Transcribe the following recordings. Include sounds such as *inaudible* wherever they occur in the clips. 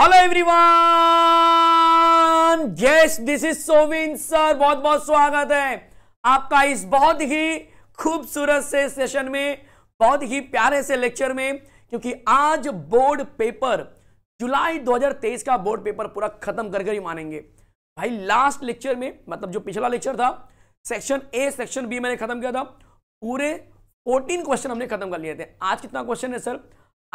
Hello everyone yes this is सोविन sir बहुत बहुत स्वागत है आपका इस बहुत ही खूबसूरत से सेशन में बहुत ही प्यारे से लेक्चर में क्योंकि आज बोर्ड पेपर जुलाई 2023 का बोर्ड पेपर पूरा खत्म कर ही मानेंगे भाई लास्ट लेक्चर में मतलब जो पिछला लेक्चर था सेक्शन ए सेक्शन बी मैंने खत्म किया था पूरे 14 क्वेश्चन हमने खत्म कर लिए थे आज कितना क्वेश्चन है सर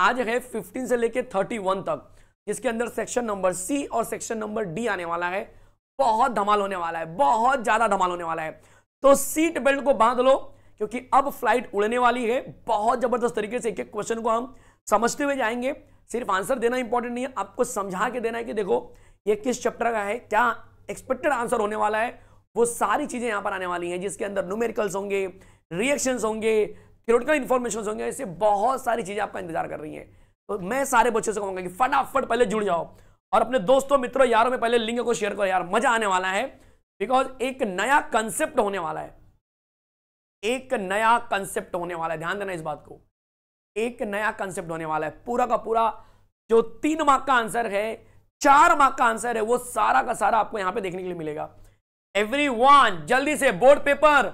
आज है 15 से लेके 31 तक जिसके अंदर सेक्शन नंबर सी और सेक्शन नंबर डी आने वाला है बहुत धमाल होने वाला है बहुत ज्यादा धमाल होने वाला है तो सीट बेल्ट को बांध लो क्योंकि अब फ्लाइट उड़ने वाली है बहुत जबरदस्त तरीके से एक एक क्वेश्चन को हम समझते हुए जाएंगे सिर्फ आंसर देना इंपॉर्टेंट नहीं है आपको समझा के देना है कि देखो ये किस चैप्टर का है क्या एक्सपेक्टेड आंसर होने वाला है वो सारी चीज़ें यहाँ पर आने वाली हैं जिसके अंदर न्यूमेरिकल्स होंगे रिएक्शंस होंगे थियोटिकल इंफॉर्मेशन होंगे ऐसे बहुत सारी चीज़ें आपका इंतजार कर रही हैं तो मैं सारे बच्चों से कहूंगा कि फटाफट पहले जुड़ जाओ और अपने दोस्तों मित्रों यारों में पहले लिंक को शेयर करो यार मजा आने वाला है बिकॉज एक नया कंसेप्ट होने वाला है एक नया कंसेप्ट होने वाला है ध्यान देना इस बात को एक नया कंसेप्ट होने वाला है पूरा का पूरा जो तीन मार्क का आंसर है चार मार्क का आंसर है वो सारा का सारा आपको यहां पे देखने के लिए मिलेगा एवरी वन जल्दी से बोर्ड पेपर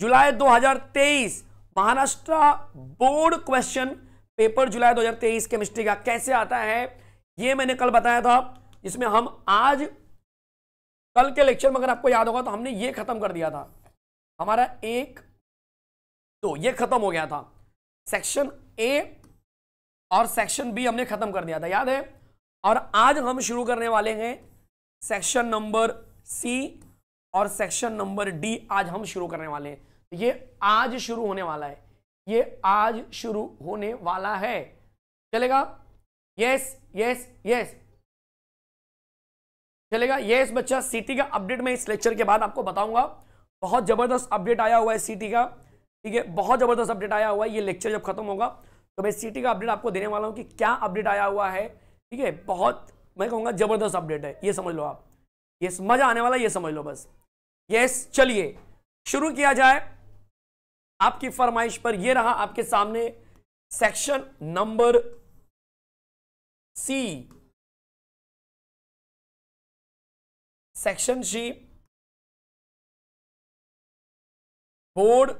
जुलाई 2023 महाराष्ट्र बोर्ड क्वेश्चन पेपर जुलाई 2023 केमिस्ट्री का कैसे आता है ये मैंने कल बताया था इसमें हम आज कल के लेक्चर में अगर आपको याद होगा तो हमने ये खत्म कर दिया था हमारा एक तो ये खत्म हो गया था सेक्शन ए और सेक्शन बी हमने खत्म कर दिया था याद है और आज हम शुरू करने वाले हैं सेक्शन नंबर सी और सेक्शन नंबर डी आज हम शुरू करने वाले हैं तो ये आज शुरू होने वाला है ये आज शुरू होने वाला है चलेगा यस यस यस चलेगा यस बच्चा सीटी का अपडेट मैं इस लेक्चर के बाद आपको बताऊंगा बहुत जबरदस्त अपडेट आया हुआ है सीटी का ठीक है बहुत जबरदस्त अपडेट आया हुआ है ये लेक्चर जब खत्म होगा तो मैं सीटी का अपडेट आपको देने वाला हूं कि क्या अपडेट आया हुआ है ठीक है बहुत मैं कहूंगा जबरदस्त अपडेट है ये समझ लो आप ये मजा आने वाला ये समझ लो बस यस चलिए शुरू किया जाए आपकी फरमाइश पर यह रहा आपके सामने section number C section C board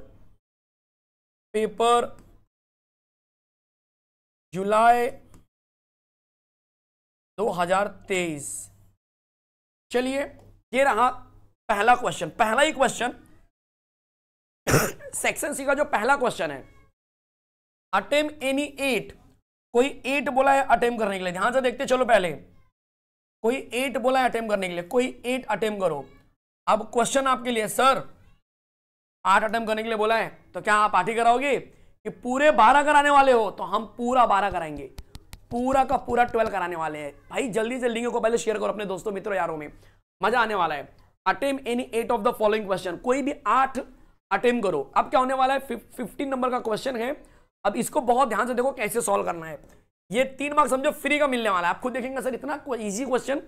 paper जुलाई 2023 चलिए ये रहा पहला क्वेश्चन पहला ही क्वेश्चन सेक्शन सी का जो पहला क्वेश्चन है अटेम एनी एट कोई एट बोला है अटेम करने के लिए ध्यान से देखते चलो पहले कोई एट बोला है अटेम करने के लिए कोई एट अटेम करो अब क्वेश्चन आपके लिए सर आठ अटेम करने के लिए बोला है तो क्या आप आठ ही कराओगे कि पूरे बारह कराने वाले हो तो हम पूरा बारह कराएंगे पूरा का पूरा ट्वेल्व कराने वाले हैं भाई जल्दी से लिंक को पहले शेयर करो अपने दोस्तों मित्रों यारों में मजा आने वाला है attempt any eight of the following question कोई भी आठ अटेम्प करो अब क्या होने वाला है फिफ्टीन नंबर का क्वेश्चन है अब इसको बहुत ध्यान से देखो कैसे सॉल्व करना है ये तीन मार्क्स समझो फ्री का मिलने वाला है आप खुद देखेंगे सर इतना इजी क्वेश्चन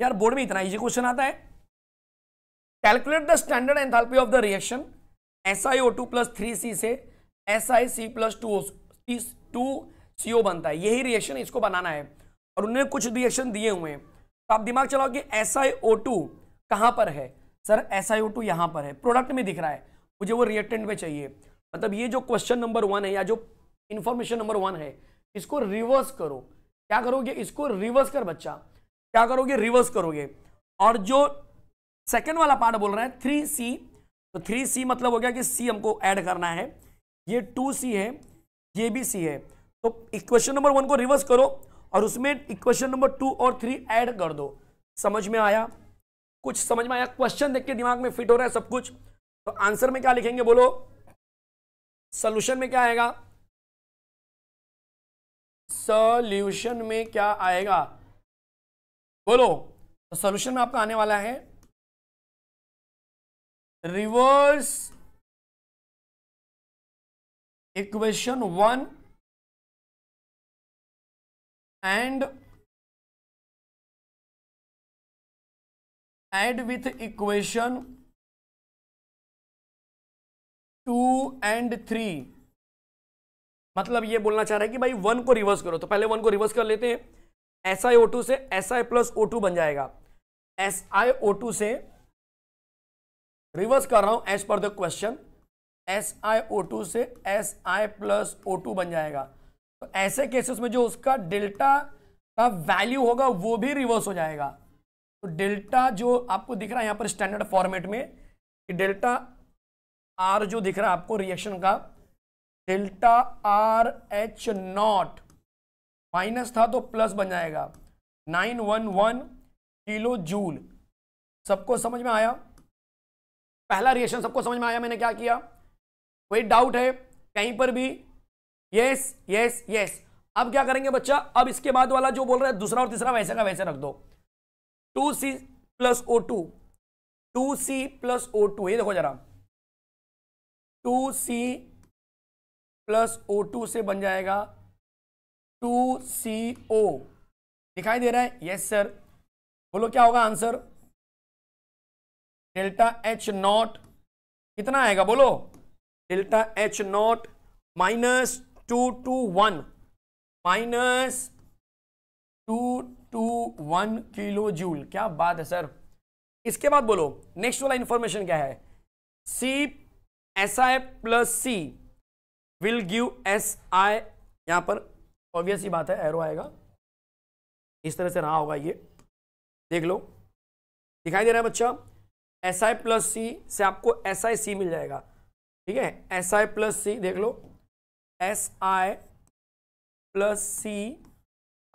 यार बोर्ड में इतना इजी क्वेश्चन आता है calculate the standard enthalpy of the reaction S I O two plus three C से S I C plus two two C O बनता है यही रिएक्शन इसको बनाना है और उन्होंने कुछ रिएक्शन दिए हुए हैं तो आप दिमाग चलाओ कि एस आई ओ टू कहाँ पर है sir S I O two यहाँ पर है प्रोडक्ट में दिख रहा है मुझे वो रिएक्टेंट में चाहिए मतलब ये जो क्वेश्चन नंबर वन है या जो इन्फॉर्मेशन नंबर वन है इसको रिवर्स करो क्या करोगे इसको रिवर्स कर बच्चा क्या करोगे रिवर्स करोगे और जो सेकेंड वाला पार्ट बोल रहा है थ्री सी तो थ्री सी मतलब हो गया कि सी हमको ऐड करना है ये टू सी है ये भी सी है तो इक्वेशन नंबर वन को रिवर्स करो और उसमें इक्वेशन नंबर टू और थ्री ऐड कर दो समझ में आया कुछ समझ में आया क्वेश्चन देख के दिमाग में फिट हो रहा है सब कुछ तो आंसर में क्या लिखेंगे बोलो सोल्यूशन में क्या आएगा सोल्यूशन में क्या आएगा बोलो तो सोल्यूशन में आपका आने वाला है reverse equation one and add with equation two and three मतलब ये बोलना चाह रहा है कि भाई वन को रिवर्स करो तो पहले वन को रिवर्स कर लेते हैं एस आई ओ टू से S I plus O two बन जाएगा एस आई ओ टू से रिवर्स कर रहा हूं as per the question S I O two से S I plus O two बन जाएगा तो ऐसे केसेस में जो उसका डेल्टा का वैल्यू होगा वो भी रिवर्स हो जाएगा तो डेल्टा जो आपको दिख रहा है यहां पर स्टैंडर्ड फॉर्मेट में कि डेल्टा आर जो दिख रहा है आपको रिएक्शन का delta R H not minus था तो प्लस बन जाएगा nine one one kilo joule सबको समझ में आया पहला रिएक्शन सबको समझ में आया मैंने क्या किया कोई डाउट है कहीं पर भी यस यस यस अब क्या करेंगे बच्चा अब इसके बाद वाला जो बोल रहा है दूसरा और तीसरा वैसे का वैसे रख दो two C plus O two two C plus O two ये देखो जरा two C plus O two से बन जाएगा टू सी ओ दिखाई दे रहा है यस सर बोलो क्या होगा आंसर डेल्टा एच नॉट कितना आएगा बोलो delta H not minus two two one minus two two one kilo joule क्या बात है सर इसके बाद बोलो नेक्स्ट वाला इंफॉर्मेशन क्या है C S I plus C will give S I यहां पर ऑब्वियस ही बात है एरो आएगा इस तरह से रहा होगा ये देख लो दिखाई दे रहा है बच्चा एस आई प्लस सी से आपको एस आई सी मिल जाएगा ठीक है एस आई प्लस सी देख लो एस आई प्लस सी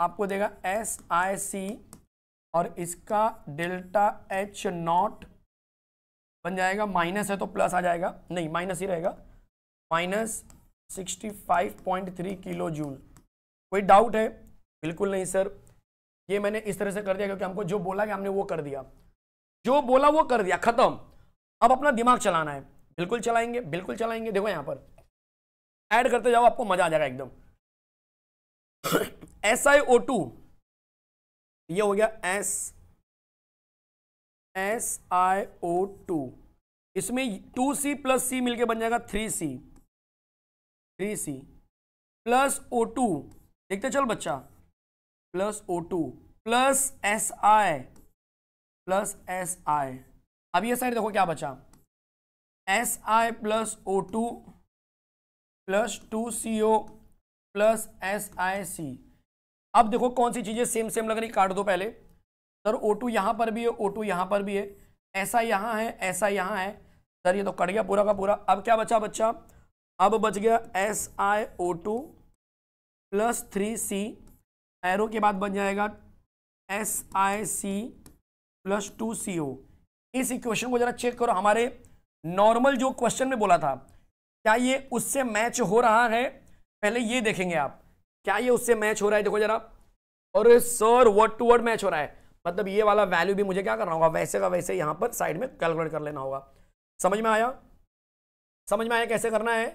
आपको देगा एस आई सी और इसका डेल्टा एच नॉट बन जाएगा माइनस है तो प्लस आ जाएगा नहीं माइनस ही रहेगा minus sixty five point three kilo joule कोई डाउट है बिल्कुल नहीं सर ये मैंने इस तरह से कर दिया क्योंकि हमको जो बोला कि हमने वो कर दिया जो बोला वो कर दिया खत्म अब अपना दिमाग चलाना है बिल्कुल चलाएंगे बिल्कुल चलाएंगे देखो यहाँ पर ऐड करते जाओ आपको मजा आ जाएगा एकदम एस आई ओ टू ये हो गया S S I O two इसमें टू सी प्लस सी मिलकर बन जाएगा three C three C plus O two देखते चल बच्चा plus O two plus S I plus S I अब ये साइड देखो क्या बचा S I plus O two plus two C O plus S I C अब देखो कौन सी चीज़ें सेम सेम लग रही काट दो पहले सर ओ टू यहाँ पर भी है ओ टू यहाँ पर भी है ऐसा यहाँ है ऐसा यहाँ है सर ये तो कट गया पूरा का पूरा अब क्या बचा बच्चा अब बच गया S I O two plus three C arrow के बाद बन जाएगा S I C plus two C O इस इक्वेशन को जरा चेक करो हमारे नॉर्मल जो क्वेश्चन में बोला था क्या ये उससे मैच हो रहा है पहले ये देखेंगे आप क्या ये उससे मैच हो रहा है देखो जरा अरे sir word to word match हो रहा है मतलब ये वाला वैल्यू भी मुझे क्या करना होगा वैसे का वैसे यहाँ पर साइड में कैलकुलेट कर लेना होगा समझ में आया समझ में आया कैसे करना है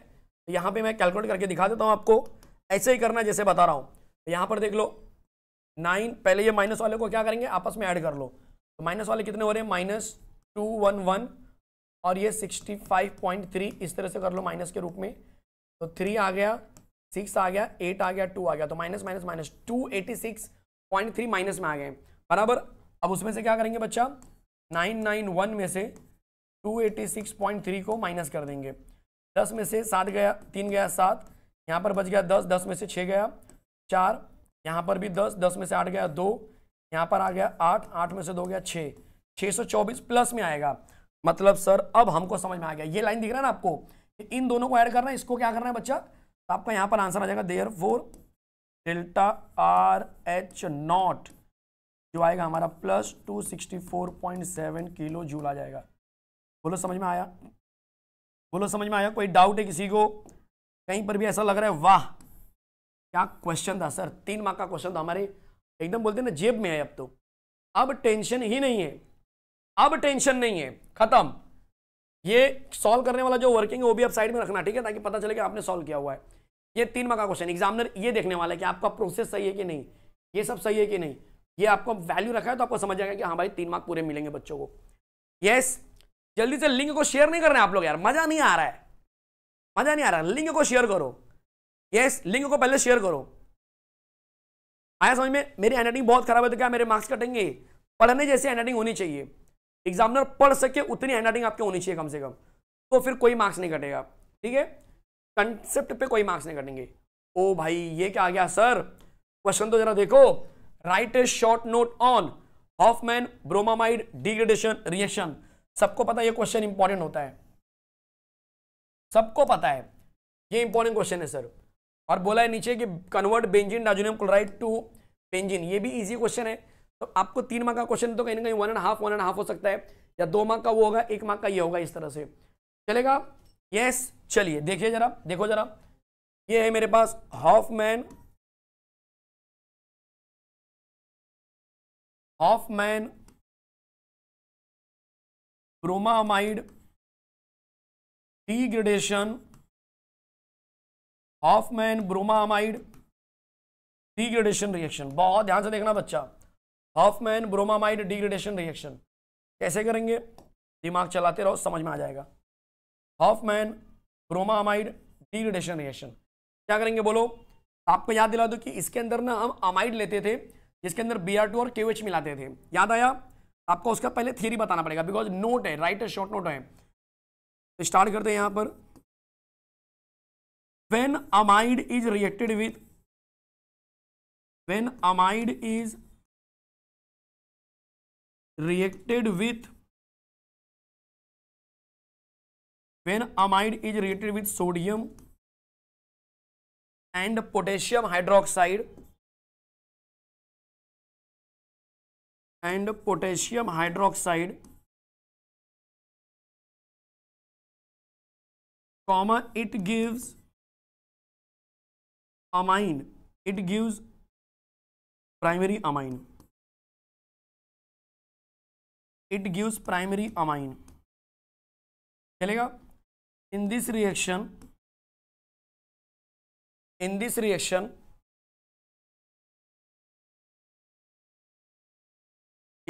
यहाँ पे मैं कैलकुलेट करके दिखा देता हूँ आपको ऐसे ही करना है जैसे बता रहा हूँ यहाँ पर देख लो नाइन पहले ये माइनस वाले को क्या करेंगे आपस में ऐड कर लो तो माइनस वाले कितने हो रहे हैं माइनस टू वन वन और ये सिक्सटी फाइव पॉइंट थ्री इस तरह से कर लो माइनस के रूप में तो थ्री आ गया सिक्स आ गया एट आ गया टू आ गया तो minus minus minus two eighty six point three minus में आ गए बराबर अब उसमें से क्या करेंगे बच्चा नाइन नाइन वन में से two eighty six point three को माइनस कर देंगे दस में से सात गया तीन गया सात यहाँ पर बच गया दस दस में से छः गया चार यहाँ पर भी दस दस में से आठ गया दो यहाँ पर आ गया आठ आठ में से दो गया छः छः सौ चौबीस प्लस में आएगा मतलब सर अब हमको समझ में आ गया ये लाइन दिख रहा है ना आपको इन दोनों को ऐड करना है इसको क्या करना है बच्चा तो आपका यहाँ पर आंसर आ जाएगा therefore delta R H not जो आएगा हमारा plus two sixty four point seven kilo joule आ जाएगा बोलो समझ में आया बोलो समझ में आया कोई डाउट है किसी को कहीं पर भी ऐसा लग रहा है वाह क्या क्वेश्चन था सर तीन मार्क का क्वेश्चन था हमारे एकदम बोलते ना जेब में है अब तो अब टेंशन ही नहीं है अब टेंशन नहीं है खत्म ये सॉल्व करने वाला जो वर्किंग है वो भी आप साइड में रखना ठीक है ताकि पता चले कि आपने सॉल्व किया हुआ है ये तीन मार्क का क्वेश्चन एग्जामिनर ये देखने वाला है कि आपका प्रोसेस सही है कि नहीं ये सब सही है कि नहीं ये आपको वैल्यू रखा है तो आपको समझ आएगा कि हाँ भाई तीन मार्क पूरे मिलेंगे बच्चों को यस जल्दी से लिंक को शेयर नहीं कर रहे हैं आप लोग यार मजा नहीं आ रहा है मजा नहीं आ रहा लिंक को शेयर करो यस लिंक को पहले शेयर करो आया समझ में मेरी हैंडराइटिंग बहुत खराब है तो क्या मेरे मार्क्स कटेंगे पढ़ने जैसी हैंडराइटिंग होनी चाहिए एग्जामिनर पढ़ सके उतनी हैंडराइटिंग आपकी होनी चाहिए कम से कम तो फिर कोई मार्क्स नहीं कटेगा ठीक है कंसेप्ट पे कोई मार्क्स नहीं कटेंगे ओ भाई ये क्या आ गया सर क्वेश्चन तो जरा देखो write a short note on Hofmann bromamide degradation reaction सबको पता है ये क्वेश्चन इंपॉर्टेंट होता है सबको पता है ये इंपॉर्टेंट क्वेश्चन है सर और बोला है नीचे कि convert benzene diazonium chloride to benzene ये भी इजी क्वेश्चन है तो आपको तीन मार्क का क्वेश्चन तो कहीं ना कहीं one and half one and half हो सकता है या दो मार्क का वो होगा एक मार्क का ये होगा इस तरह से चलेगा यस चलिए देखिए जरा देखो जरा ये है मेरे पास Hofmann man bromamide degradation man bromide degradation reaction बहुत ध्यान से देखना बच्चा मैन ब्रोमामाइड डिग्रेडेशन रिएक्शन कैसे करेंगे दिमाग चलाते रहो समझ में आ जाएगा मैन ब्रोमामाइड डिग्रेडेशन रिएक्शन क्या करेंगे बोलो आपको याद दिला दो कि इसके अंदर ना हम अमाइड लेते थे जिसके अंदर बी और के मिलाते थे याद आया आपको उसका पहले थियरी बताना पड़ेगा बिकॉज नोट है राइट शॉर्ट नोट है स्टार्ट तो करते हैं यहां पर when amide is reacted with when amide is reacted with when amide is reacted with sodium and potassium hydroxide and potassium hydroxide comma it gives amine it gives primary amine it gives primary amine चलेगा in this reaction in this reaction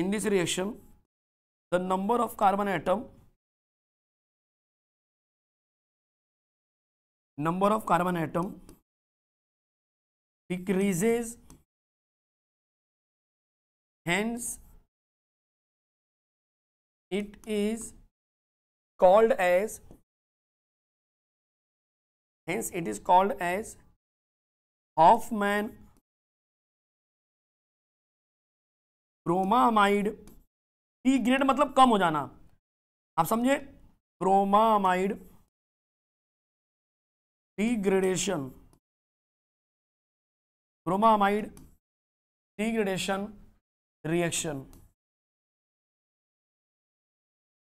in this reaction the number of carbon atom number of carbon atom decreases hence it is called as hence it is called as Hoffman bromamide degrade मतलब कम हो जाना आप समझे bromamide degradation bromamide degradation reaction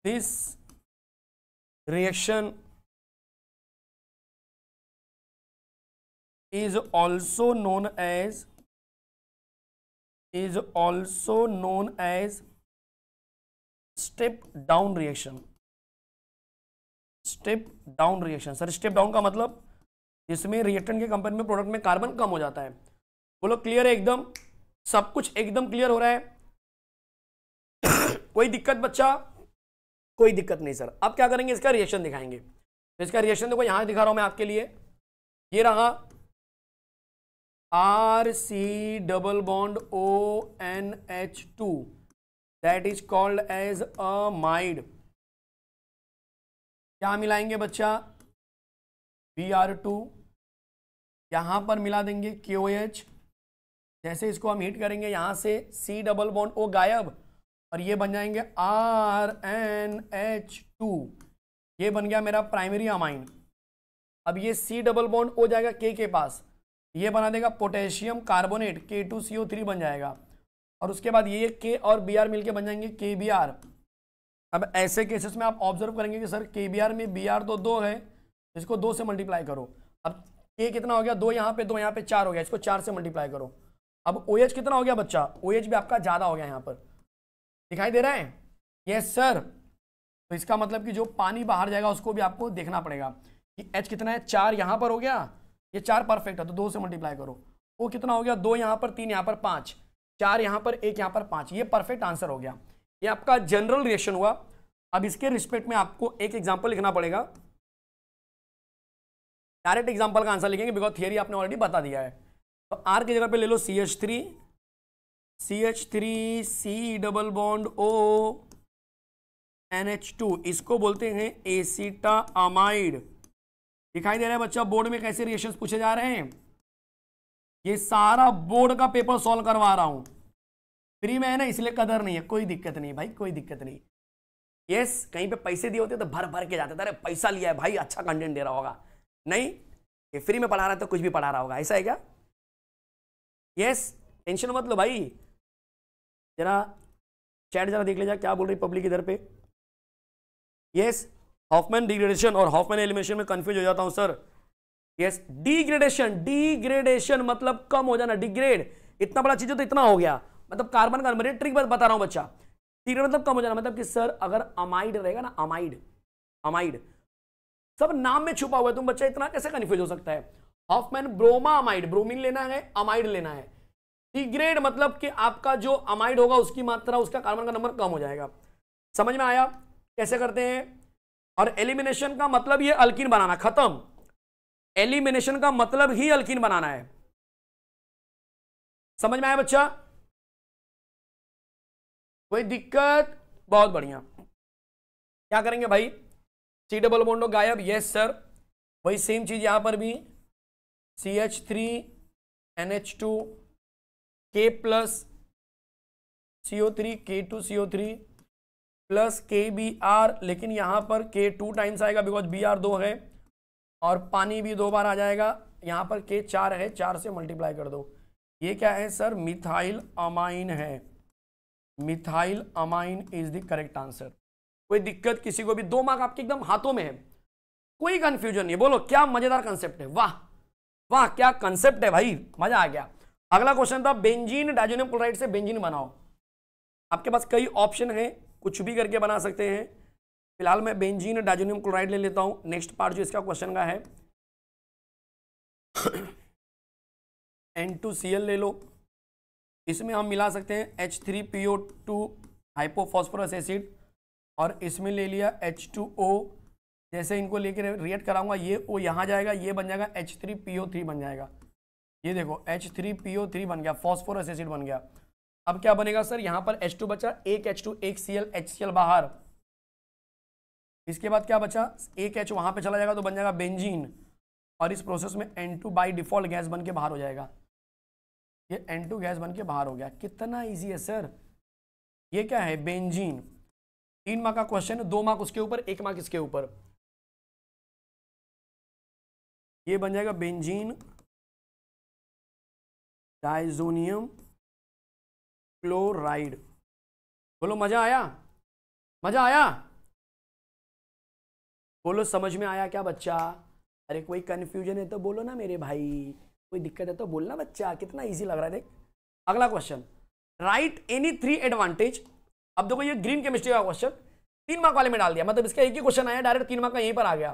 this reaction is also known as is also known as step down reaction step down reaction sir step down का मतलब जिसमें reactant के कंपनी में प्रोडक्ट में कार्बन कम हो जाता है बोलो क्लियर है एकदम सब कुछ एकदम क्लियर हो रहा है कोई दिक्कत बच्चा कोई दिक्कत नहीं सर अब क्या करेंगे इसका रिएक्शन दिखाएंगे तो इसका रिएक्शन देखो यहां दिखा रहा हूं मैं आपके लिए ये रहा R C double bond O N H two that is called as amide क्या मिलाएंगे बच्चा बी आर टू यहां पर मिला देंगे क्यू एच जैसे इसको हम हीट करेंगे यहां से सी डबल बॉन्ड ओ गायब और ये बन जाएंगे आर एन एच टू ये बन गया मेरा प्राइमरी अमाइन अब ये सी डबल बॉन्ड हो जाएगा के के पास ये बना देगा potassium carbonate K two C O three बन जाएगा और उसके बाद ये के और बी आर मिलकर बन जाएंगे के बी आर अब ऐसे केसेस में आप ऑब्जर्व करेंगे कि सर के बी आर में बी आर तो दो है इसको दो से मल्टीप्लाई करो अब के कितना हो गया दो यहाँ पे दो यहाँ पे चार हो गया इसको चार से मल्टीप्लाई करो अब ओ OH कितना हो गया बच्चा ओ OH भी आपका ज़्यादा हो गया यहाँ पर दिखाई दे रहा है यस सर तो इसका मतलब कि जो पानी बाहर जाएगा उसको भी आपको देखना पड़ेगा कि एच कितना है चार यहाँ पर हो गया ये चार परफेक्ट है तो दो से मल्टीप्लाई करो वो कितना हो गया दो यहाँ पर तीन यहाँ पर पाँच चार यहाँ पर एक यहाँ पर पाँच ये परफेक्ट आंसर हो गया ये आपका जनरल रिएक्शन हुआ अब इसके रिस्पेक्ट में आपको एक एग्जाम्पल लिखना पड़ेगा डायरेक्ट एग्जाम्पल का आंसर लिखेंगे बिकॉज थियरी आपने ऑलरेडी बता दिया है तो आर की जगह पर ले लो C H three C H three C double bond O N H two इसको बोलते हैं एसीटा अमाइड दिखाई दे रहा है बच्चों बोर्ड में कैसे रिएक्शन पूछे जा रहे हैं ये सारा बोर्ड का पेपर सॉल्व करवा रहा हूं फ्री में है ना इसलिए कदर नहीं है कोई दिक्कत नहीं भाई कोई दिक्कत नहीं यस कहीं पे पैसे दिए होते तो भर भर के जाते थे अरे पैसा लिया है भाई अच्छा कंटेंट दे रहा होगा नहीं ये फ्री में पढ़ा रहा है तो कुछ भी पढ़ा रहा होगा ऐसा है क्या यस टेंशन मत लो भाई जरा चैट जरा देख लीजिए क्या बोल रही पब्लिक इधर पे यस हॉफमैन डिग्रेडेशन और हॉफमैन एलिमिनेशन में कंफ्यूज हो जाता हूं सर यस डिग्रेडेशन डिग्रेडेशन मतलब कम हो जाना डिग्रेड इतना बड़ा चीज हो तो इतना हो गया मतलब कार्बन का मेरे ट्रिक बता रहा हूं बच्चा डिग्रेड मतलब कम हो जाना मतलब कि सर अगर अमाइड रहेगा ना अमाइड अमाइड सब नाम में छुपा हुआ है तुम बच्चा इतना कैसे कंफ्यूज हो सकता है हॉफमैन ब्रोमा अमाइड ब्रोमिन लेना है अमाइड लेना है डिग्रेड मतलब कि आपका जो अमाइड होगा उसकी मात्रा उसका कार्बन का नंबर कम हो जाएगा समझ में आया कैसे करते हैं और एलिमिनेशन का मतलब ये अल्किन बनाना खत्म एलिमिनेशन का मतलब ही अल्किन बनाना है समझ में आया बच्चा कोई दिक्कत बहुत बढ़िया क्या करेंगे भाई सी डबल बोन्डो गायब यस सर वही सेम चीज यहां पर भी C H three N H two K plus C O three K two C O three plus K B R लेकिन यहाँ पर के टू टाइम्स आएगा बिकॉज बी आर दो है और पानी भी दो बार आ जाएगा यहाँ पर के चार है चार से मल्टीप्लाई कर दो ये क्या है सर मिथाइल अमाइन है methyl amine is the correct answer कोई दिक्कत किसी को भी दो मार्क आपके एकदम हाथों में है कोई कंफ्यूजन नहीं बोलो क्या मजेदार कंसेप्ट है वाह वाह क्या कंसेप्ट है भाई मजा आ गया अगला क्वेश्चन था बेंजीन डाइजोनियम क्लोराइड से बेंजीन बनाओ आपके पास कई ऑप्शन है कुछ भी करके बना सकते हैं फिलहाल मैं बेंजीन डाइजोनियम क्लोराइड ले लेता हूँ नेक्स्ट पार्ट जो इसका क्वेश्चन का है एन टू सी एल ले लो इसमें हम मिला सकते हैं H three P O two hypophosphorous acid और इसमें ले लिया एच टू ओ जैसे इनको लेकर रिएक्ट कराऊंगा ये ओ यहाँ जाएगा ये बन जाएगा H three P O three बन जाएगा ये देखो H three P O three बन गया फॉस्फोरस एसिड बन गया अब क्या बनेगा सर यहां पर H2 बचा एक H2 एक सी HCl बाहर इसके बाद क्या बचा एक H वहां पे चला जाएगा तो बन जाएगा बेंजीन और इस प्रोसेस में N2 बाई डिफॉल्ट गैस बन के बाहर हो जाएगा ये N2 गैस बन के बाहर हो गया कितना इजी है सर ये क्या है बेंजीन तीन मार्क का क्वेश्चन दो मार्क उसके ऊपर एक मार्क इसके ऊपर ये बन जाएगा बेंजीन डाइजोनियम क्लोराइड बोलो मजा आया मजा आया बोलो समझ में आया क्या बच्चा अरे कोई कंफ्यूजन है तो बोलो ना मेरे भाई कोई दिक्कत है तो बोलना बच्चा कितना इजी लग रहा है देख अगला question right any three advantage अब देखो ये ग्रीन केमिस्ट्री का क्वेश्चन तीन मार्क वाले में डाल दिया मतलब इसका एक ही क्वेश्चन आया डायरेक्ट तीन मार्क का यहीं पर आ गया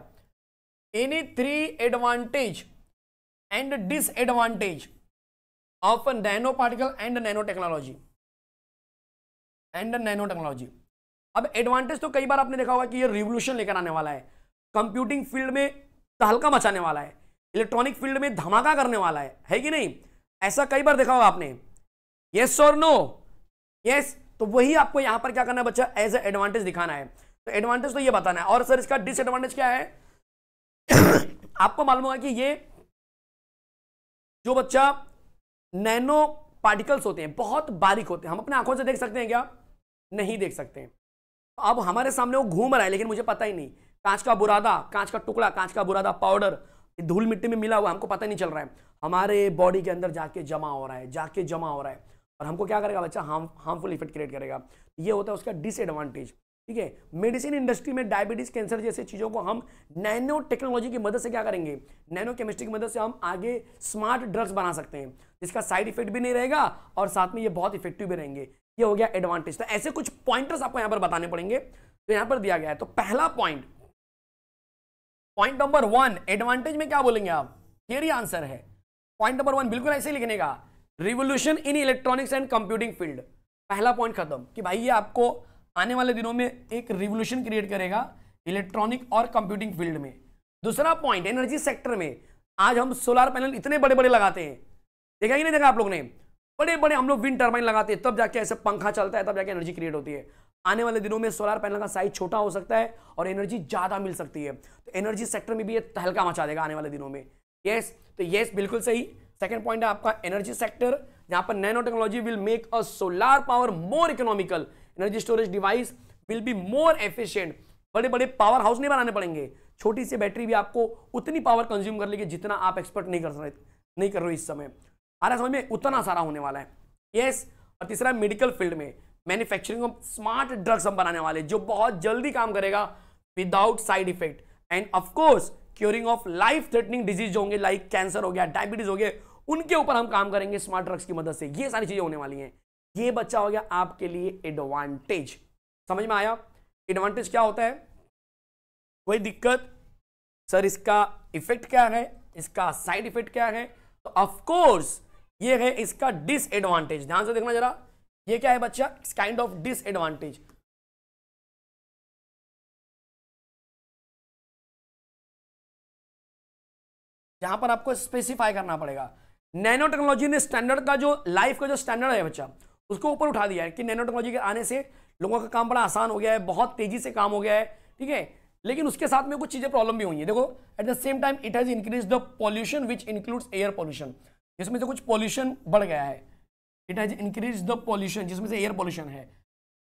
any three advantage and disadvantage of nano particle and nano technology and nano technology अब एडवांटेज तो कई बार आपने देखा होगा कि ये रिवोल्यूशन लेकर आने वाला है कंप्यूटिंग फील्ड में तहलका मचाने वाला है इलेक्ट्रॉनिक फील्ड में धमाका करने वाला है है कि नहीं ऐसा कई बार देखा होगा आपने यस और नो यस तो वही आपको यहां पर क्या करना है बच्चा एज ए एडवांटेज दिखाना है तो एडवांटेज तो ये बताना है और सर इसका डिसएडवांटेज क्या है *coughs* आपको मालूम होगा कि ये जो बच्चा नैनो पार्टिकल्स होते हैं बहुत बारीक होते हैं हम अपने आंखों से देख सकते हैं क्या नहीं देख सकते अब हमारे सामने वो घूम रहा है लेकिन मुझे पता ही नहीं कांच का बुरादा कांच का टुकड़ा कांच का बुरादा पाउडर धूल मिट्टी में मिला हुआ हमको पता नहीं चल रहा है हमारे बॉडी के अंदर जाके जमा हो रहा है जाके जमा हो रहा है और हमको क्या करेगा बच्चा हार्म हार्मफुल इफेक्ट क्रिएट करेगा ये होता है उसका डिसएडवांटेज ठीक है मेडिसिन इंडस्ट्री में डायबिटीज कैंसर जैसे चीज़ों को हम नैनो टेक्नोलॉजी की मदद से क्या करेंगे नैनो केमिस्ट्री की मदद से हम आगे स्मार्ट ड्रग्स बना सकते हैं जिसका साइड इफेक्ट भी नहीं रहेगा और साथ में ये बहुत इफेक्टिव भी रहेंगे ये हो गया एडवांटेज तो ऐसे कुछ पॉइंटर्स आपको यहां पर बताने पड़ेंगे तो यहां पर दिया गया है तो पहला point point number one advantage में क्या बोलेंगे आप थियरी आंसर है पॉइंट नंबर वन बिल्कुल ऐसे लिखने का revolution in electronics and computing field पहला पॉइंट खत्म कि भाई ये आपको आने वाले दिनों में एक रिवोल्यूशन क्रिएट करेगा इलेक्ट्रॉनिक और कंप्यूटिंग फील्ड में दूसरा पॉइंट एनर्जी सेक्टर में आज हम सोलर पैनल इतने बड़े बड़े लगाते हैं देखा ही नहीं देखा आप लोग ने बड़े बड़े हम लोग विंड टर्बाइन लगाते हैं तब जाके ऐसे पंखा चलता है तब जाके एनर्जी क्रिएट होती है आने वाले दिनों में सोलर पैनल का साइज छोटा हो सकता है और एनर्जी ज़्यादा मिल सकती है तो एनर्जी सेक्टर में भी ये हल्का मचा देगा आने वाले दिनों में यस तो यस बिल्कुल सही सेकेंड पॉइंट है आपका एनर्जी सेक्टर जहां पर nano technology will make a solar power more economical energy storage device will be more efficient बड़े बड़े पावर हाउस नहीं बनाने पड़ेंगे छोटी सी बैटरी भी आपको उतनी पावर कंज्यूम कर लेगी जितना आप एक्सपर्ट नहीं कर सकते नहीं कर रहे इस समय आ रहा समझ में उतना सारा होने वाला है यस और तीसरा मेडिकल फील्ड में मैन्युफैक्चरिंग ऑफ स्मार्ट ड्रग्स हम बनाने वाले जो बहुत जल्दी काम करेगा without side effect and of course curing of life threatening disease होंगे लाइक कैंसर हो गया डायबिटीज हो गया उनके ऊपर हम काम करेंगे स्मार्ट ड्रग्स की मदद से ये सारी चीजें होने वाली हैं ये बच्चा हो गया आपके लिए एडवांटेज समझ में आया एडवांटेज क्या होता है कोई दिक्कत सर इसका इफेक्ट क्या है इसका साइड इफेक्ट क्या है तो ऑफकोर्स ये है इसका डिसएडवांटेज ध्यान से देखना जरा ये क्या है बच्चा इट्स काइंड ऑफ डिसएडवांटेज यहां पर आपको स्पेसिफाई करना पड़ेगा नैनो टेक्नोलॉजी ने स्टैंडर्ड का जो लाइफ का जो स्टैंडर्ड है बच्चा उसको ऊपर उठा दिया है कि नैनो टेक्नोलॉजी के आने से लोगों का काम बड़ा आसान हो गया है बहुत तेजी से काम हो गया है ठीक है लेकिन उसके साथ में कुछ चीज़ें प्रॉब्लम भी हुई है देखो at the same time it has increase the pollution which includes air pollution जिसमें से कुछ पॉल्यूशन बढ़ गया है it has increase the pollution जिसमें से एयर पॉल्यूशन है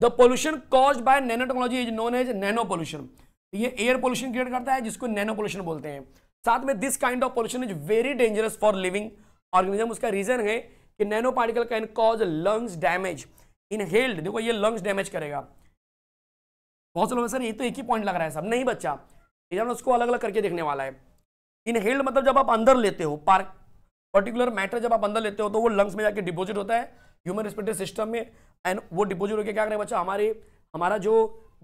the pollution cause by nano technology is known as nano pollution ये एयर पॉल्यूशन क्रिएट करता है जिसको नैनो पॉल्यूशन बोलते हैं साथ में this kind of pollution is very dangerous for living organism उसका रीजन है कि nano particle can cause lungs damage inhaled देखो ये लंग्स डैमेज करेगा बहुत से लोग सर ये तो एक ही पॉइंट लग रहा है सब नहीं बच्चा उसको अलग अलग करके देखने वाला है इनहेल्ड मतलब जब आप अंदर लेते हो पार्क पर्टिकुलर मैटर जब आप अंदर लेते हो तो वो लंग्स में जाके डिपोजिट होता है ह्यूमन रिस्पेक्टिव सिस्टम में एंड वो डिपोजिट होकर क्या करेगा बच्चा हमारे हमारा जो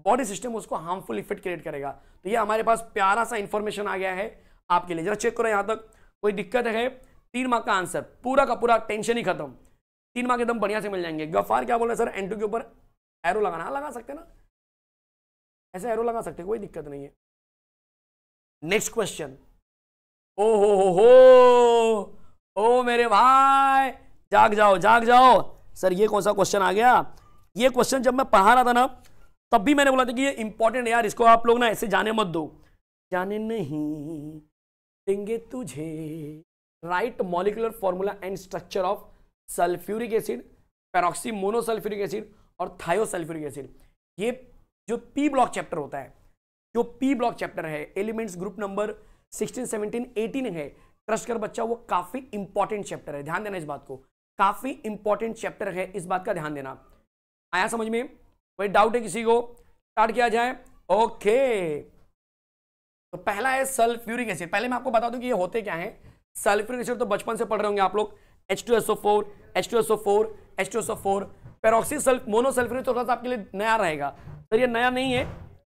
बॉडी सिस्टम उसको हार्मफुल इफेक्ट क्रिएट करेगा तो ये हमारे पास प्यारा सा इन्फॉर्मेशन आ गया है आपके लिए जरा चेक करो यहाँ तक कोई दिक्कत है तीन मार्क का आंसर पूरा का पूरा टेंशन ही खत्म तीन मार्क एकदम बढ़िया से मिल जाएंगे गफार क्या बोल रहे हैं सर एंटू के ऊपर एरो लगाना लगा सकते ना ऐसे एरो लगा सकते कोई दिक्कत नहीं है नेक्स्ट क्वेश्चन ओ हो हो हो ओ मेरे भाई जाग जाओ जाग जाओ सर ये कौन सा क्वेश्चन आ गया ये क्वेश्चन जब मैं पढ़ा रहा था ना तब भी मैंने बोला था कि ये इंपॉर्टेंट है यार इसको आप लोग ना ऐसे जाने मत दो जाने नहीं देंगे तुझे write molecular formula and structure of sulphuric acid peroxy monosulphuric acid और थायोसल्फ्यूरिक एसिड ये जो पी ब्लॉक चैप्टर होता है जो पी ब्लॉक चैप्टर है elements group number sixteen seventeen eighteen है क्रश कर बच्चा वो काफी इंपॉर्टेंट चैप्टर है ध्यान देना इस बात को काफी इंपॉर्टेंट चैप्टर है इस बात का ध्यान देना आया समझ में कोई डाउट है किसी को स्टार्ट किया जाए ओके तो पहला है सल्फ्यूरिक एसिड पहले मैं आपको बता दूं कि ये होते क्या है सल्फ्यूरिक एसिड तो बचपन से पढ़ रहे होंगे आप लोग H two S four H two S four H two S four peroxy sulph monosulphuric थोड़ा सा आपके लिए नया रहेगा सर ये नया नहीं है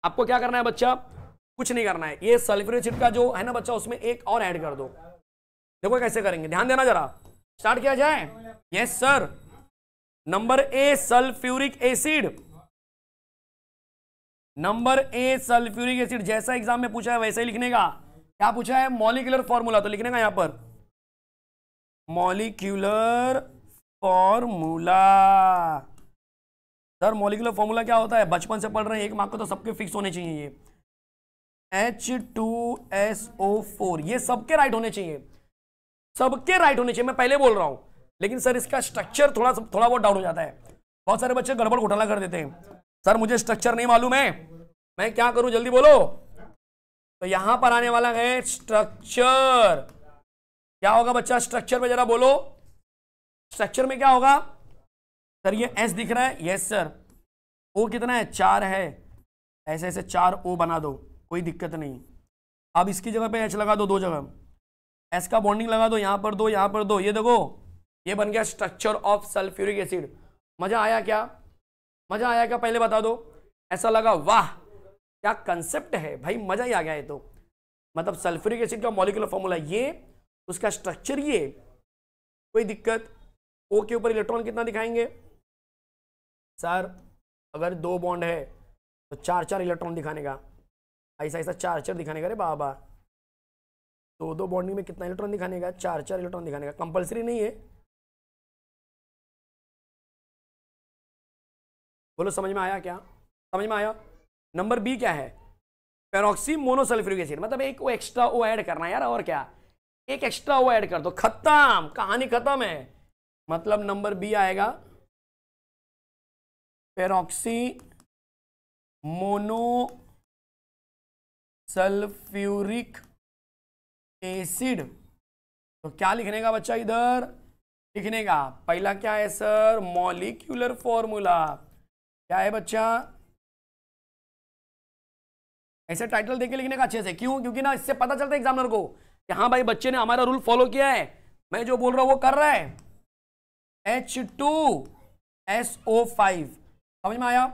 आपको क्या करना है बच्चा कुछ नहीं करना है ये सल्फ्यूरिक एसिड का जो है ना बच्चा उसमें एक और ऐड कर दो देखो कैसे करेंगे ध्यान देना जरा स्टार्ट किया जाए yes sir number A sulphuric acid number A sulphuric acid जैसा एग्जाम में पूछा है वैसे ही लिखने का क्या पूछा है मॉलिकुलर फॉर्मूला तो लिखने का यहां पर molecular formula sir molecular formula क्या होता है बचपन से पढ़ रहे हैं एक मार्क को तो सबके फिक्स होने चाहिए ये H two S O four ये सबके राइट होने चाहिए सबके राइट होने चाहिए मैं पहले बोल रहा हूँ लेकिन सर इसका स्ट्रक्चर थोड़ा थोड़ा बहुत डाउट हो जाता है बहुत सारे बच्चे गड़बड़ घोटाला कर देते हैं सर मुझे स्ट्रक्चर नहीं मालूम है मैं क्या करूं जल्दी बोलो तो यहां पर आने वाला है स्ट्रक्चर क्या होगा बच्चा स्ट्रक्चर में जरा बोलो स्ट्रक्चर में क्या होगा सर ये एस दिख रहा है यस सर ओ कितना है चार है ऐसे ऐसे चार ओ बना दो कोई दिक्कत नहीं अब इसकी जगह पे एच लगा दो दो जगह एस का बॉन्डिंग लगा दो यहां पर दो यहां पर दो ये देखो ये बन गया स्ट्रक्चर ऑफ सल्फ्यूरिक एसिड मज़ा आया क्या मज़ा आया क्या पहले बता दो ऐसा लगा वाह क्या कंसेप्ट है भाई मज़ा ही आ गया ये तो मतलब सल्फ्यूरिक एसिड का मॉलिकुलर फॉर्मूला ये उसका स्ट्रक्चर ये कोई दिक्कत ओ के ऊपर इलेक्ट्रॉन कितना दिखाएंगे सर अगर दो बॉन्ड है तो चार चार इलेक्ट्रॉन दिखाने का ऐसा ऐसा चार चार दिखाने का अरे बाबा तो दो दो बॉन्डिंग में कितना इलेक्ट्रॉन दिखाने का चार चार इलेक्ट्रॉन दिखाने का कंपलसरी नहीं है बोलो समझ में आया क्या समझ में आया नंबर बी क्या है पेरोक्सी मोनोसल्फ्यूरिक एसिड मतलब एक वो एक्स्ट्रा ओ ऐड करना यार और क्या एक एक्स्ट्रा ओ ऐड कर दो खत्म कहानी खत्म है मतलब नंबर बी आएगा पेरोक्सी मोनो सल्फ्यूरिक एसिड तो क्या लिखने का बच्चा इधर लिखने का पहला क्या है सर मॉलिक्यूलर फॉर्मूला क्या है बच्चा ऐसे टाइटल देके लिखने का अच्छे से क्यों क्योंकि ना इससे पता चलता है एग्जामिनर को कि हाँ भाई बच्चे ने हमारा रूल फॉलो किया है मैं जो बोल रहा हूं वो कर रहा है H two S O five समझ में आया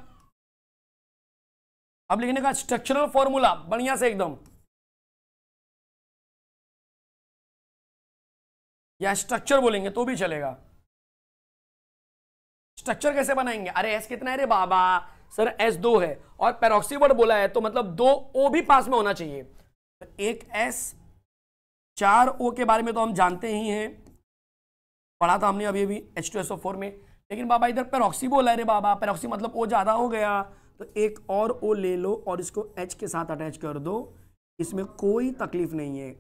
अब लिखने का स्ट्रक्चरल फॉर्मूला बढ़िया से एकदम या स्ट्रक्चर बोलेंगे तो भी चलेगा स्ट्रक्चर कैसे बनाएंगे अरे एस कितना है रे बाबा सर एस दो है और पेरोक्सीवर्ड बोला है तो मतलब दो ओ भी पास में होना चाहिए तो एक एस चार ओ के बारे में तो हम जानते ही हैं पढ़ा था हमने अभी अभी H two S O four में लेकिन बाबा इधर पेरोक्सी बोला है रे बाबा पेरोक्सी मतलब ओ ज़्यादा हो गया तो एक और ओ ले लो और इसको एच के साथ अटैच कर दो इसमें कोई तकलीफ नहीं है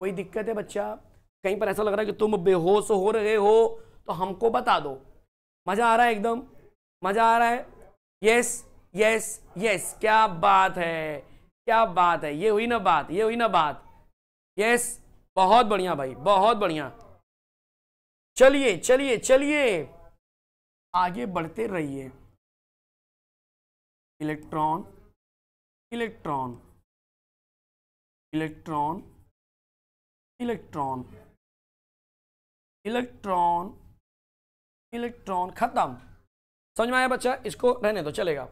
कोई दिक्कत है बच्चा कहीं पर ऐसा लग रहा है कि तुम बेहोश हो रहे हो तो हमको बता दो मजा आ रहा है एकदम मजा आ रहा है यस यस यस क्या बात है क्या बात है ये हुई ना बात ये हुई ना बात यस बहुत बढ़िया भाई बहुत बढ़िया चलिए चलिए चलिए आगे बढ़ते रहिए electron electron electron electron electron electron खत्म समझ में आया बच्चा इसको रहने दो चलेगा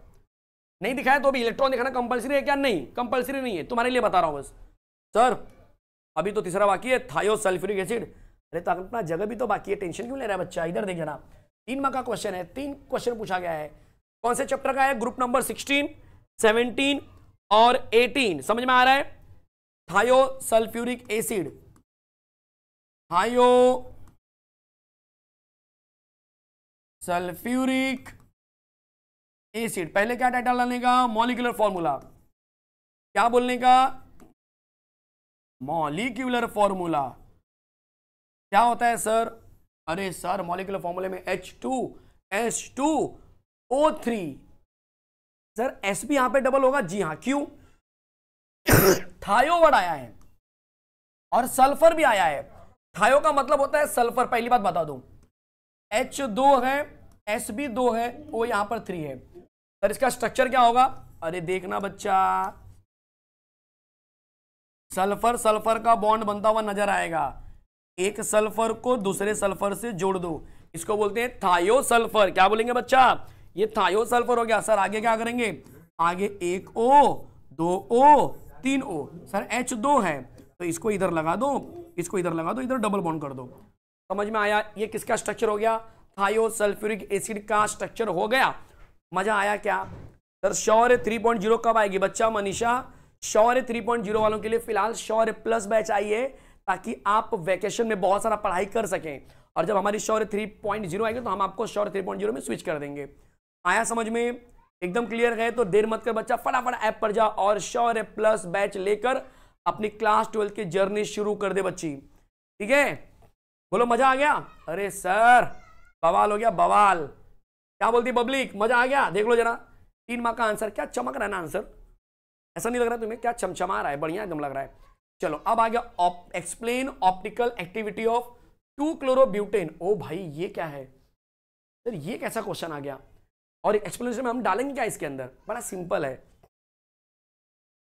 नहीं दिखाया तो अभी इलेक्ट्रॉन दिखाना कंपलसरी है क्या नहीं कंपलसरी नहीं है तुम्हारे लिए बता रहा हूँ बस सर अभी तो तीसरा बाकी है सल्फ्यूरिक एसिड अरे तो अपना जगह भी तो बाकी है टेंशन क्यों ले रहा है बच्चा इधर देख जाना तीन माह का क्वेश्चन है तीन क्वेश्चन पूछा गया है कौन से चैप्टर का है ग्रुप नंबर सिक्सटीन सेवनटीन और एटीन समझ में आ रहा है sulphuric acid thio sulphuric acid पहले क्या टाइटल डालने का मॉलिकुलर फॉर्मूला क्या बोलने का मॉलिक्यूलर फॉर्मूला क्या होता है सर अरे सर मॉलिकुलर फॉर्मूले में H two S two O three sir S भी यहां पे डबल होगा जी हां क्यों थायोवर्ड आया है और सल्फर भी आया है थायो का मतलब होता है सल्फर पहली बात बता दूं एच दो है एस बी दो है वो यहां पर थ्री है सर इसका स्ट्रक्चर क्या होगा अरे देखना बच्चा सल्फर सल्फर का बॉन्ड बनता हुआ नजर आएगा एक सल्फर को दूसरे सल्फर से जोड़ दो इसको बोलते हैं थायो सल्फर क्या बोलेंगे बच्चा ये थायो सल्फर हो गया सर आगे क्या करेंगे आगे एक ओ दो ओ तीन ओ सर एच दो है तो इसको इधर लगा दो इसको इधर लगा दो इधर डबल बॉन्ड कर दो समझ में आया ये किसका स्ट्रक्चर हो गया थायोसल्फ्यूरिक एसिड का स्ट्रक्चर हो गया मजा आया क्या sir Shaurya three point zero कब आएगी बच्चा Manisha Shaurya three point zero वालों के लिए फिलहाल शौर्य प्लस बैच आइए ताकि आप वैकेशन में बहुत सारा पढ़ाई कर सकें और जब हमारी शौर्य थ्री पॉइंट जीरो आएगी तो हम आपको शौर्य थ्री पॉइंट जीरो में स्विच कर देंगे आया समझ में एकदम क्लियर गए तो देर मत कर बच्चा फटाफट ऐप पर जा और शौर्य प्लस बैच लेकर अपनी क्लास ट्वेल्थ की जर्नी शुरू कर दे बच्ची ठीक है बोलो मजा आ गया अरे सर बवाल हो गया बवाल क्या बोलती पब्लिक मजा आ गया देख लो जरा तीन माह का आंसर क्या चमक रहा है ना आंसर ऐसा नहीं लग रहा तुम्हें क्या चमचमा रहा है बढ़िया एकदम लग रहा है चलो अब आ गया explain optical activity of two chlorobutane ओ भाई ये क्या है सर ये कैसा क्वेश्चन आ गया और एक्सप्लेनेशन में हम डालेंगे क्या इसके अंदर बड़ा सिंपल है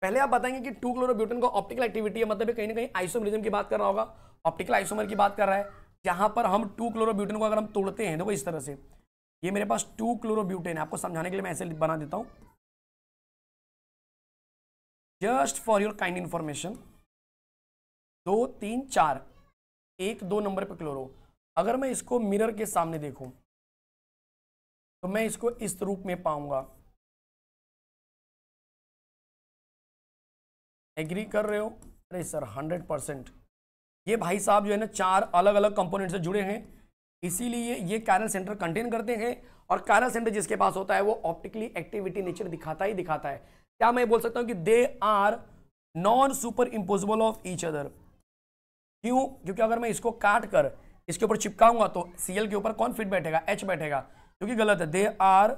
पहले आप बताएंगे कि टू क्लोरोब्यूटेन का ऑप्टिकल एक्टिविटी है मतलब कहीं ना कहीं आइसोमरिज्म की बात कर रहा होगा ऑप्टिकल आइसोमर की बात कर रहा है जहां पर हम टू क्लोरोब्यूटेन को अगर हम तोड़ते हैं देखो इस तरह से ये मेरे पास टू क्लोरोब्यूटेन है आपको समझाने के लिए मैं ऐसे बना देता हूं just for your kind information दो तीन चार एक दो नंबर पे क्लोरो अगर मैं इसको मिरर के सामने देखूं तो मैं इसको इस रूप में पाऊंगा एग्री कर रहे हो अरे सर हंड्रेड परसेंट ये भाई साहब जो है ना चार अलग अलग कंपोनेंट से जुड़े हैं इसीलिए ये कैरल सेंटर कंटेन करते हैं और कैरल सेंटर जिसके पास होता है वो ऑप्टिकली एक्टिविटी नेचर दिखाता ही दिखाता है क्या मैं बोल सकता हूँ कि they are non super impossible of each other क्यों क्योंकि अगर मैं इसको काट कर इसके ऊपर चिपकाऊंगा तो सीएल के ऊपर कौन फिट बैठेगा एच बैठेगा क्योंकि गलत है they are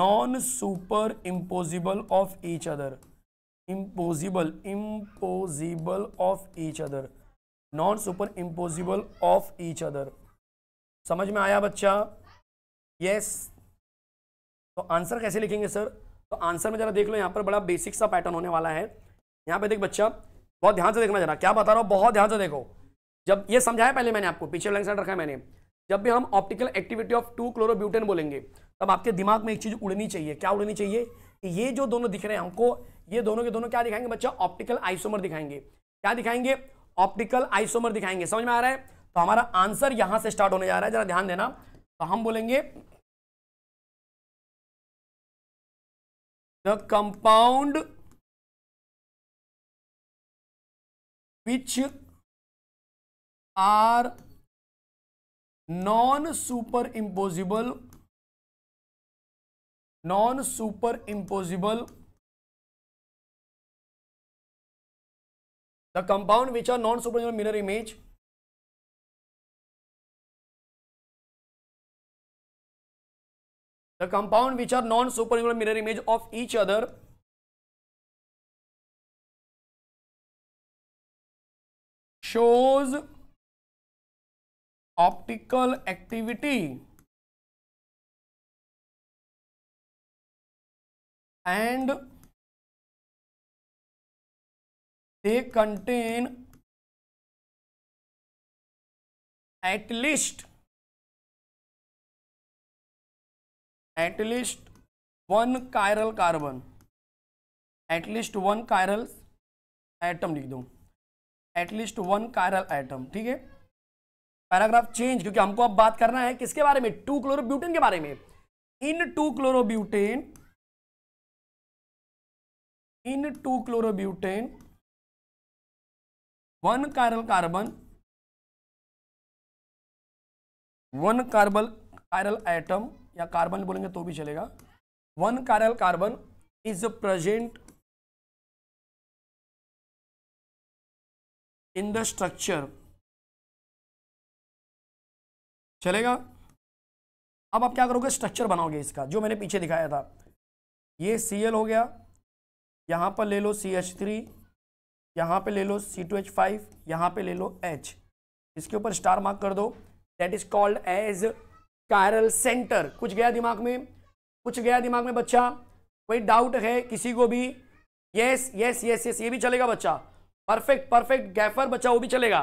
non super impossible of each other impossible impossible of each other non super impossible of each other समझ में आया बच्चा यस तो आंसर कैसे लिखेंगे सर तो आंसर में जरा देख लो यहाँ पर बड़ा बेसिक सा पैटर्न होने वाला है यहाँ पे देख बच्चा बहुत ध्यान से देखना जरा क्या बता रहा हूँ बहुत ध्यान से देखो जब ये समझाया पहले मैंने आपको पीछे लैंग साइड रखा है मैंने जब भी हम optical activity of two chlorobutane बोलेंगे तब आपके दिमाग में एक चीज उड़नी चाहिए क्या उड़नी चाहिए कि ये जो दोनों दिख रहे हैं हमको ये दोनों के दोनों क्या दिखाएंगे बच्चा ऑप्टिकल आइसोमर दिखाएंगे क्या दिखाएंगे ऑप्टिकल आइसोमर दिखाएंगे समझ में आ रहा है तो हमारा आंसर यहां से स्टार्ट होने जा रहा है जरा ध्यान देना तो हम बोलेंगे the compound which are non super impossible non super impossible the compound which are non-supernumerary mirror image the compound which are non-supernumerary mirror image of each other shows optical activity and they contain at least at least one chiral carbon at least one chiral atom लिख दो at least one chiral atom ठीक है paragraph change क्योंकि हमको अब बात करना है किसके बारे में टू क्लोरोब्यूटेन के बारे में in two chlorobutane in two chlorobutane one carbon carbon one carbon carbon atom या कार्बन बोलेंगे तो भी चलेगा one carbon carbon is present in the structure चलेगा अब आप क्या करोगे स्ट्रक्चर बनाओगे इसका जो मैंने पीछे दिखाया था ये सी हो गया यहां पर ले लो सी एच थ्री यहाँ पे ले लो सी टू एच फाइव यहाँ पे ले लो एच इसके ऊपर स्टार मार्क कर दो that is called as chiral centre कुछ गया दिमाग में कुछ गया दिमाग में बच्चा कोई डाउट है किसी को भी यस यस यस यस ये भी चलेगा बच्चा परफेक्ट परफेक्ट गैफर बच्चा वो भी चलेगा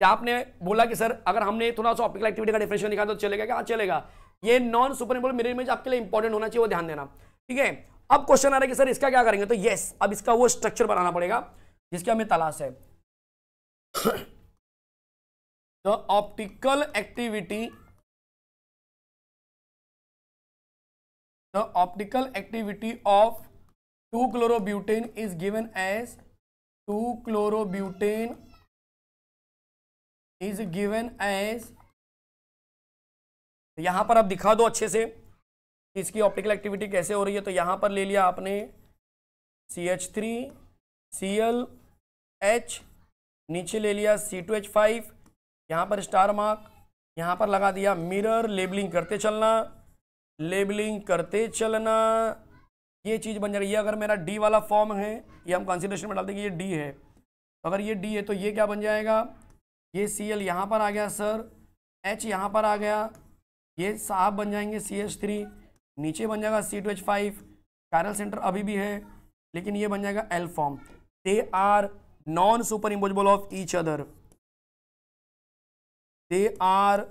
क्या आपने बोला कि सर अगर हमने थोड़ा सा ऑप्टिकल एक्टिविटी का डिफरेंशन निकाला तो चलेगा क्या हाँ, चलेगा ये नॉन सुपर इम्पोर्ट मेरे इमेज आपके लिए इंपॉर्टेंट होना चाहिए वो ध्यान देना ठीक है अब क्वेश्चन आ रहा है कि सर इसका क्या करेंगे तो यस अब इसका वो स्ट्रक्चर बनाना पड़ेगा जिसकी हमें तलाश है the optical activity the optical activity of two chlorobutane is given as two chlorobutane is given as यहां पर आप दिखा दो अच्छे से इसकी ऑप्टिकल एक्टिविटी कैसे हो रही है तो यहां पर ले लिया आपने C H three C L H नीचे ले लिया सी टू एच फाइव यहाँ पर स्टार मार्क यहाँ पर लगा दिया मिरर लेबलिंग करते चलना लेबलिंग करते चलना ये चीज़ बन जा रही है अगर मेरा डी वाला फॉर्म है ये हम कंसिडरेशन में डाल देंगे ये डी है अगर ये डी है तो ये क्या बन जाएगा ये सी एल यहाँ पर आ गया सर एच यहाँ पर आ गया ये साहब बन जाएंगे सी एच थ्री नीचे बन जाएगा C two H five chiral centre अभी भी है लेकिन ये बन जाएगा L form they are non super impossible of each other they are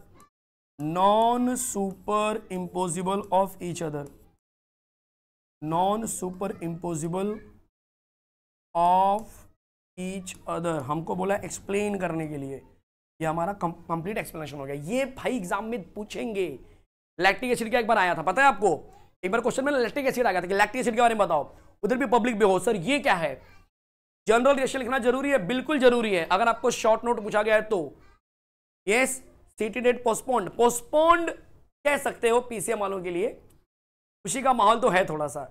non super impossible of each other non super impossible of each other हमको बोला एक्सप्लेन करने के लिए ये हमारा कंप्लीट एक्सप्लेनेशन हो गया ये भाई एग्जाम में पूछेंगे लैक्टिक एसिड का एक बार आया था पता है आपको एक बार क्वेश्चन में लैक्टिक एसिड आ गया था कि लैक्टिक एसिड के बारे में बताओ उधर भी पब्लिक बेहोश सर ये क्या है जनरल रिएक्शन लिखना जरूरी है बिल्कुल जरूरी है अगर आपको शॉर्ट नोट पूछा गया है तो yes city date postponed postponed कह सकते हो पीसीएम वालों के लिए खुशी का माहौल तो है थोड़ा सा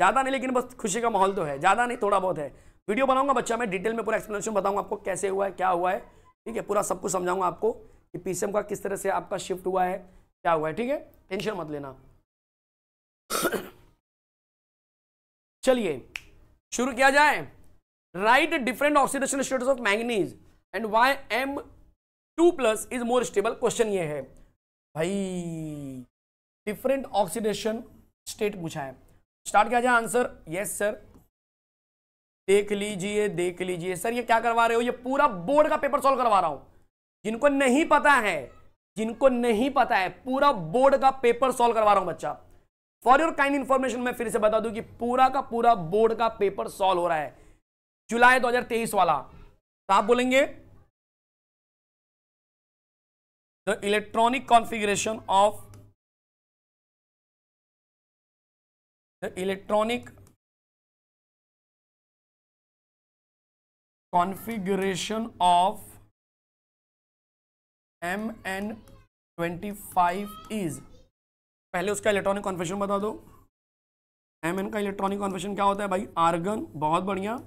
ज़्यादा नहीं लेकिन बस खुशी का माहौल तो है ज़्यादा नहीं थोड़ा बहुत है वीडियो बनाऊंगा बच्चा मैं डिटेल में पूरा एक्सप्लेनेशन बताऊंगा आपको कैसे हुआ है क्या हुआ है ठीक है पूरा सब कुछ समझाऊंगा आपको कि पीसीएम का किस तरह से आपका शिफ्ट हुआ है क्या हुआ है ठीक है टेंशन मत लेना *coughs* चलिए शुरू किया जाए write different different oxidation status of manganese and why m2 plus is more stable question ये है भाई different oxidation state पूछा है स्टार्ट किया जाए आंसर यस सर देख लीजिए देख लीजिए सर ये क्या करवा रहे हो ये पूरा बोर्ड का पेपर सॉल्व करवा रहा हूं जिनको नहीं पता है जिनको नहीं पता है पूरा बोर्ड का पेपर सॉल्व करवा रहा हूं बच्चा फॉर योर काइंड इंफॉर्मेशन मैं फिर से बता दूं कि पूरा का पूरा बोर्ड का पेपर सॉल्व हो रहा है जुलाई 2023 वाला तो आप बोलेंगे the electronic configuration of the electronic configuration of M N twenty five is पहले उसका इलेक्ट्रॉनिक कॉन्फिग्रेशन बता दो एम एन का इलेक्ट्रॉनिक कॉन्फिग्रेशन क्या होता है भाई आर्गन बहुत बढ़िया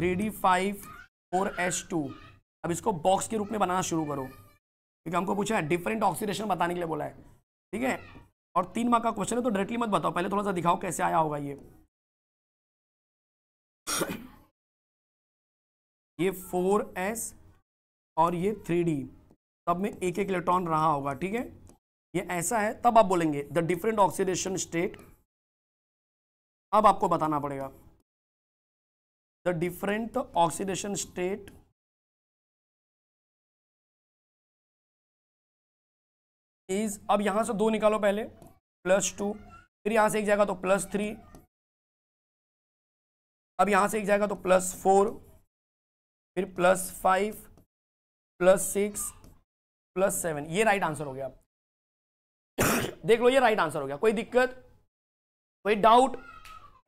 three D five four H two अब इसको बॉक्स के रूप में बनाना शुरू करो क्योंकि हमको पूछा है डिफरेंट ऑक्सीडेशन बताने के लिए बोला है ठीक है और तीन मार्क का क्वेश्चन है तो डायरेक्टली मत बताओ पहले थोड़ा सा दिखाओ कैसे आया होगा ये ये फोर एस और ये थ्री डी तब में एक एक इलेक्ट्रॉन रहा होगा ठीक है ये ऐसा है तब आप बोलेंगे द डिफरेंट ऑक्सीडेशन स्टेट अब आपको बताना पड़ेगा the different oxidation state is अब यहां से दो निकालो पहले प्लस टू फिर यहां से एक जाएगा तो प्लस थ्री अब यहां से एक जाएगा तो प्लस फोर फिर plus five plus six plus seven ये राइट आंसर हो गया *coughs* देख लो ये राइट आंसर हो गया कोई दिक्कत कोई डाउट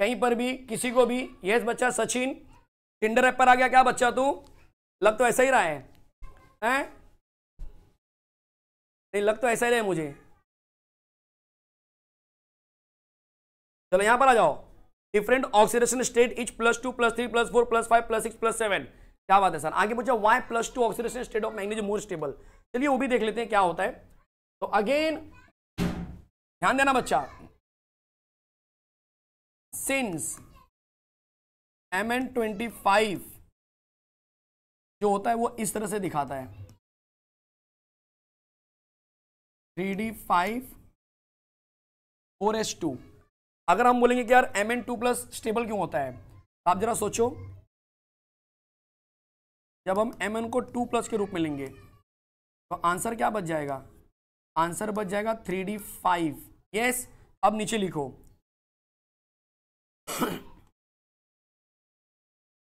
कहीं पर भी किसी को भी ये बच्चा सचिन टिंडर ऐप पर आ गया क्या बच्चा तू लग तो ऐसा ही रहा है हैं नहीं लग तो ऐसा ही रहा है मुझे चलो यहां पर आ जाओ different oxidation state each plus two plus three plus four plus five plus six plus seven क्या बात है सर आगे पूछा why plus two oxidation state of manganese more stable चलिए वो भी देख लेते हैं क्या होता है तो अगेन ध्यान देना बच्चा since M N twenty five जो होता है वो इस तरह से दिखाता है three D five four S two अगर हम बोलेंगे कि यार M N two plus stable क्यों होता है तो आप जरा सोचो जब हम एम एन को टू प्लस के रूप में लेंगे तो आंसर क्या बच जाएगा आंसर बच जाएगा थ्री डी फाइव यस अब नीचे लिखो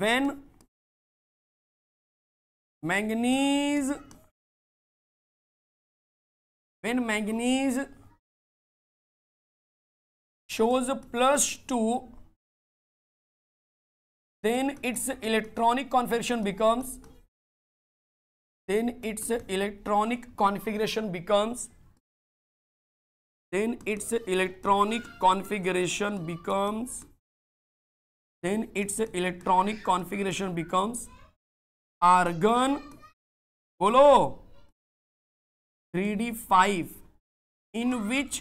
when manganese when manganese shows plus 2 then its electronic configuration becomes then its electronic configuration becomes then its electronic configuration becomes then its electronic configuration becomes argon bolo 3d5 in which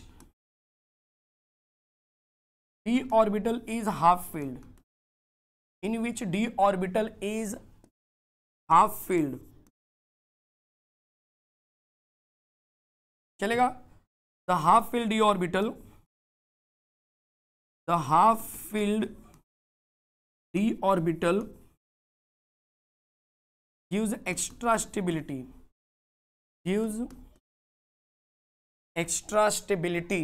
d orbital is half filled in which d orbital is half filled chalega the half filled d orbital the half filled D orbital gives extra stability gives extra stability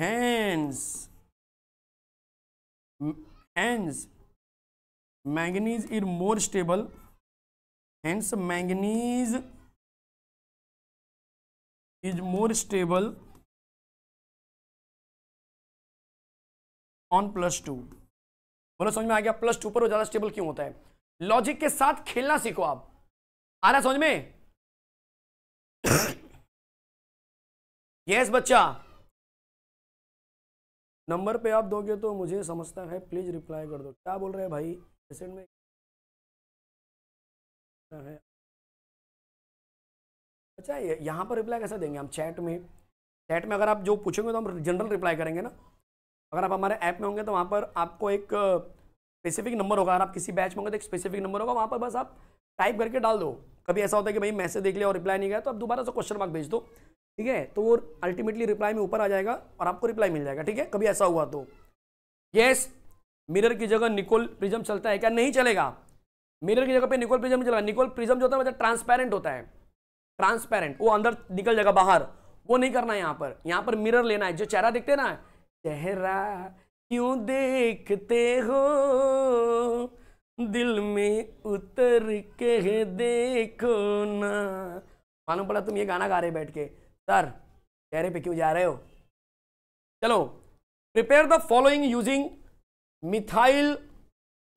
hence hence manganese is more stable hence manganese is more stable on plus two बोलो समझ में आ गया plus two पर वो ज्यादा stable क्यों होता है लॉजिक के साथ खेलना सीखो आप आ रहा समझ में यस बच्चा नंबर पे आप दोगे तो मुझे समझता है प्लीज रिप्लाई कर दो क्या बोल रहे हैं भाई पेशेंट में अच्छा यहाँ पर रिप्लाई कैसे देंगे हम चैट में चैट में अगर आप जो पूछेंगे तो हम जनरल रिप्लाई करेंगे ना अगर आप हमारे ऐप में होंगे तो वहाँ पर आपको एक स्पेसिफिक नंबर होगा अगर आप किसी बैच में होंगे तो एक स्पेसिफिक नंबर होगा वहाँ पर बस आप टाइप करके डाल दो कभी ऐसा होता है कि भाई मैसेज देख लिया और रिप्लाई नहीं गया तो आप दोबारा से क्वेश्चन मार्क भेज दो ठीक है तो वो अल्टीमेटली रिप्लाई में ऊपर आ जाएगा और आपको रिप्लाई मिल जाएगा ठीक है कभी ऐसा हुआ तो येस मिरर की जगह निकोल प्रिज्म चलता है क्या नहीं चलेगा मिरर की जगह पे निकोल प्रिज्म चलेगा निकोल प्रिज्म जो होता है मतलब ट्रांसपेरेंट होता है ट्रांसपेरेंट वो अंदर निकल जाएगा बाहर वो नहीं करना है यहाँ पर यहाँ पर मिरर लेना है जो चेहरा देखते हैं ना चेहरा क्यों देखते हो दिल में उतर के देखो ना मालूम पड़ा तुम ये गाना गा रहे बैठ के सर चेहरे पे क्यों जा रहे हो चलो prepare the following using methyl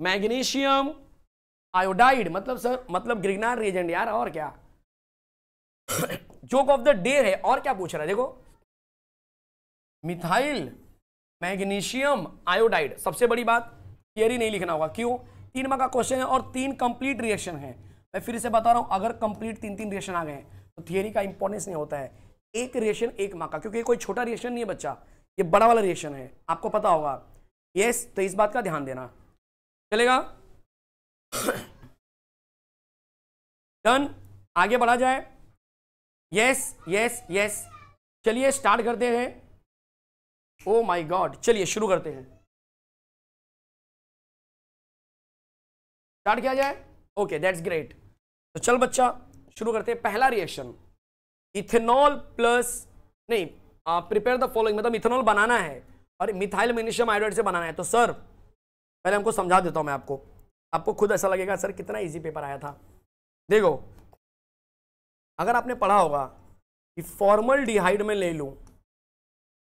magnesium iodide मतलब सर मतलब ग्रिगनार रिएजेंट यार और क्या जोक ऑफ द डे है और क्या पूछ रहा है देखो मिथाइल मैग्नीशियम आयोडाइड सबसे बड़ी बात थियरी नहीं लिखना होगा क्यों तीन मा का क्वेश्चन है और तीन कंप्लीट रिएक्शन है मैं फिर से बता रहा हूं अगर कंप्लीट तीन तीन रिएक्शन आ गए तो थियरी का इंपॉर्टेंस नहीं होता है एक रिएक्शन एक मा का क्योंकि कोई छोटा रिएक्शन नहीं है बच्चा ये बड़ा वाला रिएक्शन है आपको पता होगा यस तो इस बात का ध्यान देना चलेगा डन आगे बढ़ा जाए यस यस यस चलिए स्टार्ट करते हैं ओ माय गॉड चलिए शुरू करते हैं स्टार्ट किया जाए ओके दैट्स ग्रेट तो चल बच्चा शुरू करते हैं पहला रिएक्शन इथेनॉल प्लस नहीं प्रिपेयर द फॉलोइंग मतलब इथेनॉल बनाना है और मिथाइल मैग्नीशियम हाइड्रेट से बनाना है तो सर पहले हमको समझा देता हूँ मैं आपको आपको खुद ऐसा लगेगा सर कितना इजी पेपर आया था देखो अगर आपने पढ़ा होगा कि फॉर्मल डिहाइड में ले लूँ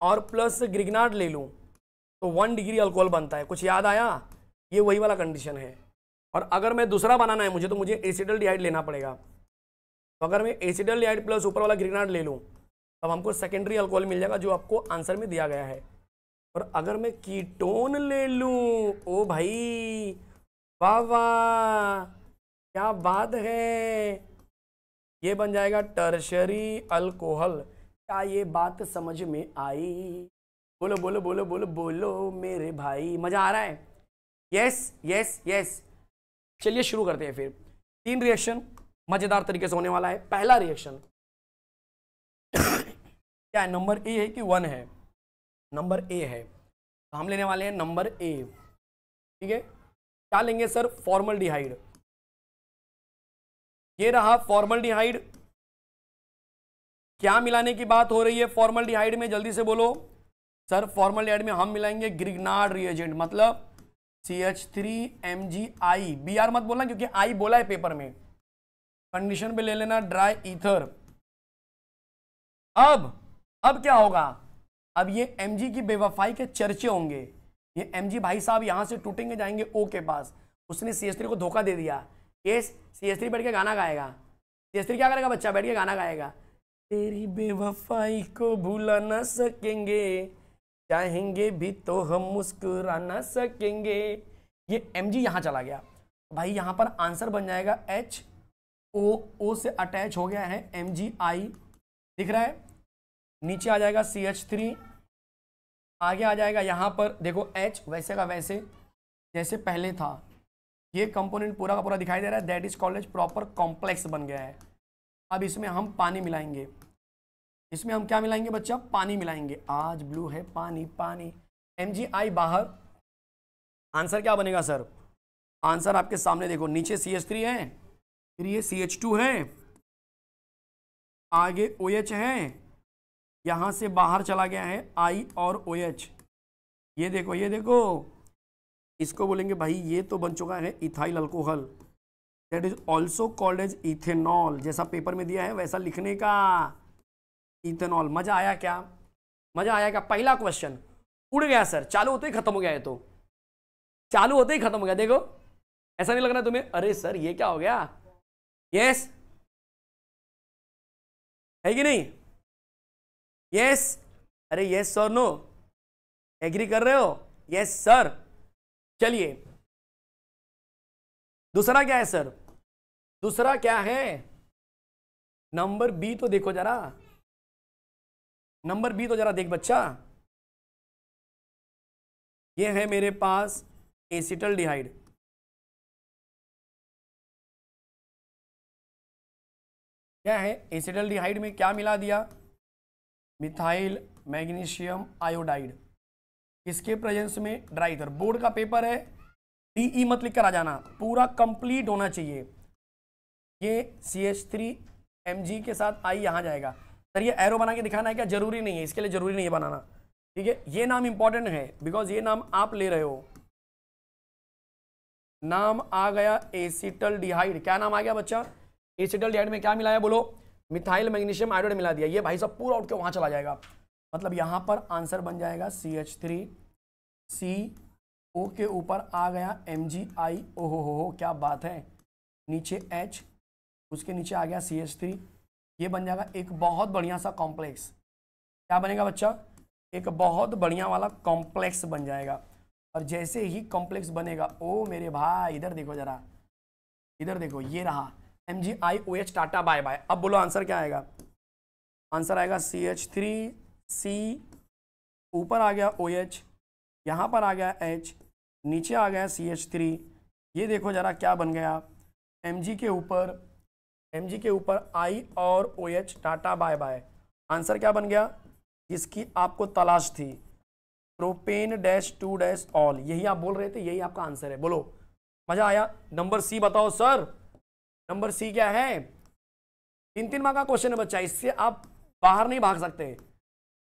और प्लस ग्रिगनाड ले लूँ तो वन डिग्री अल्कोहल बनता है कुछ याद आया ये वही वाला कंडीशन है और अगर मैं दूसरा बनाना है मुझे तो मुझे एसिडल डिहाइड लेना पड़ेगा तो अगर मैं एसिडल डिहाइड प्लस ऊपर वाला ग्रिगनाड ले लूँ तब हमको सेकेंडरी अल्कोहल मिल जाएगा जो आपको आंसर में दिया गया है और अगर मैं कीटोन ले लूँ ओ भाई वाह वाह क्या बात है ये बन जाएगा टर्शरी अल्कोहल क्या ये बात समझ में आई बोलो बोलो बोलो बोलो बोलो मेरे भाई मज़ा आ रहा है यस यस यस चलिए शुरू करते हैं फिर तीन रिएक्शन मज़ेदार तरीके से होने वाला है पहला रिएक्शन *coughs* क्या है नंबर ए है कि वन है नंबर ए है तो हम लेने वाले हैं नंबर ए ठीक है क्या लेंगे सर फॉर्मल डिहाइड ये रहा फॉर्मल डिहाइड क्या मिलाने की बात हो रही है फॉर्मल डिहाइड में जल्दी से बोलो सर फॉर्मल डिहाइड में हम मिलाएंगे ग्रिगनाड रिएजेंट मतलब C H three M G I B R मत बोलना क्योंकि आई बोला है पेपर में कंडीशन पे ले लेना ड्राई इथर अब अब क्या होगा अब ये एम जी की बेवफाई के चर्चे होंगे ये एम जी भाई साहब यहाँ से टूटेंगे जाएंगे ओ के पास उसने सी एस थ्री को धोखा दे दिया ये सी एस थ्री बैठ के गाना गाएगा सी एस थ्री क्या करेगा बच्चा बैठ के गाना गाएगा तेरी बेवफाई को भूला ना सकेंगे चाहेंगे भी तो हम मुस्कुरा ना सकेंगे ये एम जी यहाँ चला गया भाई यहाँ पर आंसर बन जाएगा एच ओ ओ से अटैच हो गया है एम जी आई दिख रहा है नीचे आ जाएगा सी एच थ्री आगे आ जाएगा यहाँ पर देखो एच वैसे का वैसे जैसे पहले था ये कंपोनेंट पूरा का पूरा दिखाई दे रहा है that is college proper complex बन गया है अब इसमें हम पानी मिलाएंगे इसमें हम क्या मिलाएंगे बच्चा पानी मिलाएंगे आज ब्लू है पानी पानी एम जी आई बाहर आंसर क्या बनेगा सर आंसर आपके सामने देखो नीचे सी एच थ्री है फिर ये सी एच टू है आगे ओ OH एच है यहां से बाहर चला गया है आई और ओ OH. एच ये देखो ये देखो इसको बोलेंगे भाई ये तो बन चुका है ethyl alcohol that is also called as ethanol जैसा पेपर में दिया है वैसा लिखने का इथेनॉल मजा आया क्या मजा आया क्या पहला क्वेश्चन उड़ गया सर चालू होते ही खत्म हो गया ये तो चालू होते ही खत्म हो गया देखो ऐसा नहीं लग रहा तुम्हें अरे सर ये क्या हो गया यस है कि नहीं यस अरे यस सर नो एग्री कर रहे हो यस सर चलिए दूसरा क्या है सर दूसरा क्या है नंबर बी तो देखो जरा नंबर बी तो जरा देख बच्चा ये है मेरे पास एसिटल डिहाइड क्या है एसिटल डिहाइड में क्या मिला दिया मिथाइल मैग्नीशियम आयोडाइड इसके प्रेजेंस में ड्राइथर बोर्ड का पेपर है डीई मत लिख कर आ जाना पूरा कंप्लीट होना चाहिए ये C H three M G के साथ आई यहाँ जाएगा सर ये एरो बना के दिखाना है क्या जरूरी नहीं है इसके लिए जरूरी नहीं है बनाना ठीक है ये नाम इंपॉर्टेंट है बिकॉज ये नाम आप ले रहे हो नाम आ गया एसिटल डिहाइड क्या नाम आ गया बच्चा एसिटल डिहाइड में क्या मिलाया बोलो मिथाइल मैग्नीशियम आयोडाइड मिला दिया ये भाई साहब पूरा उठ के वहां चला जाएगा मतलब यहां पर आंसर बन जाएगा सी एच थ्री सी ओ के ऊपर आ गया एम जी आई ओ हो हो क्या बात है नीचे एच उसके नीचे आ गया सी एच थ्री ये बन जाएगा एक बहुत बढ़िया सा कॉम्प्लेक्स क्या बनेगा बच्चा एक बहुत बढ़िया वाला कॉम्प्लेक्स बन जाएगा और जैसे ही कॉम्प्लेक्स बनेगा ओ मेरे भाई इधर देखो जरा इधर देखो ये रहा M G I O H ta ta bye bye अब बोलो आंसर क्या आएगा आंसर आएगा सी एच थ्री सी ऊपर आ गया ओ एच यहाँ पर आ गया एच नीचे आ गया सी एच थ्री ये देखो ज़रा क्या बन गया एम जी के ऊपर एम के ऊपर आई और O H ta ta bye bye answer क्या बन गया जिसकी आपको तलाश थी propane dash two dash ol यही आप बोल रहे थे यही आपका आंसर है बोलो मज़ा आया नंबर सी बताओ सर नंबर सी क्या है तीन तीन माह का क्वेश्चन है बच्चा इससे आप बाहर नहीं भाग सकते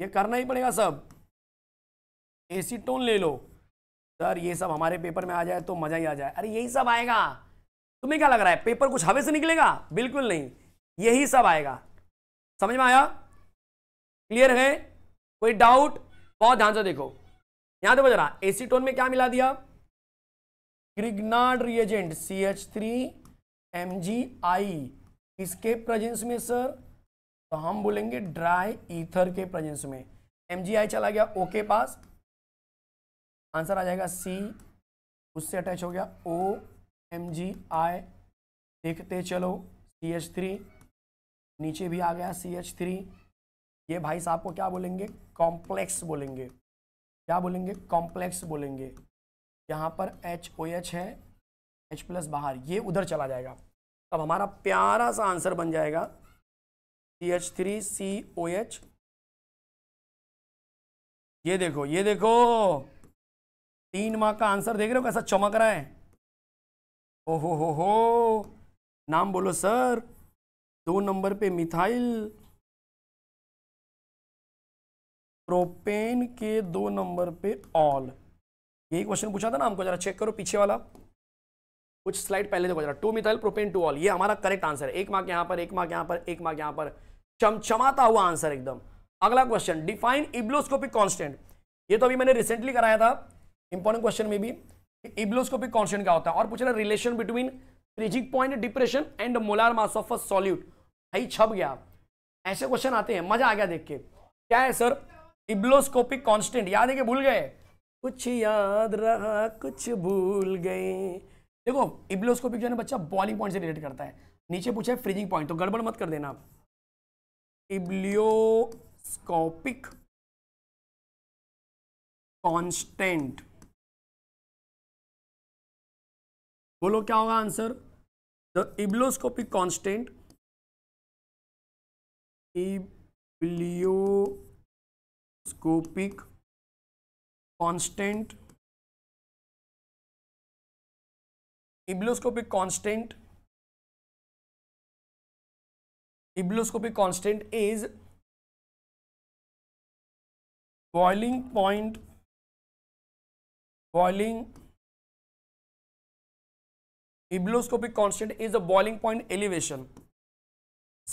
ये करना ही पड़ेगा सब एसीटोन ले लो सर ये सब हमारे पेपर में आ जाए तो मज़ा ही आ जाए अरे यही सब आएगा तुम्हें क्या लग रहा है पेपर कुछ हवे से निकलेगा बिल्कुल नहीं यही सब आएगा समझ में आया क्लियर है कोई डाउट बहुत ध्यान से देखो यहां देखो जरा एसीटोन में क्या मिला दिया grignard reagent C H three M G I इसके प्रेजेंस में सर तो हम बोलेंगे ड्राई ईथर के प्रेजेंस में एम जी आई चला गया ओ के पास आंसर आ जाएगा सी उससे अटैच हो गया ओ एम जी आई देखते चलो सी एच थ्री नीचे भी आ गया सी एच थ्री ये भाई साहब को क्या बोलेंगे कॉम्प्लेक्स बोलेंगे क्या बोलेंगे कॉम्प्लेक्स बोलेंगे यहाँ पर एच ओ एच है एच प्लस बाहर ये उधर चला जाएगा तब हमारा प्यारा सा आंसर बन जाएगा C H three C O H ये देखो ये देखो तीन मार्क का आंसर देख रहे हो कैसा चमक रहा है ओहो हो हो नाम बोलो सर दो नंबर पे मिथाइल प्रोपेन के दो नंबर पे ऑल यही क्वेश्चन पूछा था ना हमको जरा चेक करो पीछे वाला कुछ स्लाइड पहले देखो जरा two methyl propane two ol ये हमारा करेक्ट आंसर है एक मार्क यहां पर एक मार्क यहां पर एक मार्क यहां पर चमचमाता हुआ आंसर एकदम अगला क्वेश्चन डिफाइन इब्लोस्कोपिक कॉन्स्टेंट ये तो अभी मैंने रिसेंटली कराया था इंपॉर्टेंट क्वेश्चन में भी इब्लोस्कोपिक कॉन्स्टेंट क्या होता है और पूछ रहा relation between freezing point depression and molar mass of a solute भाई छप गया ऐसे क्वेश्चन आते हैं मजा आ गया देख के क्या है सर इब्लोस्कोपिक कॉन्स्टेंट याद है कि भूल गए कुछ याद रहा कुछ भूल गए देखो इब्लोस्कोपिक जो है बच्चा बॉलिंग पॉइंट से रिलेट करता है नीचे पूछा है फ्रीजिंग पॉइंट तो गड़बड़ मत कर देना इब्लियोस्कोपिक कॉन्स्टेंट बोलो क्या होगा answer the ebullioscopic constant ebullioscopic constant ebullioscopic constant ebullioscopic constant is boiling point boiling ebullioscopic constant is a boiling point elevation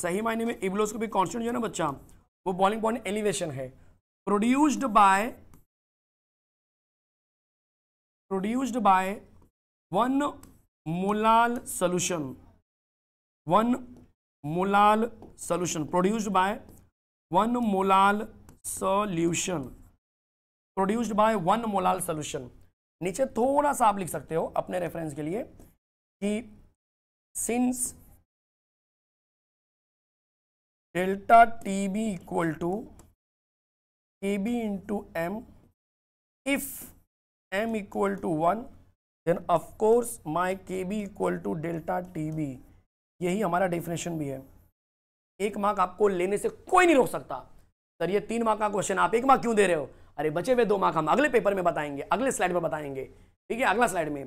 सही मायने में इब्लोस्कोपिक कांस्टेंट जो है ना बच्चा वो बॉलिंग पॉइंट एलिवेशन है produced by produced by one molal solution one molal solution produced by one molal solution produced by one molal solution नीचे थोड़ा सा आप लिख सकते हो अपने रेफरेंस के लिए कि since delta T B equal to A B into M if M equal to one then of course my K B equal to delta T B यही हमारा डेफिनेशन भी है एक मार्क आपको लेने से कोई नहीं रोक सकता सर ये तीन मार्क का क्वेश्चन आप एक मार्क क्यों दे रहे हो अरे बचे हुए दो मार्क हम अगले पेपर में बताएंगे अगले स्लाइड में बताएंगे ठीक है अगला स्लाइड में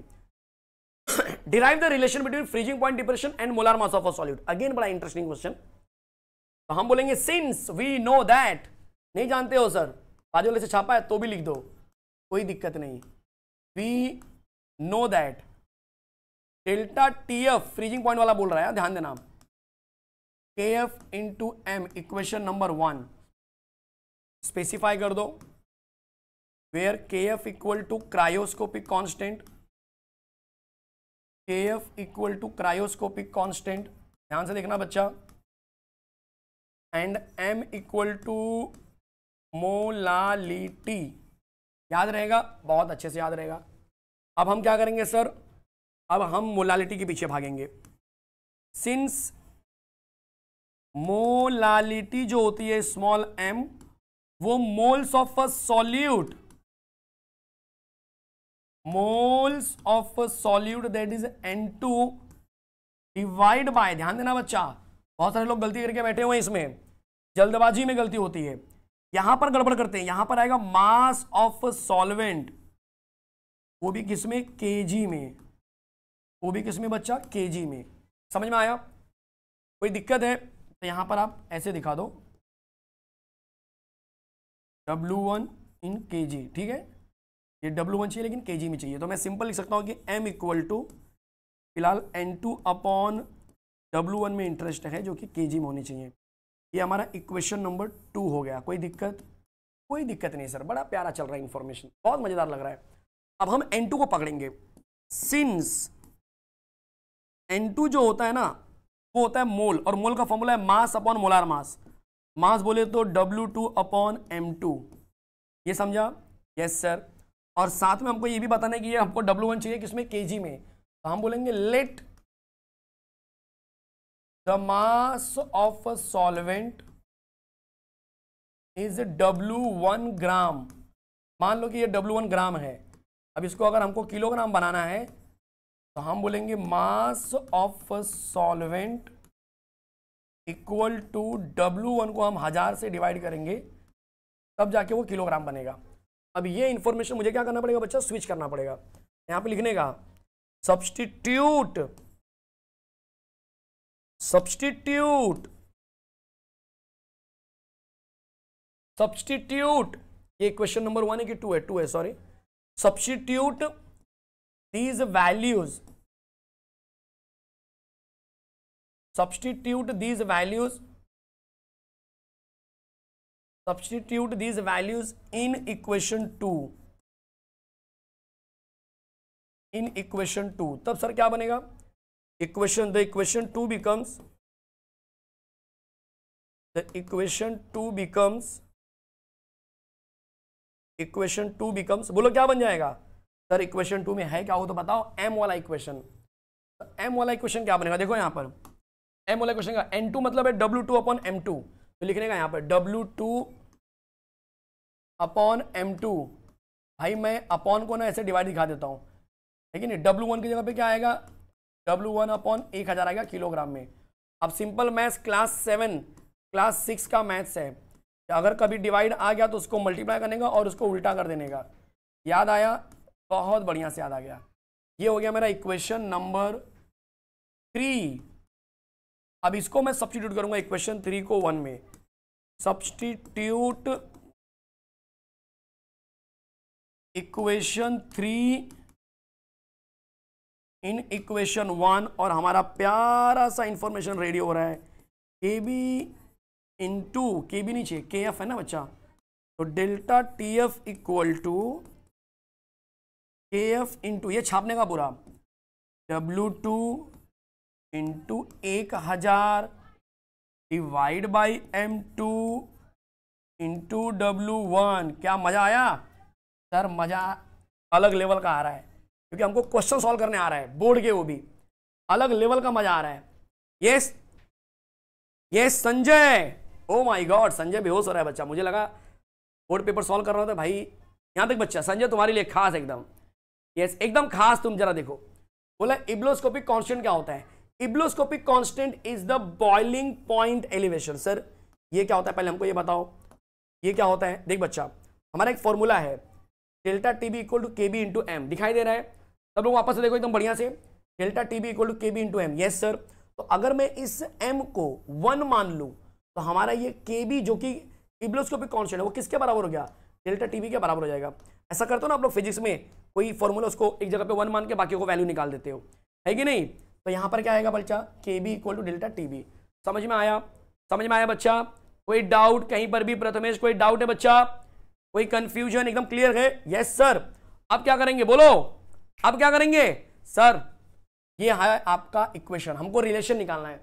derive the relation between freezing point depression and molar mass of a solid again बड़ा इंटरेस्टिंग क्वेश्चन तो हम बोलेंगे सिंस वी नो दैट नहीं जानते हो सर बाजूल से छापा है तो भी लिख दो कोई दिक्कत नहीं we know that delta T F freezing point वाला बोल रहा है ध्यान देना K F into M equation number one specify कर दो where K F equal to cryoscopic constant K F equal to cryoscopic constant ध्यान से देखना बच्चा and M equal to molality याद रहेगा बहुत अच्छे से याद रहेगा अब हम क्या करेंगे सर अब हम मोलालिटी के पीछे भागेंगे सिंस मोलालिटी जो होती है स्मॉल एम वो moles of a solute moles of solute that is N two divide by ध्यान देना बच्चा बहुत सारे लोग गलती करके बैठे हुए हैं इसमें जल्दबाजी में गलती होती है यहां पर गड़बड़ करते हैं यहां पर आएगा मास ऑफ सॉल्वेंट वो भी किसमें जी में वो भी किसमें बच्चा के जी में समझ में आया कोई दिक्कत है तो यहां पर आप ऐसे दिखा दो डब्ल्यू वन इन के जी ठीक है ये डब्ल्यू वन चाहिए लेकिन के में चाहिए तो मैं सिंपल लिख सकता हूँ कि एम इक्वल टू फिलहाल N two upon W one में इंटरेस्ट है जो कि के में होनी चाहिए ये हमारा इक्वेशन नंबर टू हो गया कोई दिक्कत कोई दिक्कत नहीं सर बड़ा प्यारा चल रहा है इन्फॉर्मेशन बहुत मज़ेदार लग रहा है अब हम एन टू को पकड़ेंगे सिंस एन टू जो होता है ना वो होता है मोल और मोल का फॉर्मूला है मास अपॉन मोलार मास मास बोले तो W two upon M two ये समझा यस सर और साथ में हमको ये भी बताना है कि ये हमको डब्ल्यू वन चाहिए किसमें के जी में तो हम बोलेंगे let the mass of solvent is W one gram मान लो कि ये डब्ल्यू वन ग्राम है अब इसको अगर हमको किलोग्राम बनाना है तो हम बोलेंगे mass of solvent equal to W one को हम हजार से डिवाइड करेंगे तब जाके वो किलोग्राम बनेगा अब ये इंफॉर्मेशन मुझे क्या करना पड़ेगा बच्चा स्विच करना पड़ेगा यहां पे लिखने का सब्सटीट्यूट सब्सटीट्यूट सब्सटीट्यूट ये क्वेश्चन नंबर वन है कि टू है टू है sorry substitute these values substitute these values substitute these values in equation two in equation two तब सर क्या बनेगा equation the equation two becomes the equation two becomes equation two becomes बोलो क्या बन जाएगा sir equation two में है क्या हो तो बताओ एम वाला इक्वेशन एम वाला इक्वेशन क्या बनेगा देखो यहां पर एम वाला इक्वेशन का एन टू मतलब W two upon M two तो लिखने का यहां पर W two upon M two भाई मैं अपॉन को ना ऐसे डिवाइड दिखा देता हूँ ठीक है ना डब्लू वन की जगह पे क्या आएगा डब्लू वन अपॉन एक हज़ार आएगा किलोग्राम में अब simple maths class seven class six का मैथ्स है अगर कभी डिवाइड आ गया तो उसको मल्टीप्लाई करने का और उसको उल्टा कर देने का याद आया बहुत बढ़िया से याद आ गया ये हो गया मेरा इक्वेशन नंबर थ्री अब इसको मैं सब्सटीट्यूट करूंगा इक्वेशन थ्री को वन में substitute equation three in equation one और हमारा प्यारा सा इंफॉर्मेशन रेडी हो रहा है K B into K B नीचे के एफ है ना बच्चा तो delta T F equal to K F into ये छापने का पूरा डब्ल्यू टू इंटू एक हजार divide by M two into W one क्या मज़ा आया सर मज़ा अलग लेवल का आ रहा है क्योंकि हमको क्वेश्चन सॉल्व करने आ रहा है बोर्ड के वो भी अलग लेवल का मज़ा आ रहा है yes yes Sanjay oh my god Sanjay बेहोश हो रहा है बच्चा मुझे लगा बोर्ड पेपर सॉल्व कर रहा था तो भाई यहाँ तक बच्चा संजय तुम्हारे लिए खास एकदम यस एकदम खास तुम जरा देखो बोला इब्लोस्कोपिक कॉन्स्टेंट क्या होता है ebullioscopic constant is the boiling point elevation sir ये क्या होता है पहले हमको ये बताओ ये क्या होता है देख बच्चा हमारा एक फॉर्मूला है delta T B equal to K B into M दिखाई दे रहा है सब लोग वापस से देखो एकदम बढ़िया से delta T B equal to K B into M yes sir तो अगर मैं इस एम को वन मान लूँ तो हमारा ये के बी जो कि इब्लोस्कोपिक कॉन्स्टेंट है वो किसके बराबर हो गया डेल्टा टी बी के बराबर हो जाएगा ऐसा करते हो ना आप लोग फिजिक्स में कोई फॉर्मूला उसको एक जगह पे वन मान के बाकी को वैल्यू निकाल देते हो है कि नहीं तो यहाँ पर क्या आएगा बच्चा K B equal to delta T B समझ में आया समझ में आया बच्चा कोई डाउट कहीं पर भी प्रथमेश कोई डाउट है बच्चा कोई कंफ्यूजन एकदम क्लियर है यस सर अब क्या करेंगे बोलो अब क्या करेंगे सर ये है आपका इक्वेशन हमको रिलेशन निकालना है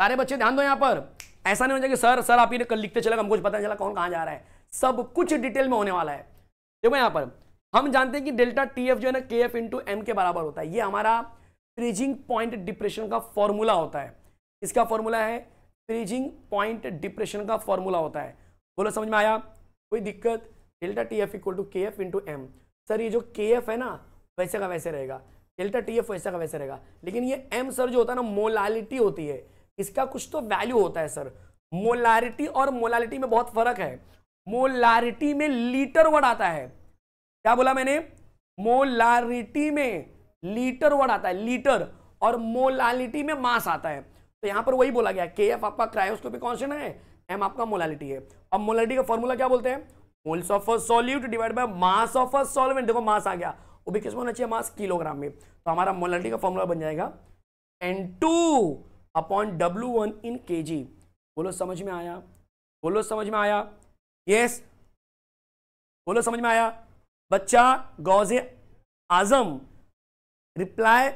सारे बच्चे ध्यान दो यहां पर ऐसा नहीं हो जाएगा सर सर आप ये कल लिखते चलेगा हमको पता नहीं चला कौन कहां जा रहा है सब कुछ डिटेल में होने वाला है देखो यहां पर हम जानते हैं कि डेल्टा टी एफ जो है ना के एफ इंटू एम के बराबर होता है ये हमारा फ्रीजिंग पॉइंट डिप्रेशन का फॉर्मूला होता है इसका फॉर्मूला है फ्रीजिंग पॉइंट डिप्रेशन का फॉर्मूला होता है बोलो समझ में आया कोई दिक्कत delta T F equal to K F into M sir ये जो के एफ है ना वैसे का वैसे रहेगा डेल्टा टी एफ वैसे का वैसे रहेगा लेकिन ये एम सर जो होता है ना मोलालिटी होती है इसका कुछ तो वैल्यू होता है सर मोलारिटी और मोलालिटी में बहुत फर्क है मोलारिटी में लीटर वर्ड आता है क्या बोला मैंने मोलारिटी में लीटर वर्ड आता है लीटर और मोलालिटी में मास आता है तो यहां पर वही बोला गया के एफ आपका क्रायोस्कोपिक कॉन्स्टेंट है एम आपका मोलालिटी है अब मोलालिटी का फॉर्मूला क्या बोलते हैं moles of a solute divide by mass of a solvent देखो मास आ गया वो भी किस में होना चाहिए मास किलोग्राम में तो हमारा मोलालिटी का फॉर्मूला बन जाएगा N two upon W one in K G बोलो समझ में आया बोलो समझ में आया यस yes. बोलो समझ में आया बच्चा गौजे आजम रिप्लाई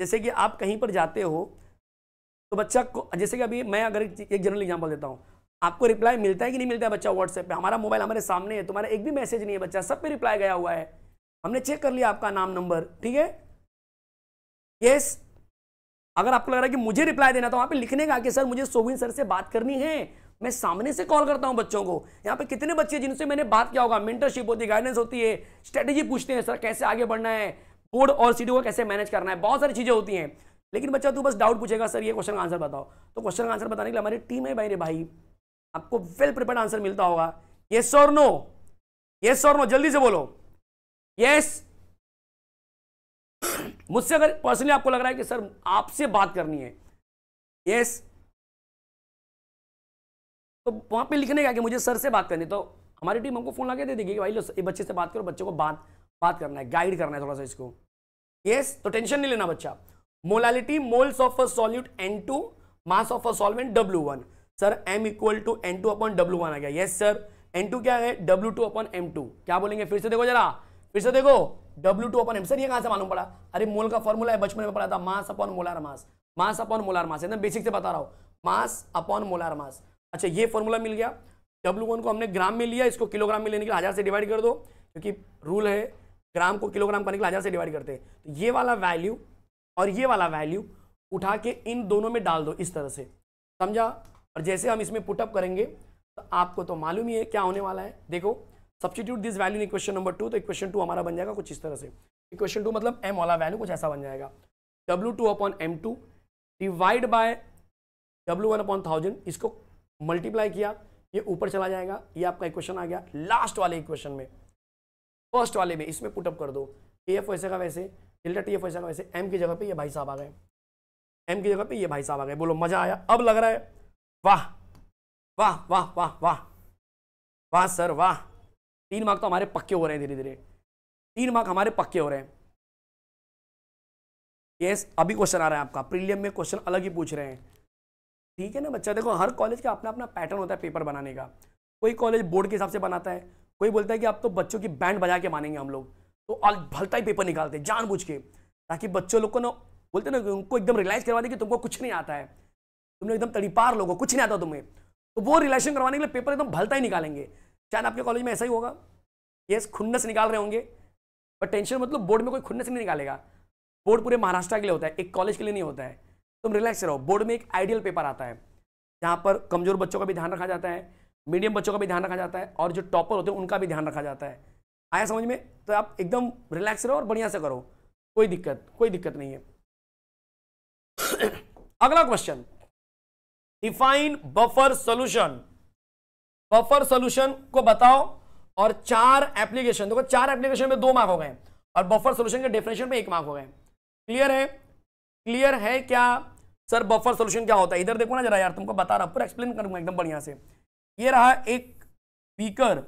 जैसे कि आप कहीं पर जाते हो तो बच्चा को जैसे कि अभी मैं अगर एक जनरल एग्जाम्पल देता हूँ आपको रिप्लाई मिलता है कि नहीं मिलता है बच्चा व्हाट्सएप पे हमारा मोबाइल हमारे सामने है तुम्हारा एक भी मैसेज नहीं है बच्चा सब पे रिप्लाई गया हुआ है हमने चेक कर लिया आपका नाम नंबर ठीक है यस अगर आपको लग रहा है कि मुझे रिप्लाई देना तो वहाँ पे लिखने का कि सर मुझे सोविन सर से बात करनी है मैं सामने से कॉल करता हूँ बच्चों को यहाँ पे कितने बच्चे जिनसे मैंने बात किया होगा मेंटरशिप होती है गाइडेंस होती है स्ट्रेटेजी पूछते हैं सर कैसे आगे बढ़ना है बोर्ड और सीडियो को कैसे मैनेज करना है बहुत सारी चीज़ें होती हैं लेकिन बच्चा तू बस डाउट पूछेगा सर ये क्वेश्चन का आंसर बताओ तो क्वेश्चन का आंसर बताने के लिए हमारी टीम है भाई रे भाई आपको वेल प्रिपेयर आंसर मिलता होगा यस और नो यस और नो जल्दी से बोलो यस मुझसे अगर पर्सनली आपको लग रहा है कि सर आपसे बात करनी है यस तो वहां पे लिखने का कि मुझे सर से बात करनी तो हमारी टीम हमको फोन लगा दे देगी कि भाई लो बच्चे से बात करो बच्चों को बात बात करना है गाइड करना है थोड़ा सा इसको यस तो टेंशन नहीं लेना बच्चा molality moles of a solute N two mass of a solvent W one sir M equal to N two upon W one आ गया यस सर एन टू क्या है W two upon M two क्या बोलेंगे फिर से देखो जरा फिर से देखो W two upon M sir ये कहां से मालूम पड़ा अरे मोल का फॉर्मूला है बचपन में पढ़ा था mass upon molar mass mass upon molar mass एकदम बेसिक से बता रहा हूँ मास अपॉन मोलार मास अच्छा ये फॉर्मूला मिल गया डब्ल्यू वन को हमने ग्राम में लिया इसको किलोग्राम में लेने के लिए हज़ार से डिवाइड कर दो क्योंकि रूल है ग्राम को किलोग्राम करने के लिए हज़ार से डिवाइड करते हैं तो ये वाला वैल्यू और ये वाला वैल्यू उठा के इन दोनों में डाल दो इस तरह से समझा और जैसे हम इसमें पुटअप करेंगे तो आपको तो मालूम ही है क्या होने वाला है देखो substitute this value in equation number two तो इक्वेशन टू हमारा बन जाएगा कुछ इस तरह से इक्वेशन टू मतलब एम वाला वैल्यू कुछ ऐसा बन जाएगा W two upon M two divide by W one upon thousand इसको मल्टीप्लाई किया ये ऊपर चला जाएगा ये आपका इक्वेशन आ गया लास्ट वाले इक्वेशन में फर्स्ट वाले में इसमें पुटअप कर दो ए एफ वैसे का वैसे डेल्टा टी एफ वैसे का वैसे एम की जगह पे ये भाई साहब आ गए एम की जगह पे ये भाई साहब आ गए बोलो मजा आया अब लग रहा है वाह वाह वाह वाह वाह वाह सर वाह तीन मार्क तो हमारे पक्के हो रहे हैं धीरे धीरे तीन मार्क हमारे पक्के हो रहे हैं यस अभी क्वेश्चन आ रहा है आपका प्रीलियम में क्वेश्चन अलग ही पूछ रहे हैं ठीक है ना बच्चा देखो हर कॉलेज का अपना अपना पैटर्न होता है पेपर बनाने का कोई कॉलेज बोर्ड के हिसाब से बनाता है कोई बोलता है कि आप तो बच्चों की बैंड बजा के मानेंगे हम लोग तो भलता ही पेपर निकालते हैं जानबूझ के ताकि बच्चों लोग को ना बोलते ना उनको एकदम रिलाइज करवा दे कि तुमको कुछ नहीं आता है तुमने एकदम तड़ीपार लोगों कुछ नहीं आता तुम्हें तो वो रिलेशन करवाने के लिए पेपर एकदम भलता ही निकालेंगे शायद आपके कॉलेज में ऐसा ही होगा ये खुन्नस निकाल रहे होंगे बट टेंशन मतलब बोर्ड में कोई खुन्नस नहीं निकालेगा बोर्ड पूरे महाराष्ट्र के लिए होता है एक कॉलेज के लिए नहीं होता है तुम रिलैक्स रहो बोर्ड में एक आइडियल पेपर आता है जहाँ पर कमजोर बच्चों का भी ध्यान रखा जाता है मीडियम बच्चों का भी ध्यान रखा जाता है और जो टॉपर होते हैं उनका भी ध्यान रखा जाता है आया समझ में तो आप एकदम रिलैक्स रहो और बढ़िया से करो कोई दिक्कत कोई दिक्कत नहीं है *coughs* अगला question define buffer solution buffer solution को बताओ और चार एप्लीकेशन देखो चार एप्लीकेशन में दो मार्क हो गए और बफर सोल्यूशन के डेफिनेशन में एक मार्क हो गए क्लियर है क्लियर है क्या सर बफर सोल्यूशन क्या होता है इधर देखो ना जरा यार तुमको बता रहा पूरा एक्सप्लेन करूंगा एकदम बढ़िया से ये रहा एक बीकर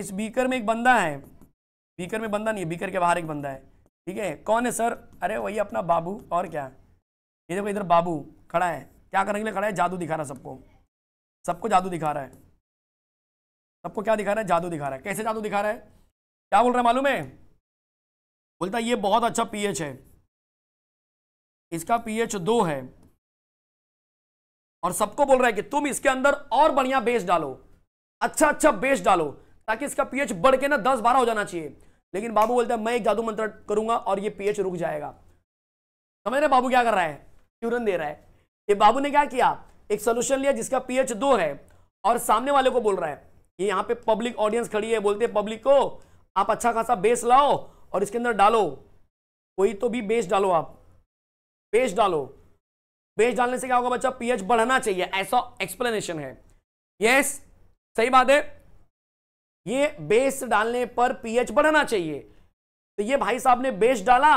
इस बीकर में एक बंदा है बीकर में बंदा नहीं है बीकर के बाहर एक बंदा है ठीक है कौन है सर अरे वही अपना बाबू और क्या ये देखो इधर बाबू खड़ा है क्या करने के लिए खड़ा है जादू दिखा रहा है सबको सबको जादू दिखा रहा है सबको क्या दिखा रहा है जादू दिखा रहा है कैसे जादू दिखा रहा है क्या बोल रहा है मालूम है बोलता ये बहुत अच्छा पीएच है इसका पीएच दो है और सबको बोल रहा है कि तुम इसके अंदर और बढ़िया बेस डालो अच्छा अच्छा बेस डालो ताकि इसका पीएच बढ़ के ना दस बारह हो जाना चाहिए लेकिन बाबू बोलता है मैं एक जादू मंत्र करूंगा और ये पीएच रुक जाएगा समझ रहे बाबू क्या कर रहा है चूरन दे रहा है ये बाबू ने क्या किया एक सोल्यूशन लिया जिसका पीएच दो है और सामने वाले को बोल रहा है ये यहाँ पे पब्लिक ऑडियंस खड़ी है बोलते हैं पब्लिक को आप अच्छा खासा बेस लाओ और इसके अंदर डालो कोई तो भी बेस डालो आप बेस डालो बेस डालने से क्या होगा बच्चा पीएच बढ़ना चाहिए ऐसा एक्सप्लेनेशन है यस सही बात है ये बेस डालने पर पीएच बढ़ना चाहिए तो ये भाई साहब ने बेस डाला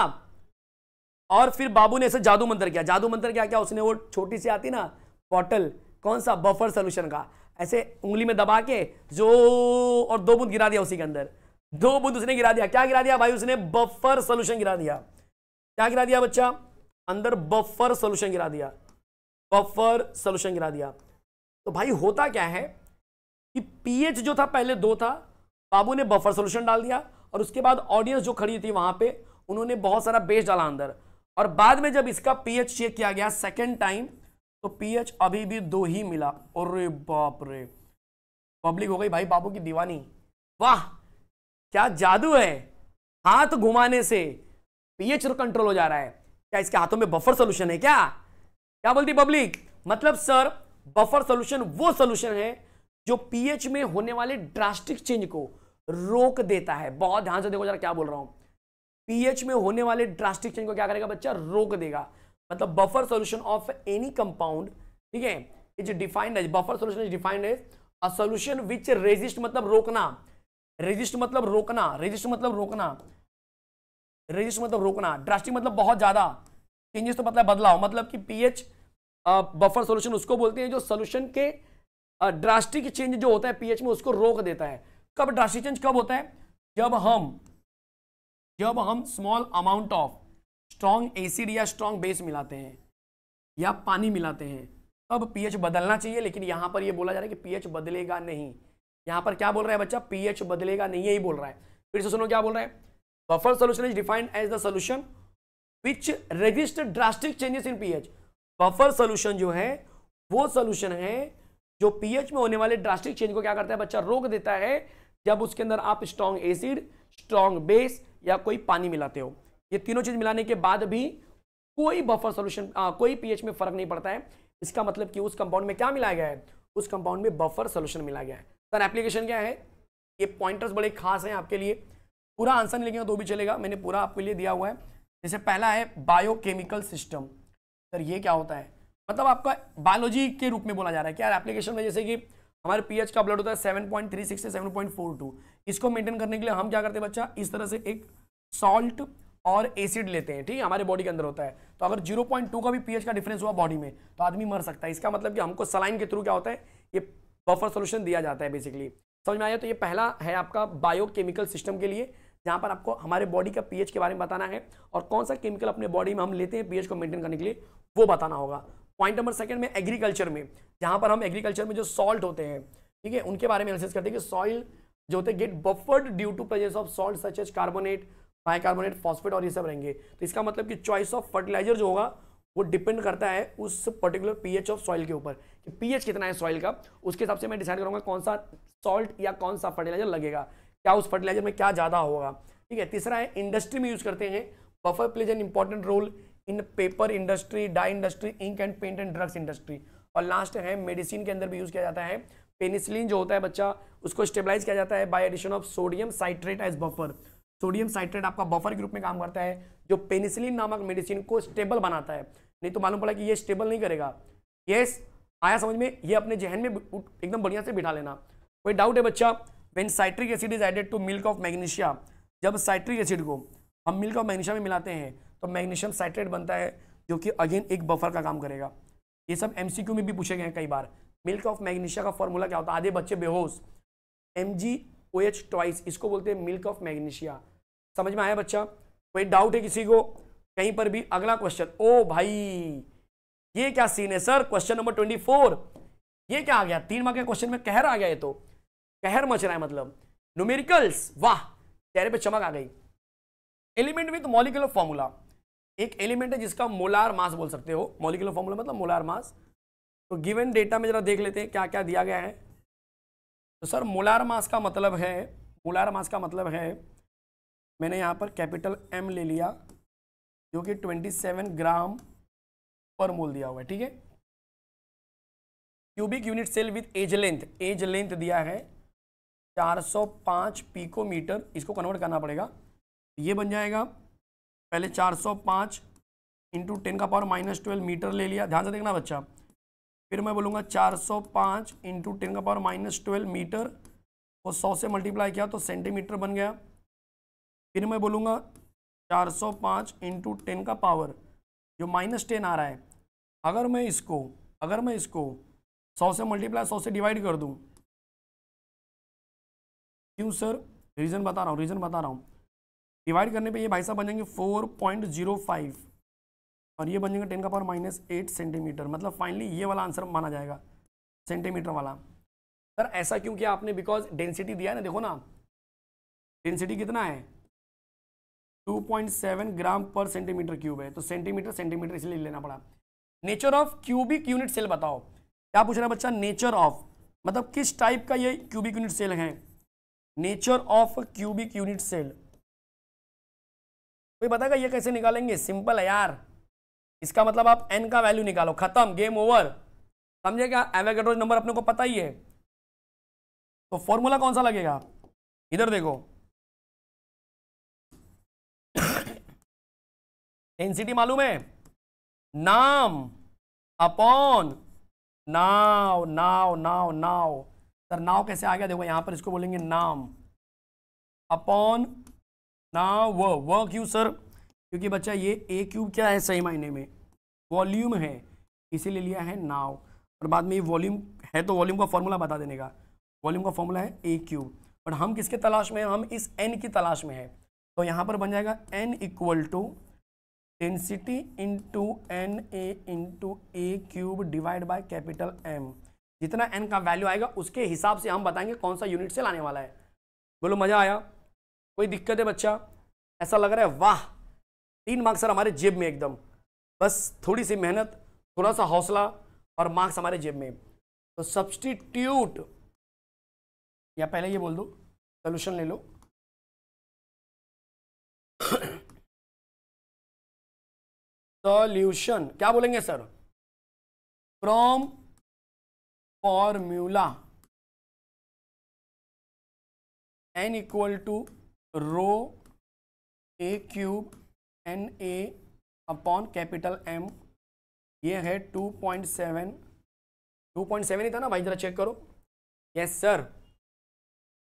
और फिर बाबू ने ऐसे जादू मंत्र किया जादू मंत्र क्या क्या उसने वो छोटी सी आती ना बॉटल कौन सा बफर सोल्यूशन का ऐसे उंगली में दबा के जो और दो बूंद गिरा दिया उसी के अंदर दो बूंद उसने गिरा दिया क्या गिरा दिया भाई उसने बफर सोल्यूशन गिरा दिया क्या गिरा दिया बच्चा अंदर बफर सोल्यूशन गिरा दिया बफर सोल्यूशन गिरा दिया तो भाई होता क्या है कि पीएच जो था पहले दो था बाबू ने बफर सोल्यूशन डाल दिया और उसके बाद ऑडियंस जो खड़ी थी वहां पे उन्होंने बहुत सारा बेस डाला अंदर और बाद में जब इसका पीएच चेक किया गया सेकेंड टाइम तो पीएच अभी भी दो ही मिला रे बाप रे पब्लिक हो गई भाई बाबू की दीवानी वाह क्या जादू है हाथ घुमाने से पीएच कंट्रोल हो जा रहा है क्या इसके हाथों में बफर सोल्यूशन है क्या क्या बोलती पब्लिक मतलब सर बफर सोल्यूशन वो सोल्यूशन है जो पीएच में होने वाले ड्रास्टिक चेंज को रोक देता है बहुत ध्यान से देखो जरा क्या बोल रहा हूं पीएच में होने वाले ड्रास्टिक चेंज को क्या करेगा बच्चा रोक देगा मतलब buffer solution of any compound ठीक है is defined as buffer solution is defined as a solution which resist मतलब रोकना रेजिस्ट मतलब रोकना रेजिस्ट मतलब रोकना रेजिस्ट मतलब रोकना ड्रास्टिक मतलब बहुत ज्यादा चेंजेस तो मतलब बदलाव मतलब कि पीएच बफर सोल्यूशन उसको बोलते हैं जो सोल्यूशन के ड्रास्टिक चेंज जो होता है पीएच में उसको रोक देता है कब ड्रास्टिक चेंज कब होता है जब हम जब हम small amount of strong acid या स्ट्रॉन्ग बेस मिलाते हैं या पानी मिलाते हैं तब पीएच बदलना चाहिए लेकिन यहाँ पर ये बोला जा रहा है कि पीएच बदलेगा नहीं यहां पर क्या बोल रहा है बच्चा पीएच बदलेगा नहीं यही बोल रहा है फिर से सुनो क्या बोल रहा है buffer solution is defined as the solution which register drastic changes in pH buffer solution जो है वो सोल्यूशन है जो पीएच में होने वाले ड्रास्टिक चेंज को क्या करता है बच्चा रोक देता है जब उसके अंदर आप स्ट्रॉन्ग एसिड स्ट्रॉन्ग बेस या कोई पानी मिलाते हो ये तीनों चीज़ मिलाने के बाद भी कोई बफर सोल्यूशन कोई पीएच में फर्क नहीं पड़ता है इसका मतलब कि उस कंपाउंड में क्या मिलाया गया है उस कंपाउंड में बफर सोल्यूशन मिलाया गया है सर एप्लीकेशन क्या है ये पॉइंटर्स बड़े खास हैं आपके लिए पूरा आंसर नहीं लिखेंगे तो भी चलेगा मैंने पूरा आपके लिए दिया हुआ है जैसे पहला है बायोकेमिकल सिस्टम सर ये क्या होता है मतलब आपका बायोलॉजी के रूप में बोला जा रहा है क्या एप्लीकेशन में जैसे कि हमारे पीएच का ब्लड होता है 7.36 से 7.42 इसको मेंटेन करने के लिए हम क्या करते हैं बच्चा इस तरह से एक सॉल्ट और एसिड लेते हैं ठीक है हमारे बॉडी के अंदर होता है तो अगर 0.2 का भी पीएच का डिफरेंस हुआ बॉडी में तो आदमी मर सकता है इसका मतलब कि हमको सलाइन के थ्रू क्या होता है ये बफर सोल्यूशन दिया जाता है बेसिकली समझ में आया तो ये पहला है आपका बायोकेमिकल सिस्टम के लिए जहाँ पर आपको हमारे बॉडी का पीएच के बारे में बताना है और कौन सा केमिकल अपने बॉडी में हम लेते हैं पीएच को मेंटेन करने के लिए वो बताना होगा पॉइंट नंबर सेकंड में एग्रीकल्चर में जहाँ पर हम एग्रीकल्चर में जो सॉल्ट होते हैं ठीक है उनके बारे में एनालिसिस करते हैं कि सॉइल जो होते हैं get buffered due to presence of salt such as carbonate carbonate phosphate और ये सब रहेंगे तो इसका मतलब कि चॉइस ऑफ फर्टिलाइजर जो होगा वो डिपेंड करता है उस पर्टिकुलर पीएच ऑफ सॉइल के ऊपर कि पीएच कितना है सॉइल का उसके हिसाब से मैं डिसाइड करूँगा कौन सा सॉल्ट या कौन सा फर्टिलाइजर लगेगा क्या उस फर्टिलाइजर में क्या ज़्यादा होगा ठीक है तीसरा है इंडस्ट्री में यूज़ करते हैं buffer plays an important role in paper industry dye industry ink and paint and drugs industry और लास्ट है मेडिसिन के अंदर भी यूज़ किया जाता है पेनिसिलिन जो होता है बच्चा उसको स्टेबलाइज किया जाता है by addition of sodium citrate as buffer sodium citrate आपका बफर के रूप में काम करता है जो पेनिसिलिन नामक मेडिसिन को स्टेबल बनाता है नहीं तो मालूम पड़ा कि ये स्टेबल नहीं करेगा येस आया समझ में ये अपने जहन में एकदम बढ़िया से बिठा लेना कोई डाउट है बच्चा when citric acid is added to milk of magnesia जब साइट्रिक एसिड को हम मिल्क ऑफ मैग्नीशिया में मिलाते हैं तो मैग्नीशियम साइट्रेट बनता है जो कि अगेन एक बफर का काम करेगा ये सब एम में भी पूछे गए हैं कई बार मिल्क ऑफ मैग्नीशिया का फॉर्मूला क्या होता है आधे बच्चे बेहोश M G O H twice इसको बोलते हैं मिल्क ऑफ मैग्नीशिया समझ में आया बच्चा कोई डाउट है किसी को कहीं पर भी अगला क्वेश्चन ओ भाई ये क्या सीन है sir question number twenty four ये क्या आ गया तीन मार्क क्वेश्चन में कहर आ गया ये तो कहर मच रहा है मतलब न्यूमेरिकल्स वाह चेहरे पे चमक आ गई एलिमेंट विथ मॉलिकुलर फॉर्मूला एक एलिमेंट है जिसका मोलार मास बोल सकते हो मोलिकुलर फॉर्मूला मतलब मोलार मास तो गिवन डेटा में जरा देख लेते हैं क्या क्या दिया गया है तो सर मोलार मास का मतलब है मोलार मास का मतलब है मैंने यहाँ पर कैपिटल एम ले लिया जो कि 27 ग्राम पर मोल दिया हुआ है ठीक है cubic unit cell with edge length edge length दिया है 405 पीकोमीटर इसको कन्वर्ट करना पड़ेगा ये बन जाएगा पहले 405 सौ पाँच इंटू टेन का पावर माइनस ट्वेल्व मीटर ले लिया ध्यान से देखना बच्चा फिर मैं बोलूँगा 405 सौ पाँच इंटू टेन का पावर माइनस ट्वेल्व मीटर वो 100 से मल्टीप्लाई किया तो सेंटीमीटर बन गया फिर मैं बोलूँगा 405 सौ पाँच इंटू टेन का पावर जो माइनस टेन आ रहा है अगर मैं इसको अगर मैं इसको 100 से मल्टीप्लाई 100 से डिवाइड कर दूँ क्यों सर रीज़न बता रहा हूँ रीज़न बता रहा हूँ डिवाइड करने पे ये भाई साहब बन जाएंगे फोर पॉइंट जीरो फाइव और ये बन जाएंगे टेन का पावर माइनस एट सेंटीमीटर मतलब फाइनली ये वाला आंसर माना जाएगा सेंटीमीटर वाला सर ऐसा क्यों किया आपने बिकॉज डेंसिटी दिया है ना देखो ना डेंसिटी कितना है 2.7 ग्राम पर सेंटीमीटर क्यूब है तो सेंटीमीटर सेंटीमीटर इसलिए लेना पड़ा nature of cubic unit cell बताओ क्या पूछ रहा है बच्चा नेचर ऑफ मतलब किस टाइप का ये क्यूबिक यूनिट सेल है nature of cubic unit cell कोई बताएगा ये कैसे निकालेंगे सिंपल है यार इसका मतलब आप एन का वैल्यू निकालो खत्म गेम ओवर समझे क्या एवेगेड्रोज नंबर अपने को पता ही है तो फॉर्मूला कौन सा लगेगा इधर देखो डेंसिटी मालूम है नाम अपॉन नाव नाव नाव नाव सर नाव कैसे आ गया देखो यहां पर इसको बोलेंगे नाम अपॉन ना व व क्यों सर क्योंकि बच्चा ये ए क्यूब क्या है सही मायने में वॉल्यूम है इसीलिए लिया है नाव और बाद में ये वॉल्यूम है तो वॉल्यूम का फॉर्मूला बता देने का वॉल्यूम का फॉर्मूला है ए क्यूब और हम किसके तलाश में हैं हम इस एन की तलाश में हैं तो यहाँ पर बन जाएगा N equal to density into N A into A cube divide by capital M जितना एन का वैल्यू आएगा उसके हिसाब से हम बताएंगे कौन सा यूनिट से लाने वाला है बोलो मज़ा आया कोई दिक्कत है बच्चा ऐसा लग रहा है वाह तीन मार्क्स सर हमारे जेब में एकदम बस थोड़ी सी मेहनत थोड़ा सा हौसला और मार्क्स हमारे जेब में तो सब्सटीट्यूट या पहले ये बोल दो सोल्यूशन ले लो सोल्यूशन क्या बोलेंगे sir from formula N equal to rho A cube N A upon capital M ये है two point seven two point seven ही था ना भाई ज़रा चेक करो यस सर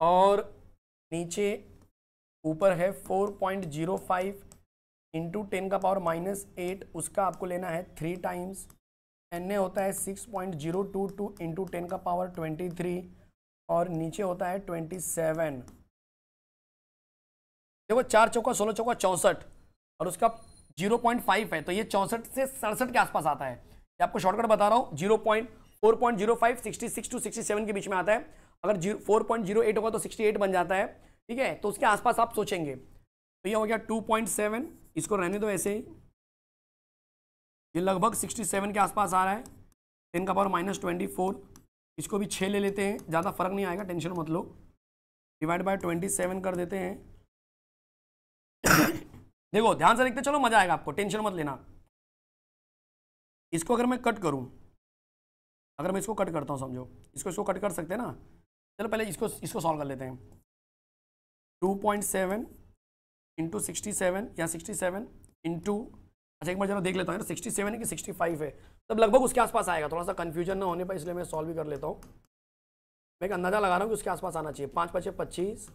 और नीचे ऊपर है four point zero five into ten का पावर माइनस एट उसका आपको लेना है थ्री टाइम्स एन ए होता है six point zero two two into ten का पावर ट्वेंटी थ्री और नीचे होता है ट्वेंटी सेवन देखो चार चौका सोलह चौका चौंसठ और उसका जीरो पॉइंट फाइव है तो ये चौंसठ से सड़सठ के आसपास आता है ये आपको शॉर्टकट बता रहा हूँ zero point four point zero five sixty six to sixty seven के बीच में आता है अगर फोर पॉइंट जीरो एट होगा तो सिक्सटी एट बन जाता है ठीक है तो उसके आसपास आप सोचेंगे तो ये हो गया टू पॉइंट सेवन इसको रहने दो ऐसे ही ये लगभग सिक्सटी सेवन के आसपास आ रहा है टेन का पावर माइनस ट्वेंटी फोर इसको भी छः ले लेते हैं ज़्यादा फर्क नहीं आएगा टेंशन मत लो डिवाइड बाय ट्वेंटी सेवन कर देते हैं देखो ध्यान से देखते चलो मजा आएगा आपको टेंशन मत लेना इसको अगर मैं कट करूं अगर मैं इसको कट करता हूं समझो इसको इसको कट कर सकते हैं ना चलो पहले इसको इसको सॉल्व कर लेते हैं two point seven into sixty seven या सिक्सटी सेवन इंटू अच्छा एक बार जरा देख लेता हूँ सिक्सटी सेवन है कि सिक्सटी फाइव है तब लगभग उसके आसपास आएगा थोड़ा सा कन्फ्यूजन ना होने पर इसलिए मैं सॉल्व भी कर लेता हूँ मैं एक अंदाज़ा लगा रहा हूँ कि उसके आसपास आना चाहिए पाँच पचे पच्चीस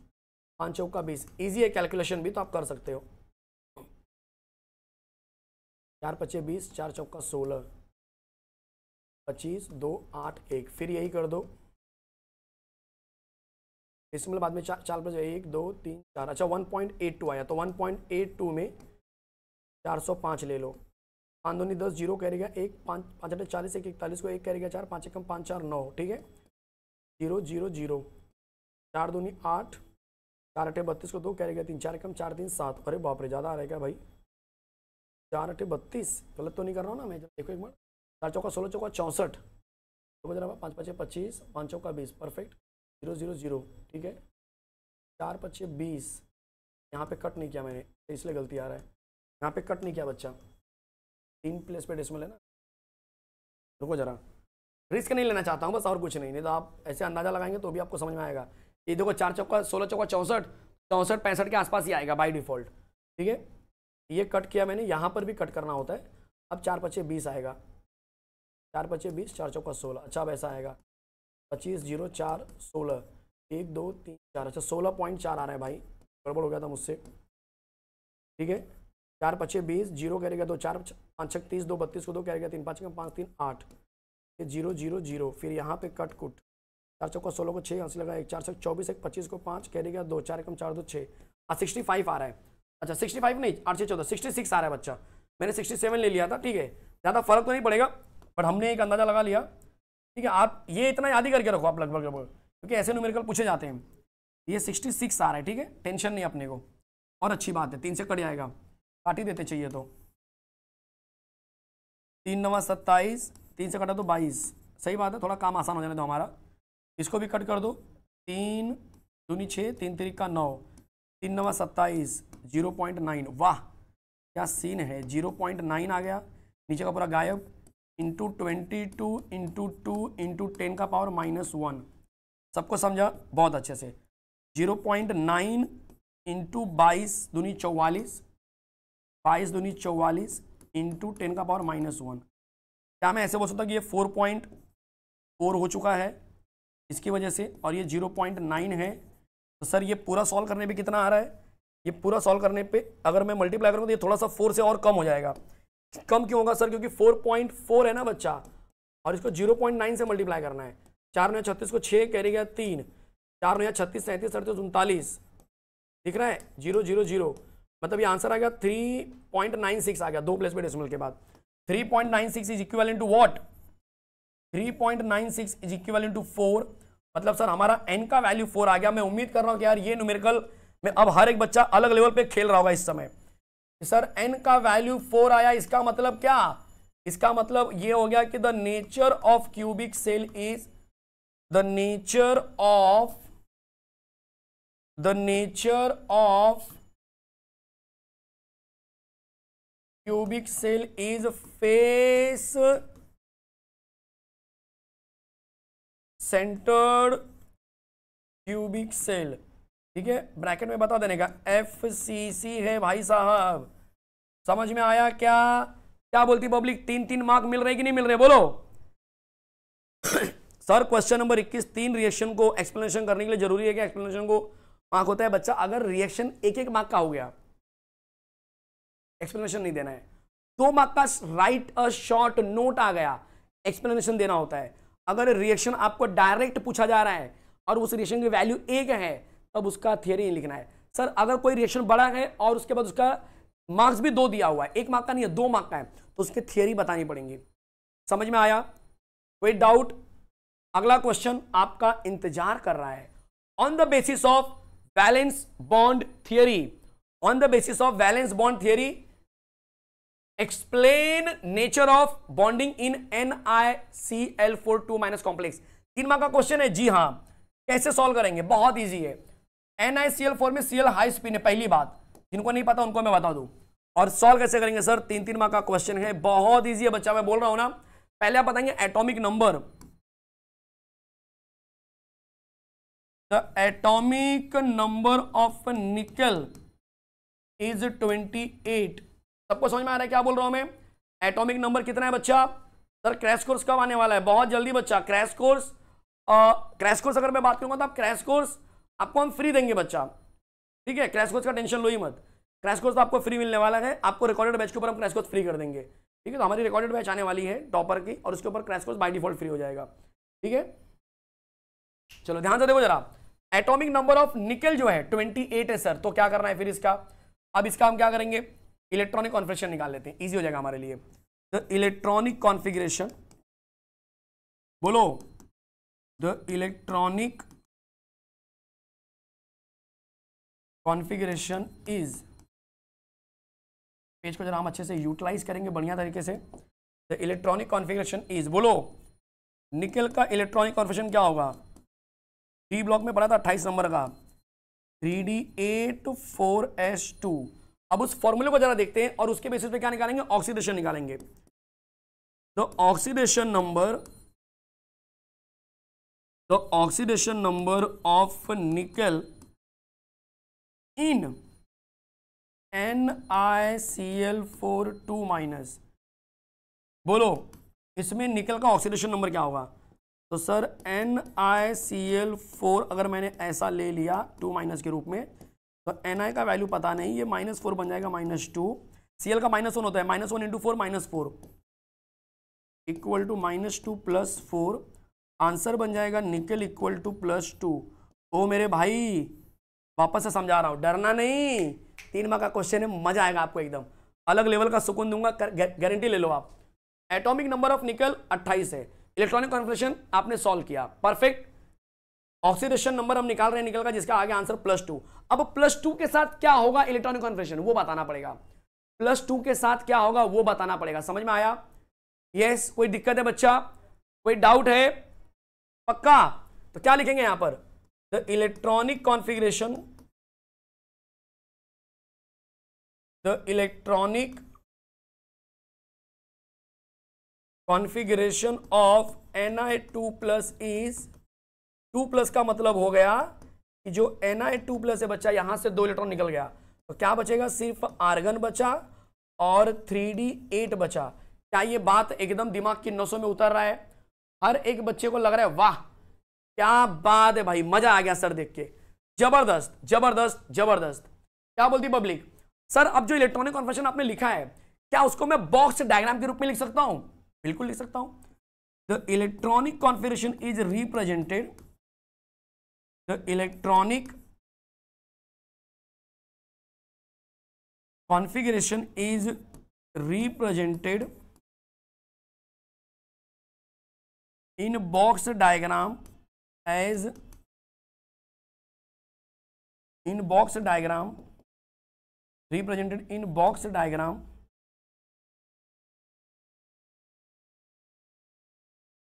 पाँच चौका बीस ईजी है कैलकुलेशन भी तो आप कर सकते हो चार पच्चे बीस चार चौका सोलह पच्चीस दो आठ एक फिर यही कर दो इसमें मतलब बाद में चार चार एक दो तीन चार अच्छा वन पॉइंट एट टू आया तो वन पॉइंट एट टू में चार सौ पाँच ले लो पाँच दूनी दस जीरो कहेगा एक पाँच पाँच अठे चालीस एक इकतालीस को एक करेगा चार पाँच एकम पाँच चार नौ ठीक है जीरो जीरो जीरो चार दोनी आठ चार अठे बत्तीस को दो कह रहेगा तीन चार कम चार तीन सात अरे बाप रे ज़्यादा आ रहेगा भाई चार अठे बत्तीस गलत तो नहीं कर रहा हूँ ना मैं देखो एक बार चार चौका सोलह चौका चौंसठ तो जरा पाँच पचे पच्चीस पाँच चौका बीस परफेक्ट जीरो जीरो जीरो ठीक है चार पचे बीस यहाँ पे कट नहीं किया मैंने तो इसलिए गलती आ रहा है यहाँ पे कट नहीं किया बच्चा तीन प्लेस पे डेसिमल है ना रुको जरा रिस्क नहीं लेना चाहता हूँ बस और कुछ नहीं नहीं तो आप ऐसे अंदाज़ा लगाएंगे तो भी आपको समझ में आएगा ये देखो चार चौका सोलह चौका चौंसठ चौंसठ पैंसठ के आसपास ही आएगा बाई डिफ़ॉल्ट ठीक है ये कट किया मैंने यहाँ पर भी कट करना होता है अब चार पचे बीस आएगा चार पचे बीस चार चौका सोलह अच्छा अब ऐसा आएगा पच्चीस जीरो चार सोलह एक दो तीन चार अच्छा सोलह पॉइंट चार आ रहा है भाई गड़बड़ हो गया था मुझसे ठीक है चार पचे बीस जीरो कह रहेगा दो चार पाँच छः तीस दो बत्तीस को दो कह रहेगा तीन पाँच पाँच तीन आठ ये जीरो जीरो जीरो फिर यहाँ पे कट कुट चार चौका सोलह को छः हंसी लगा एक चार सौ चौबीस एक पच्चीस को पाँच कैरी गया दो चार एकम चार दो छः हाँ सिक्सटी फाइव आ रहा है अच्छा सिक्सटी फाइव नहीं आठ से चौदह सिक्सटी सिक्स आ रहा है बच्चा मैंने सिक्सटी सेवन ले लिया था ठीक है ज़्यादा फर्क तो नहीं पड़ेगा बट हमने एक अंदाज़ा लगा लिया ठीक है आप ये इतना याद ही करके रखो आप लगभग लगभग क्योंकि ऐसे न्यूमेरिकल पूछे जाते हैं ये सिक्सटी सिक्स आ रहा है ठीक है टेंशन नहीं अपने को और अच्छी बात है तीन से कट जाएगा काट ही देते चाहिए तो तीन नवा सत्ताईस तीन से कटा तो बाईस सही बात है थोड़ा काम आसान हो जाने दो हमारा इसको भी कट कर दो तीन दूनी छः तीन तरीका नौ तीन नवा सत्ताईस जीरो पॉइंट नाइन वाह क्या सीन है जीरो पॉइंट नाइन आ गया नीचे का पूरा गायब into twenty two into two into ten का पावर माइनस वन सबको समझा बहुत अच्छे से जीरो पॉइंट नाइन इंटू बाईस दूनी चौवालीस बाईस दूनी चौवालीस इंटू टेन का पावर माइनस वन क्या मैं ऐसे बोल सकता हूँ कि ये फोर पॉइंट फोर हो चुका है इसकी वजह से और ये जीरो पॉइंट नाइन है तो सर ये पूरा सॉल्व करने पे कितना आ रहा है ये पूरा सॉल्व करने पे अगर मैं मल्टीप्लाई करूँ तो ये थोड़ा सा फोर से और कम हो जाएगा कम क्यों होगा सर क्योंकि फोर पॉइंट फोर है ना बच्चा और इसको जीरो पॉइंट नाइन से मल्टीप्लाई करना है चार नया छत्तीस को छः रही गया तीन चार नया छत्तीस सैंतीस अड़तीस उनतालीस दिख रहा है जीरो जीरो जीरो मतलब ये आंसर आ गया थ्री पॉइंट नाइन सिक्स आ गया दो प्लेस पे डेसिमल के बाद three point nine six is equal to what three point nine six is equal to four मतलब सर हमारा एन का वैल्यू फोर आ गया मैं उम्मीद कर रहा हूँ कि यार ये न्यूमेरिकल में अब हर एक बच्चा अलग लेवल पे खेल रहा होगा इस समय सर एन का वैल्यू फोर आया इसका मतलब क्या इसका मतलब ये हो गया कि the nature of cubic cell is the nature of the nature of cubic cell is face centred cubic cell ठीक है ब्रैकेट में बता देने का एफ सी सी है भाई साहब समझ में आया क्या क्या बोलती पब्लिक तीन तीन मार्क मिल रहे कि नहीं मिल रहे बोलो सर क्वेश्चन नंबर 21 तीन रिएक्शन को एक्सप्लेनेशन करने के लिए जरूरी है कि एक्सप्लेनेशन को मार्क होता है बच्चा अगर रिएक्शन एक एक मार्क का हो गया एक्सप्लेनेशन नहीं देना है दो मार्क का राइट अ शॉर्ट नोट आ गया एक्सप्लेनेशन देना होता है अगर रिएक्शन आपको डायरेक्ट पूछा जा रहा है और उस रिएक्शन की वैल्यू एक है तब उसका थियरी नहीं लिखना है सर अगर कोई रिएक्शन बड़ा है और उसके बाद उसका मार्क्स भी दो दिया हुआ है एक मार्क का नहीं है दो मार्क का है तो उसकी थियरी बतानी पड़ेंगी समझ में आया कोई डाउट अगला क्वेश्चन आपका इंतजार कर रहा है on the basis of valence bond theory on the basis of valence bond theory explain nature of bonding in N I C L four two minus complex तीन मार्क का क्वेश्चन है जी हाँ कैसे सॉल्व करेंगे बहुत ईजी है N I C L four में सी एल हाई स्पिन है पहली बात जिनको नहीं पता उनको मैं बता दूं और सॉल्व कैसे करेंगे सर तीन तीन मार्क का क्वेश्चन है बहुत ईजी है बच्चा मैं बोल रहा हूं ना पहले आप बताएंगे atomic number the atomic number of nickel is twenty eight सबको समझ में आ रहा है क्या बोल रहा हूँ मैं एटॉमिक नंबर कितना है बच्चा सर क्रैश कोर्स कब आने वाला है बहुत जल्दी बच्चा क्रैश कोर्स क्रैश कोर्स अगर मैं बात करूंगा तो आप क्रैश कोर्स आपको हम फ्री देंगे बच्चा ठीक है क्रैश कोर्स का टेंशन लो ही मत क्रैश कोर्स तो आपको फ्री मिलने वाला है आपको रिकॉर्डेड बैच के ऊपर हम क्रैश कोर्स फ्री कर देंगे ठीक है तो हमारी रिकॉर्डेड बैच आने वाली है टॉपर की और उसके ऊपर crash course by default free हो जाएगा ठीक है चलो ध्यान से देखो जरा एटॉमिक नंबर ऑफ निकल जो है 28 है सर तो क्या करना है फिर इसका अब इसका हम क्या करेंगे इलेक्ट्रॉनिक कॉन्फिग्रेशन निकाल लेते हैं इजी हो जाएगा हमारे लिए द इलेक्ट्रॉनिक कॉन्फिग्रेशन बोलो the electronic configuration is page को जरा हम अच्छे से यूटिलाइज करेंगे बढ़िया तरीके से द इलेक्ट्रॉनिक कॉन्फिग्रेशन इज बोलो निकल का इलेक्ट्रॉनिक कॉन्फिग्रेशन क्या होगा डी ब्लॉक में पड़ा था अट्ठाईस नंबर का three D eight four S two अब उस फॉर्मूले को जरा देखते हैं और उसके बेसिस पे क्या निकालेंगे ऑक्सीडेशन निकालेंगे the oxidation number the oxidation number of nickel in N I C L four two minus बोलो इसमें निकल का ऑक्सीडेशन नंबर क्या होगा तो sir N I C L four अगर मैंने ऐसा ले लिया टू माइनस के रूप में तो एन आई का वैल्यू पता नहीं ये माइनस फोर बन जाएगा माइनस टू सी एल का माइनस वन होता है minus one into four minus four equal to minus two plus four answer बन जाएगा nickel equal to plus two ओ मेरे भाई वापस से समझा रहा हूँ डरना नहीं तीन माह का क्वेश्चन है मजा आएगा आपको एकदम अलग लेवल का सुकून दूंगा गारंटी ले लो आप एटॉमिक नंबर ऑफ निकल 28 है इलेक्ट्रॉनिक कॉन्फ्रेशन आपने सॉल्व किया परफेक्ट ऑक्सीडेशन नंबर हम निकाल रहे हैं निकल जिसका आगे आंसर प्लस टू अब प्लस टू के साथ क्या होगा इलेक्ट्रॉनिक कॉन्फ्रेशन वो बताना पड़ेगा प्लस टू के साथ क्या होगा वो बताना पड़ेगा समझ में आया यस कोई दिक्कत है बच्चा कोई डाउट है पक्का तो क्या लिखेंगे यहां पर the electronic configuration the electronic configuration N I two plus is two plus का मतलब हो गया कि जो एन आई टू प्लस है बच्चा यहां से दो इलेक्ट्रॉन निकल गया तो क्या बचेगा सिर्फ आर्गन बचा और थ्री डी एट बचा क्या ये बात एकदम दिमाग की नसों में उतर रहा है हर एक बच्चे को लग रहा है वाह क्या बात है भाई मजा आ गया सर देख के जबरदस्त जबरदस्त जबरदस्त क्या बोलती पब्लिक सर अब जो इलेक्ट्रॉनिक कन्फर्मेशन आपने लिखा है क्या उसको मैं बॉक्स डायग्राम के रूप में लिख सकता हूं बिल्कुल लिख सकता हूं the electronic configuration is represented the electronic configuration is represented in box diagram as in box diagram represented in box diagram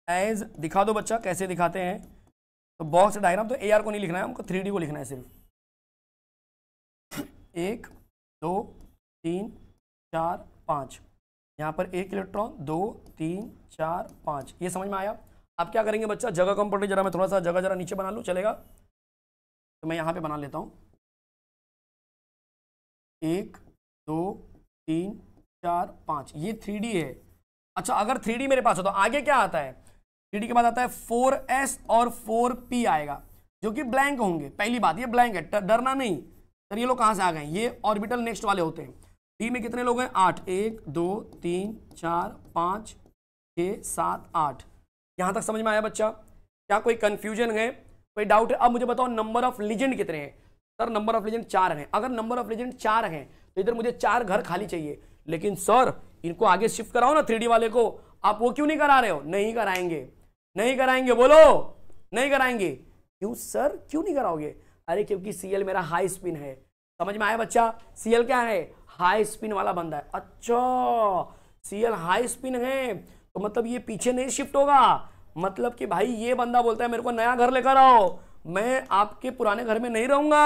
as दिखा दो बच्चा कैसे दिखाते हैं तो बॉक्स डायग्राम तो ए को नहीं लिखना है हमको थ्री को लिखना है सिर्फ एक दो तीन चार पाँच यहाँ पर एक इलेक्ट्रॉन दो तीन चार पाँच ये समझ में आया आप क्या करेंगे बच्चा जगह कम पड़ जरा मैं थोड़ा सा जगह जरा नीचे बना लूँ चलेगा तो मैं यहाँ पे बना लेता हूँ एक दो तीन चार पाँच ये थ्री है अच्छा अगर थ्री मेरे पास हो तो आगे क्या आता है डी के बाद आता है फोर एस और फोर पी आएगा जो कि ब्लैंक होंगे पहली बात ये ब्लैंक है डरना नहीं सर ये लोग कहाँ से आ गए ये ऑर्बिटल नेक्स्ट वाले होते हैं डी में कितने लोग हैं आठ एक दो तीन चार पाँच छः सात आठ यहाँ तक समझ में आया बच्चा क्या कोई कन्फ्यूजन है कोई डाउट है अब मुझे बताओ नंबर ऑफ लीजेंड कितने हैं सर नंबर ऑफ लीजेंड चार हैं अगर नंबर ऑफ लीजेंड चार हैं तो इधर मुझे चार घर खाली चाहिए लेकिन सर इनको आगे शिफ्ट कराओ ना थ्री वाले को आप वो क्यों नहीं करा रहे हो नहीं कराएंगे नहीं कराएंगे बोलो नहीं कराएंगे क्यों सर क्यों नहीं कराओगे अरे क्योंकि सीएल मेरा हाई स्पिन है समझ में आया बच्चा सीएल क्या है हाई स्पिन वाला बंदा है अच्छा सीएल हाई स्पिन है तो मतलब ये पीछे नहीं शिफ्ट होगा मतलब कि भाई ये बंदा बोलता है मेरे को नया घर लेकर आओ मैं आपके पुराने घर में नहीं रहूंगा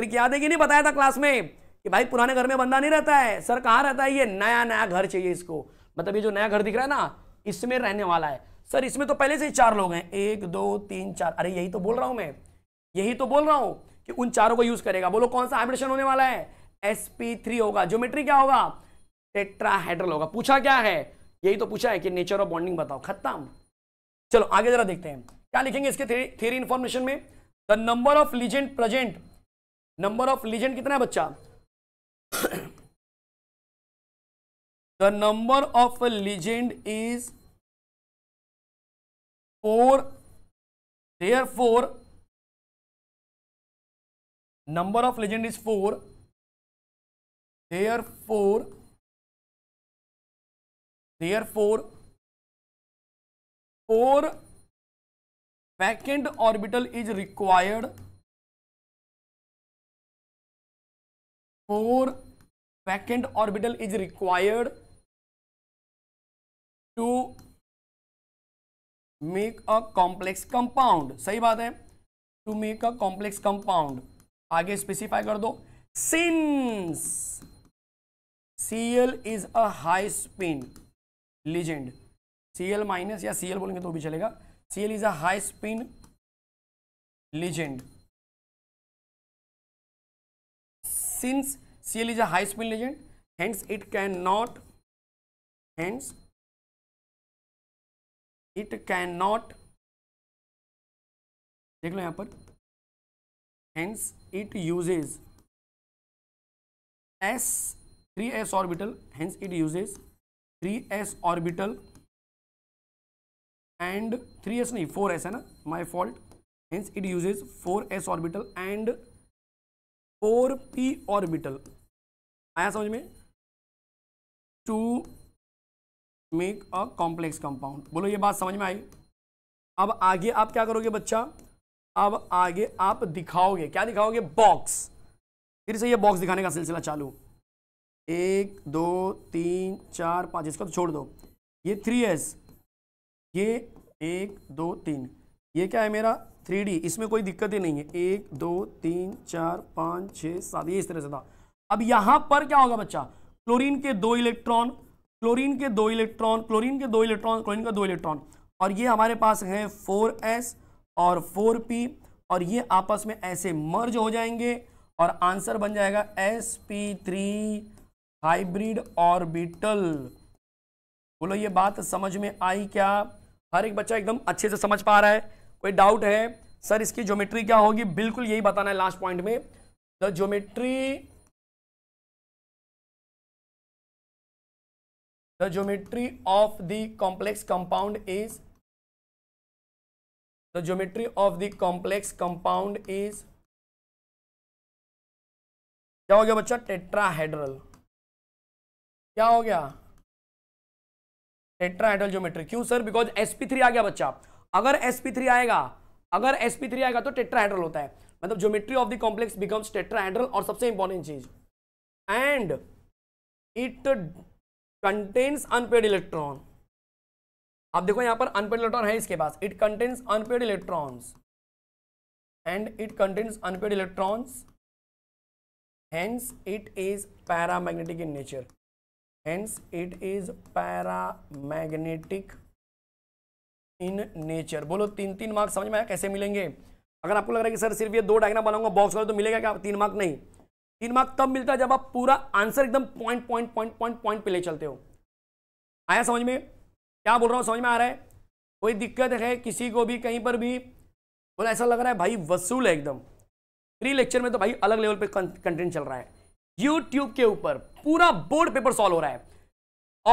फिर याद है कि नहीं बताया था क्लास में कि भाई पुराने घर में बंदा नहीं रहता है सर कहाँ रहता है ये नया नया घर चाहिए इसको मतलब ये जो नया घर दिख रहा है ना इसमें रहने वाला है सर इसमें तो पहले से ही चार लोग हैं एक दो तीन चार अरे यही तो बोल रहा हूं मैं यही तो बोल रहा हूं कि उन चारों को यूज करेगा बोलो कौन सा हाइब्रिडेशन होने वाला है sp3 होगा ज्योमेट्री क्या होगा टेट्राहेड्रल होगा पूछा क्या है यही तो पूछा है कि नेचर ऑफ बॉन्डिंग बताओ खत्म चलो आगे जरा देखते हैं क्या लिखेंगे इसके थेरी इंफॉर्मेशन में the number of ligand present number of ligand कितना है बच्चा the number of ligand is four there four number of ligand is four there four there four four vacant orbital is required four vacant orbital is required to make a complex compound सही बात है to make a complex compound आगे specify कर दो since CL is a high spin ligand CL minus या CL बोलेंगे तो भी चलेगा CL is a high spin ligand CL is a high spin ligand hence it can not hence it can not देख लो यहां पर hence it uses S three S orbital hence it uses three S orbital and three S नहीं four S है ना my fault hence it uses four S orbital and four P orbital आया समझ में to make a complex compound बोलो ये बात समझ में आई अब आगे आप क्या करोगे बच्चा अब आगे आप दिखाओगे क्या दिखाओगे बॉक्स फिर से ये बॉक्स दिखाने का सिलसिला चालू एक दो तीन चार पाँच इसको तो छोड़ दो ये थ्री एस ये एक दो तीन ये क्या है मेरा थ्री डी इसमें कोई दिक्कत ही नहीं है एक दो तीन चार पाँच छः सात ये इस तरह से था अब यहाँ पर क्या होगा बच्चा क्लोरीन के दो इलेक्ट्रॉन क्लोरीन के दो इलेक्ट्रॉन क्लोरीन के दो इलेक्ट्रॉन क्लोरीन का दो इलेक्ट्रॉन और ये हमारे पास है फोर एस और फोर पी और ये आपस में ऐसे मर्ज हो जाएंगे और आंसर बन जाएगा S P three hybrid orbital बोलो ये बात समझ में आई क्या हर एक बच्चा एकदम अच्छे से समझ पा रहा है कोई डाउट है सर इसकी ज्योमेट्री क्या होगी बिल्कुल यही बताना है लास्ट पॉइंट में the geometry the geometry of the complex compound is the geometry of the complex compound is क्या हो गया बच्चा टेट्राहेड्रल क्या हो गया टेट्राहेड्रल ज्योमेट्री क्यों सर बिकॉज sp3 आ गया बच्चा अगर sp3 आएगा अगर sp3 आएगा तो टेट्राहेड्रल होता है मतलब geometry of the complex becomes tetrahedral और सबसे इंपॉर्टेंट चीज and it contains unpaired electron आप देखो यहां पर अनपेड इलेक्ट्रॉन है इसके पास it contains unpaired electrons and it contains unpaired electrons hence it is paramagnetic in nature hence it is paramagnetic in nature बोलो तीन तीन मार्क्स समझ में आया कैसे मिलेंगे अगर आपको लग रहा है कि सर सिर्फ ये दो डायग्राम बनाऊंगा बॉक्स वाले तो मिलेगा क्या तीन मार्क नहीं तीन मार्क तब मिलता है जब आप पूरा आंसर एकदम point point point point point पे ले चलते हो आया समझ में क्या बोल रहा हूँ समझ में आ रहा है कोई दिक्कत है किसी को भी कहीं पर भी बोला ऐसा लग रहा है भाई वसूल है एकदम प्री लेक्चर में तो भाई अलग लेवल पे कंटेंट चल रहा है यूट्यूब के ऊपर पूरा बोर्ड पेपर सॉल्व हो रहा है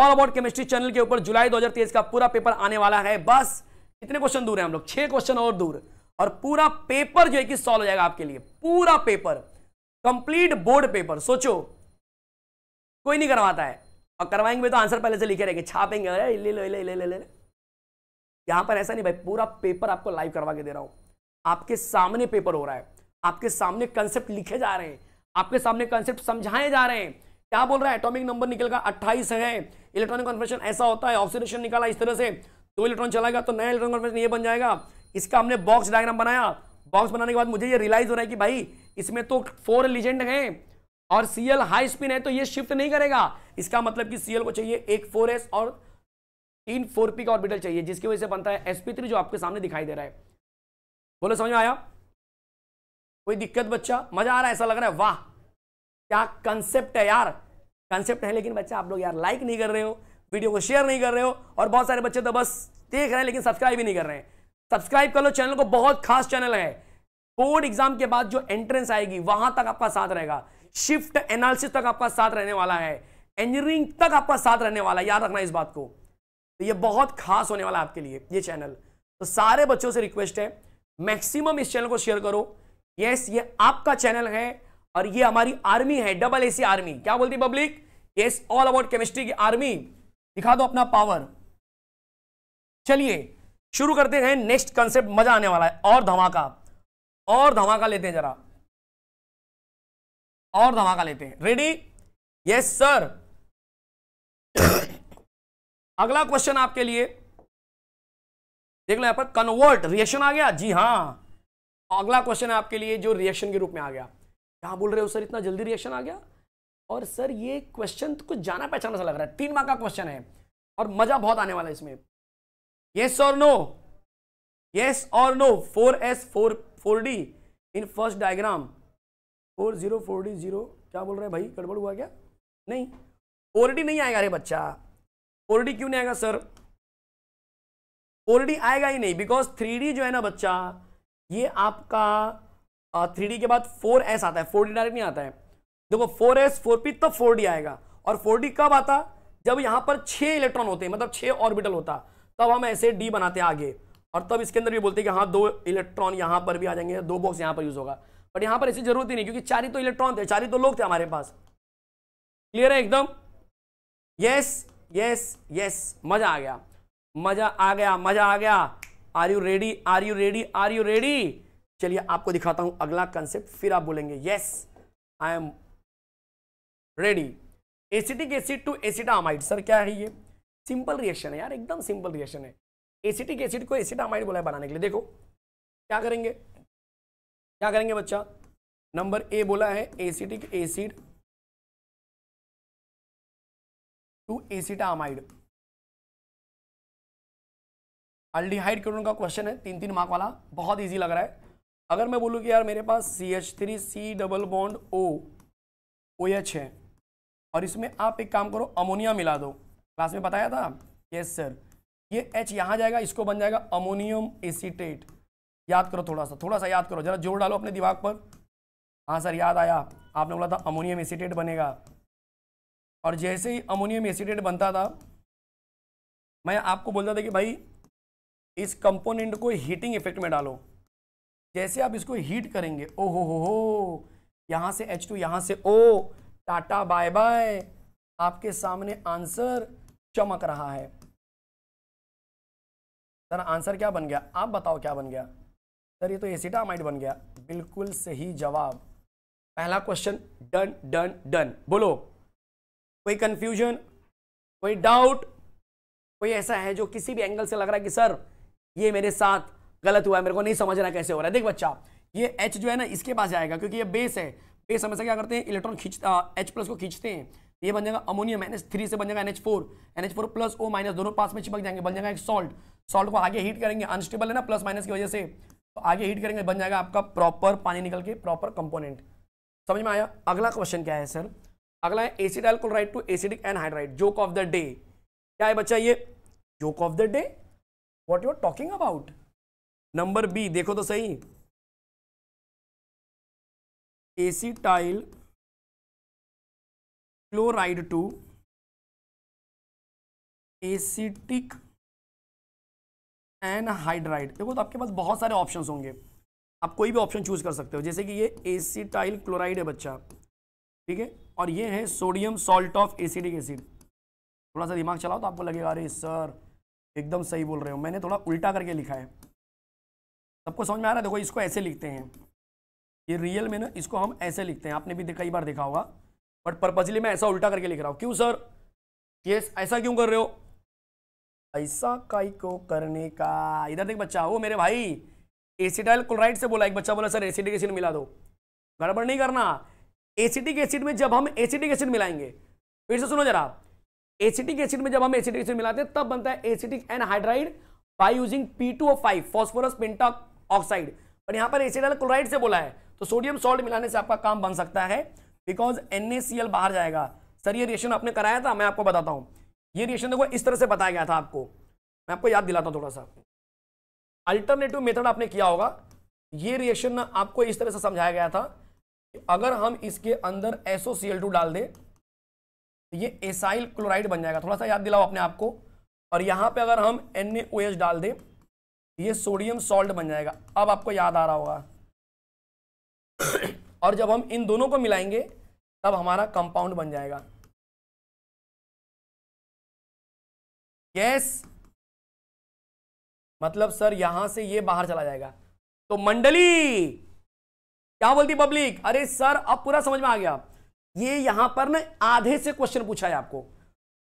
ऑल अबाउट केमिस्ट्री चैनल के ऊपर जुलाई दो का पूरा पेपर आने वाला है बस कितने क्वेश्चन दूर है हम लोग छह क्वेश्चन और दूर और पूरा पेपर जो है कि सॉल्व हो जाएगा आपके लिए पूरा पेपर कंप्लीट बोर्ड पेपर सोचो कोई नहीं करवाता है और करवाएंगे तो आंसर पहले से लिखे रहेंगे छापेंगे अरे ले लो ले ले ले ले यहां पर ऐसा नहीं भाई पूरा पेपर आपको लाइव करवा के दे रहा हूं आपके सामने पेपर हो रहा है आपके सामने कंसेप्ट लिखे जा रहे हैं आपके सामने कंसेप्ट समझाए जा रहे हैं क्या बोल रहा है एटॉमिक नंबर निकलेगा अट्ठाईस है इलेक्ट्रॉनिक कन्फर्मेशन ऐसा होता है ऑक्सीडेशन निकाला इस तरह से दो इलेक्ट्रॉन चलाएगा तो नया इलेक्ट्रॉन कन्फर्मेशन ये बन जाएगा इसका हमने बॉक्स डायग्राम बनाया बॉक्स बनाने के बाद मुझे ये रियलाइज हो रहा है कि भाई इसमें तो फोर लीजेंड है और सीएल हाई स्पिन है तो ये शिफ्ट नहीं करेगा इसका मतलब कि सीएल को चाहिए एक फोर एस और तीन फोर पी का ऑर्बिटल चाहिए जिसकी वजह से बनता है एसपी थ्री जो आपके सामने दिखाई दे रहा है बोलो समझ में आया कोई दिक्कत बच्चा मजा आ रहा है ऐसा लग रहा है वाह क्या कंसेप्ट है यार कंसेप्ट है लेकिन बच्चा आप लोग यार लाइक नहीं कर रहे हो वीडियो को शेयर नहीं कर रहे हो और बहुत सारे बच्चे तो बस देख रहे हैं लेकिन सब्सक्राइब भी नहीं कर रहे हैं सब्सक्राइब कर लो चैनल को बहुत खास चैनल है बोर्ड एग्जाम के बाद जो एंट्रेंस आएगी वहां तक आपका साथ रहेगा शिफ्ट एनालिसिस तक आपका साथ रहने वाला है इंजीनियरिंग तक आपका साथ रहने वाला याद रखना इस बात को तो ये बहुत खास होने वाला आपके लिए ये चैनल तो सारे बच्चों से रिक्वेस्ट है मैक्सिमम इस चैनल को शेयर करो यस ये आपका चैनल है और ये हमारी आर्मी है डबल एसी आर्मी क्या बोलती public yes all about chemistry की आर्मी दिखा दो अपना पावर चलिए शुरू करते हैं नेक्स्ट कंसेप्ट मजा आने वाला है और धमाका और धमाका लेते हैं जरा और धमाका लेते हैं रेडी यस सर अगला क्वेश्चन आपके लिए देख लो यहां पर कन्वर्ट रिएक्शन आ गया जी हां अगला क्वेश्चन है आपके लिए जो रिएक्शन के रूप में आ गया क्या बोल रहे हो सर इतना जल्दी रिएक्शन आ गया और सर ये क्वेश्चन तो कुछ जाना पहचाना सा लग रहा है तीन मार्क का क्वेश्चन है और मजा बहुत आने वाला है इसमें yes or no yes or no 4s 4 4d in first diagram four zero four D zero क्या बोल रहे हैं भाई गड़बड़ हुआ क्या नहीं फोर डी नहीं आएगा अरे बच्चा फोर डी क्यों नहीं आएगा सर फोर डी आएगा ही नहीं बिकॉज थ्री डी जो है ना बच्चा ये आपका थ्री डी के बाद फोर एस आता है फोर डी डायरेक्ट नहीं आता है देखो फोर एस फोर पी तब फोर डी आएगा और फोर डी कब आता जब यहां पर छह इलेक्ट्रॉन होते हैं मतलब छह ऑर्बिटल होता तब हम ऐसे डी बनाते हैं आगे और तब इसके अंदर भी बोलते हैं कि हाँ दो इलेक्ट्रॉन यहाँ पर भी आ जाएंगे दो बॉक्स यहाँ पर यूज होगा बट यहाँ पर ऐसी जरूरत ही नहीं क्योंकि चार ही तो इलेक्ट्रॉन थे चार ही तो लोग थे हमारे पास क्लियर है एकदम यस यस यस मजा आ गया मजा आ गया मजा आ गया are you ready are you ready are you ready चलिए आपको दिखाता हूं अगला कंसेप्ट फिर आप बोलेंगे yes I am ready acetic acid to acetamide sir क्या है ये सिंपल रिएक्शन है यार एकदम सिंपल रिएक्शन है एसिटिक एसिड को एसिटामाइड बोला है बनाने के लिए देखो क्या करेंगे क्या करेंगे बच्चा नंबर ए बोला है acetic acid to acetamide aldehyde chlorine का क्वेश्चन है तीन तीन मार्क वाला बहुत इजी लग रहा है अगर मैं बोलूँ कि यार मेरे पास C H three C double bond O O H है और इसमें आप एक काम करो अमोनिया मिला दो क्लास में बताया था यस सर ये एच यहाँ जाएगा इसको बन जाएगा अमोनियम एसीटेट याद करो थोड़ा सा थोड़ा सा याद करो जरा जोर डालो अपने दिमाग पर हाँ सर याद आया आपने बोला था अमोनियम एसीटेट बनेगा और जैसे ही अमोनियम एसीटेट बनता था मैं आपको बोलता था कि भाई इस कंपोनेंट को हीटिंग इफेक्ट में डालो जैसे आप इसको हीट करेंगे ओ हो हो हो यहाँ से H2 टू यहाँ से ओ टाटा बाय बाय आपके सामने आंसर चमक रहा है सर आंसर क्या बन गया आप बताओ क्या बन गया सर ये तो एसिटामाइड बन गया बिल्कुल सही जवाब पहला क्वेश्चन डन डन डन बोलो कोई कंफ्यूजन कोई डाउट कोई ऐसा है जो किसी भी एंगल से लग रहा है कि सर ये मेरे साथ गलत हुआ है मेरे को नहीं समझ रहा कैसे हो रहा है देख बच्चा ये एच जो है ना इसके पास जाएगा क्योंकि ये बेस है बेस हमेशा क्या करते हैं इलेक्ट्रॉन खींच एच प्लस को खींचते हैं ये बन जाएगा अमोनियम एन थ्री से बन जाएगा N H four N H four plus O minus दोनों पास में चिपक जाएंगे बन जाएगा एक सॉल्ट सॉल्ट को आगे हीट करेंगे अनस्टेबल है ना प्लस माइनस की वजह से तो आगे हीट करेंगे बन जाएगा आपका प्रॉपर पानी निकल के प्रॉपर कंपोनेंट समझ में आया अगला क्वेश्चन क्या है सर अगला है acid right to acidic anhydride joke of the day क्या है बच्चा ये joke of the day what you are talking about number B देखो तो सही acetyl chloride to acetic anhydride देखो तो आपके पास बहुत सारे ऑप्शन होंगे आप कोई भी ऑप्शन चूज कर सकते हो जैसे कि ये एसिटाइल क्लोराइड है बच्चा ठीक है और ये है sodium salt of acidic acid थोड़ा सा दिमाग चलाओ तो आपको लगेगा अरे सर एकदम सही बोल रहे हो मैंने थोड़ा उल्टा करके लिखा है सबको समझ में आ रहा है देखो इसको ऐसे लिखते हैं ये रियल में ना इसको हम ऐसे लिखते हैं आपने भी कई बार देखा होगा बट पर्पजली मैं ऐसा उल्टा करके लिख रहा हूँ क्यों सर ये ऐसा क्यों कर रहे हो ऐसा काई को करने का इधर देख बच्चा वो मेरे भाई एसिटाइल क्लोराइड से बोला एक बच्चा बोला सर एसिडिक एसिड मिला दो गड़बड़ नहीं करना एसिडिक एसिड में जब हम एसिडिक एसिड मिलाएंगे फिर से सुनो जरा एसिडिक एसिड में जब हम एसिडिक एसिड मिलाते हैं तब बनता है acidic anhydride by using P two O five phosphorus penta oxide पर यहाँ पर एसिडाइल क्लोराइड से बोला है तो सोडियम सॉल्ट मिलाने से आपका काम बन सकता है बिकॉज एन बाहर जाएगा सर ये रिएक्शन आपने कराया था मैं आपको बताता हूँ ये रिएक्शन देखो इस तरह से बताया गया था आपको मैं आपको याद दिलाता हूँ थोड़ा सा अल्टरनेटिव मेथड आपने किया होगा ये रिएक्शन आपको इस तरह से समझाया गया था कि अगर हम इसके अंदर टू डाल दें तो ये एसाइल क्लोराइड बन जाएगा थोड़ा सा याद दिलाओ अपने आपको और यहाँ पे अगर हम एन डाल दें तो ये सोडियम सॉल्ट बन जाएगा अब आपको याद आ रहा होगा और जब हम इन दोनों को मिलाएंगे तब हमारा कंपाउंड बन जाएगा गैस मतलब सर यहां से ये बाहर चला जाएगा तो मंडली क्या बोलती पब्लिक अरे सर अब पूरा समझ में आ गया ये यहां पर ना आधे से क्वेश्चन पूछा है आपको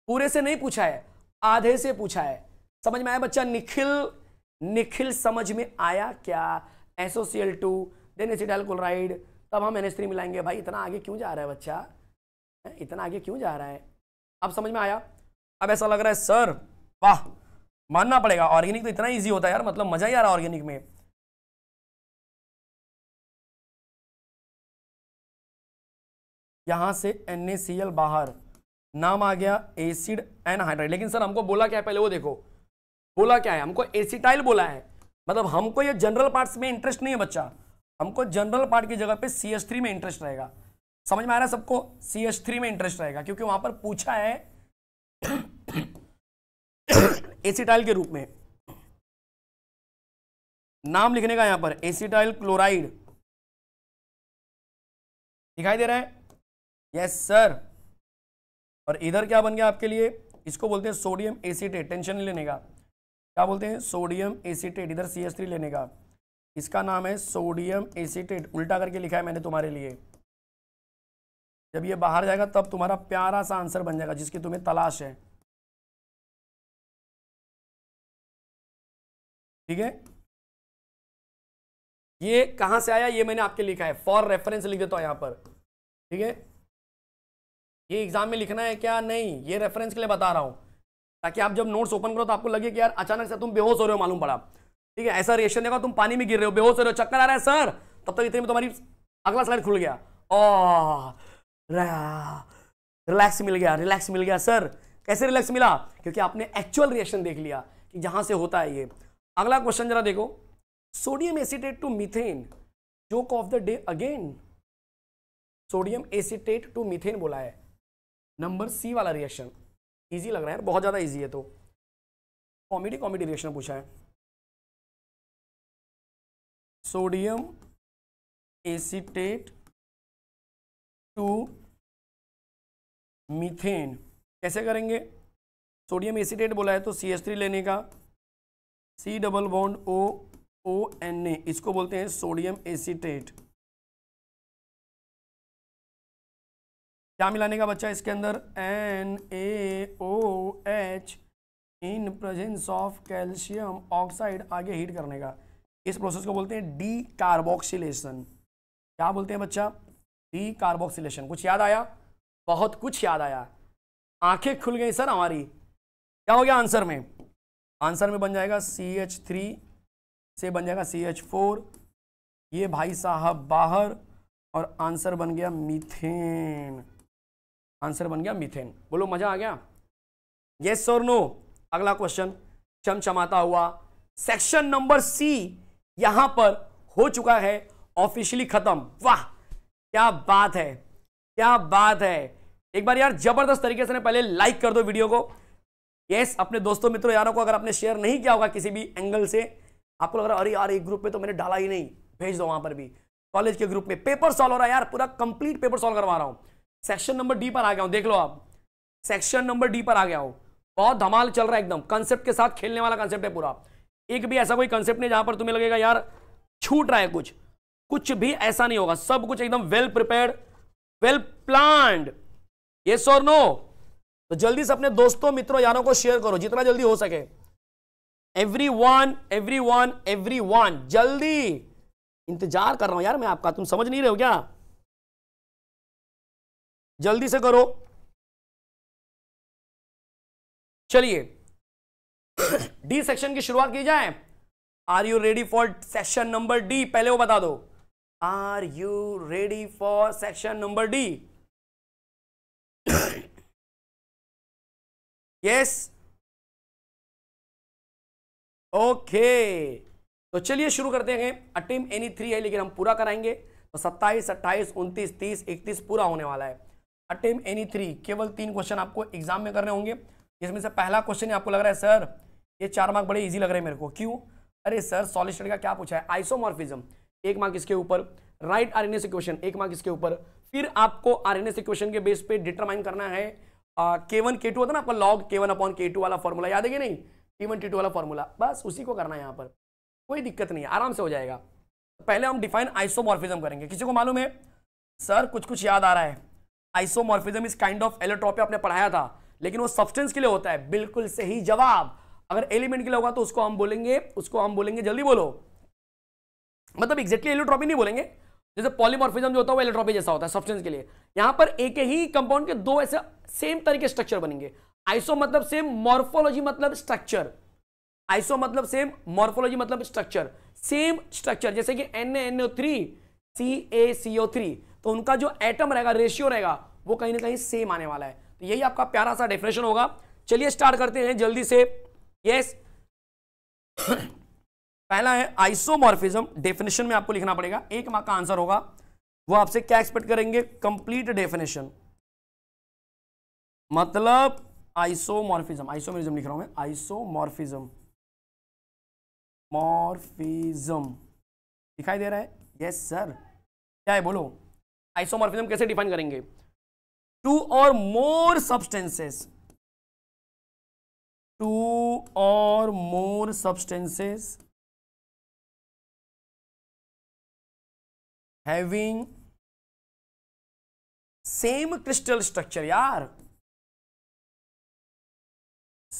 पूरे से नहीं पूछा है आधे से पूछा है समझ में आया बच्चा निखिल निखिल समझ में आया क्या asocial to then acetyl chloride तब हम एन मिलाएंगे भाई इतना आगे क्यों जा रहा है बच्चा इतना आगे क्यों जा रहा है अब समझ में आया अब ऐसा लग रहा है सर वाह मानना पड़ेगा ऑर्गेनिक तो इतना ईजी होता है यार मतलब मज़ा ही आ रहा है ऑर्गेनिक में यहां से एन बाहर नाम आ गया एसिड एन हाइड्राइड लेकिन सर हमको बोला क्या है पहले वो देखो बोला क्या है हमको एसिटाइल बोला है मतलब हमको ये जनरल पार्ट्स में इंटरेस्ट नहीं है बच्चा हमको जनरल पार्ट की जगह पे सी एस थ्री में इंटरेस्ट रहेगा समझ में आ रहा है सबको सी एस थ्री में इंटरेस्ट रहेगा क्योंकि वहां पर पूछा है एसिटाइल के रूप में नाम लिखने का यहां पर एसिटाइल क्लोराइड दिखाई दे रहा है यस सर और इधर क्या बन गया आपके लिए इसको बोलते हैं सोडियम एसीटेट टेंशन लेने का क्या बोलते हैं सोडियम एसीटेट इधर सी एस थ्री लेने का इसका नाम है सोडियम एसिटेट उल्टा करके लिखा है मैंने तुम्हारे लिए जब ये बाहर जाएगा तब तुम्हारा प्यारा सा आंसर बन जाएगा जिसकी तुम्हें तलाश है ठीक है ये कहां से आया ये मैंने आपके लिखा है फॉर रेफरेंस लिख देता हूं यहां पर ठीक है ये एग्जाम में लिखना है क्या नहीं ये रेफरेंस के लिए बता रहा हूं ताकि आप जब नोट्स ओपन करो तो आपको लगे कि यार अचानक से तुम बेहोश हो रहे हो मालूम पड़ा ठीक है ऐसा रिएक्शन देगा तुम पानी में गिर रहे हो बेहोश हो रहे हो चक्कर आ रहा है सर तब तक इतने में तुम्हारी अगला स्लाइड खुल गया रिलैक्स मिल गया रिलैक्स मिल गया सर कैसे रिलैक्स मिला क्योंकि आपने एक्चुअल रिएक्शन देख लिया कि जहां से होता है ये अगला क्वेश्चन जरा देखो sodium acetate to methane joke of the day again sodium acetate to methane बोला है नंबर सी वाला रिएक्शन इजी लग रहा है बहुत ज़्यादा इजी है तो कॉमेडी कॉमेडी रिएक्शन पूछा है सोडियम एसीटेट टू मीथेन कैसे करेंगे सोडियम एसीटेट बोला है तो सी एस थ्री लेने का C double bond O O N A इसको बोलते हैं सोडियम एसीटेट क्या मिलाने का बच्चा इसके अंदर N A O H in presence of calcium oxide आगे हीट करने का इस प्रोसेस को बोलते हैं डी कार्बोक्सिलेशन क्या बोलते हैं बच्चा डी कार्बोक्सिलेशन कुछ याद आया बहुत कुछ याद आया आंखें खुल गई सर हमारी क्या हो गया आंसर में आंसर में बन जाएगा सी एच थ्री से बन जाएगा सी एच फोर ये भाई साहब बाहर और आंसर बन गया मीथेन आंसर बन गया मीथेन बोलो मजा आ गया यस और नो अगला क्वेश्चन चमचमाता हुआ सेक्शन नंबर सी यहां पर हो चुका है ऑफिशियली खत्म वाह क्या बात है क्या बात है एक बार यार जबरदस्त तरीके से पहले लाइक कर दो वीडियो को यस अपने दोस्तों मित्रों यारों को अगर आपने शेयर नहीं किया होगा किसी भी एंगल से आपको लग रहा अरे यार एक ग्रुप में तो मैंने डाला ही नहीं भेज दो वहां पर भी कॉलेज के ग्रुप में पेपर सॉल्व हो रहा है यार पूरा कंप्लीट पेपर सॉल्व करवा रहा हूं सेक्शन नंबर डी पर आ गया हूं देख लो आप सेक्शन नंबर डी पर आ गया हूँ बहुत धमाल चल रहा है एकदम कंसेप्ट के साथ खेलने वाला कंसेप्ट है पूरा एक भी ऐसा कोई कंसेप्ट नहीं जहां पर तुम्हें लगेगा यार छूट रहा है कुछ कुछ भी ऐसा नहीं होगा सब कुछ एकदम वेल प्रिपेयर वेल प्लान ये सोर नो तो जल्दी से अपने दोस्तों मित्रों यारों को शेयर करो जितना जल्दी हो सके everyone everyone everyone जल्दी इंतजार कर रहा हूं यार मैं आपका तुम समझ नहीं रहे हो क्या जल्दी से करो चलिए डी सेक्शन की शुरुआत की जाए are you ready for section number D पहले वो बता दो are you ready for section number D yes okay तो चलिए शुरू करते हैं अटेम एनी थ्री है लेकिन हम पूरा कराएंगे तो सत्ताईस अट्ठाईस उनतीस तीस इकतीस पूरा होने वाला है अटेम एनी थ्री केवल तीन क्वेश्चन आपको एग्जाम में करने होंगे इसमें से पहला क्वेश्चन आपको लग रहा है सर ये चार मार्क बड़े ईजी लग रहे हैं मेरे को क्यों अरे सर सॉलिड का क्या पूछा है आइसोमॉर्फिज्म एक मार्क इसके ऊपर राइट आर एन क्वेश्चन एक मार्क इसके ऊपर फिर आपको आर एन क्वेश्चन के बेस पे डिटरमाइन करना है के वन के टू होता ना आपका log K one upon K two वाला फॉर्मूला याद है कि नहीं टी वन टी टू वाला फॉर्मूला बस उसी को करना है यहाँ पर कोई दिक्कत नहीं है आराम से हो जाएगा पहले हम डिफाइन आइसोमॉर्फिज्म करेंगे किसी को मालूम है सर कुछ कुछ याद आ रहा है isomorphism is kind of allotropy आपने पढ़ाया था लेकिन वो सब्सटेंस के लिए होता है बिल्कुल सही जवाब अगर एलिमेंट के लिए होगा तो उसको हम बोलेंगे उसको हम बोलेंगे जल्दी बोलो मतलब एक्जेक्टली एलोट्रॉपी नहीं बोलेंगे जैसे पॉलीमॉर्फिज्म जो होता है वो एलोट्रॉपी जैसा होता है सब्सटेंस के लिए यहां पर एक ही कंपाउंड के दो ऐसे सेम तरीके स्ट्रक्चर बनेंगे आइसो मतलब सेम मॉर्फोलॉजी मतलब स्ट्रक्चर आइसो मतलब सेम मॉर्फोलॉजी मतलब स्ट्रक्चर सेम स्ट्रक्चर जैसे कि N N O three C A C O three तो उनका जो एटम रहेगा रेशियो रहेगा वो कहीं ना कहीं सेम आने वाला है यही आपका प्यारा सा डेफिनेशन होगा चलिए स्टार्ट करते हैं जल्दी से यस *coughs* पहला है आइसोमॉर्फिज्म डेफिनेशन में आपको लिखना पड़ेगा एक मार्क का आंसर होगा वो आपसे क्या एक्सपेक्ट करेंगे कंप्लीट डेफिनेशन मतलब आइसोमॉर्फिज्म आइसोमॉर्फिज्म लिख रहा हूं मैं आइसोमॉर्फिज्म मॉर्फिज्म दिखाई दे रहा है यस सर क्या है बोलो आइसोमॉर्फिज्म कैसे डिफाइन करेंगे टू और मोर सब्सटेंसेस टू और more substances having same crystal structure यार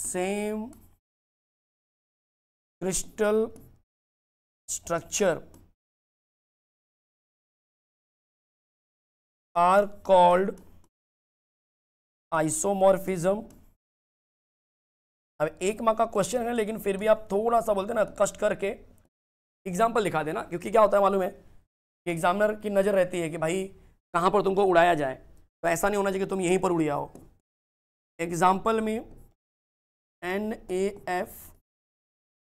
same crystal structure are called isomorphism अब एक मार्क का क्वेश्चन है लेकिन फिर भी आप थोड़ा सा बोलते ना कष्ट करके एग्जाम्पल दिखा देना क्योंकि क्या होता है मालूम है कि एग्जामिनर की नज़र रहती है कि भाई कहाँ पर तुमको उड़ाया जाए तो ऐसा नहीं होना चाहिए कि तुम यहीं पर उड़ जाओ एग्जाम्पल में N A F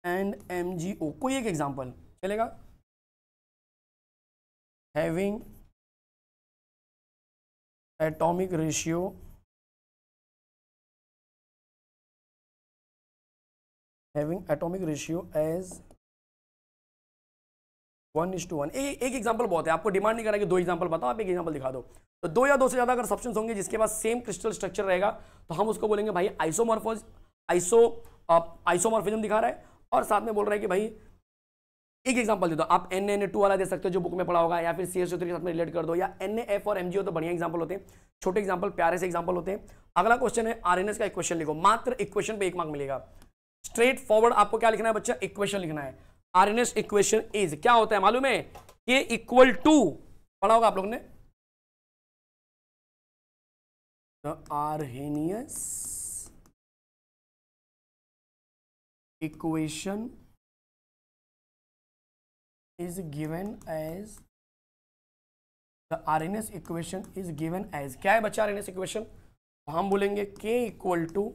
and M G O कोई एक एग्जाम्पल चलेगा having atomic ratio having atomic ratio as one is to one एक एग्जाम्पल बहुत है आपको डिमांड नहीं करा कि दो एग्जाम्पल बताओ आप एक एग्जाम्पल दिखा दो तो दो या दो से ज़्यादा अगर सब्सटेंस होंगे जिसके पास सेम क्रिस्टल स्ट्रक्चर रहेगा तो हम उसको बोलेंगे भाई आइसोमॉर्फोज आइसो आइसोमॉर्फिज्म दिखा रहा है और साथ में बोल रहा है कि भाई एक एग्जाम्पल दे दो आप एन एन टू वाला दे सकते हो जो बुक में पढ़ा होगा या फिर सी एस के साथ में रिलेट कर दो या एन एफ और एम जी ओ तो बढ़िया एग्जाम्पल होते हैं छोटे एग्जाम्पल प्यारे से एग्जाम्पल होते हैं अगला क्वेश्चन है आर एन एस का एक क्वेश्चन लिखो मात्र एक क्वेश्चन पर एक मार्क मिलेगा स्ट्रेट फॉरवर्ड आपको क्या लिखना है बच्चा इक्वेशन लिखना है आरएनएस इक्वेशन इज क्या होता है मालूम है के इक्वल टू पढ़ा होगा आप लोग ने Arrhenius given as the Arrhenius equation is given as क्या है बच्चा एस इक्वेशन तो हम बोलेंगे K equal to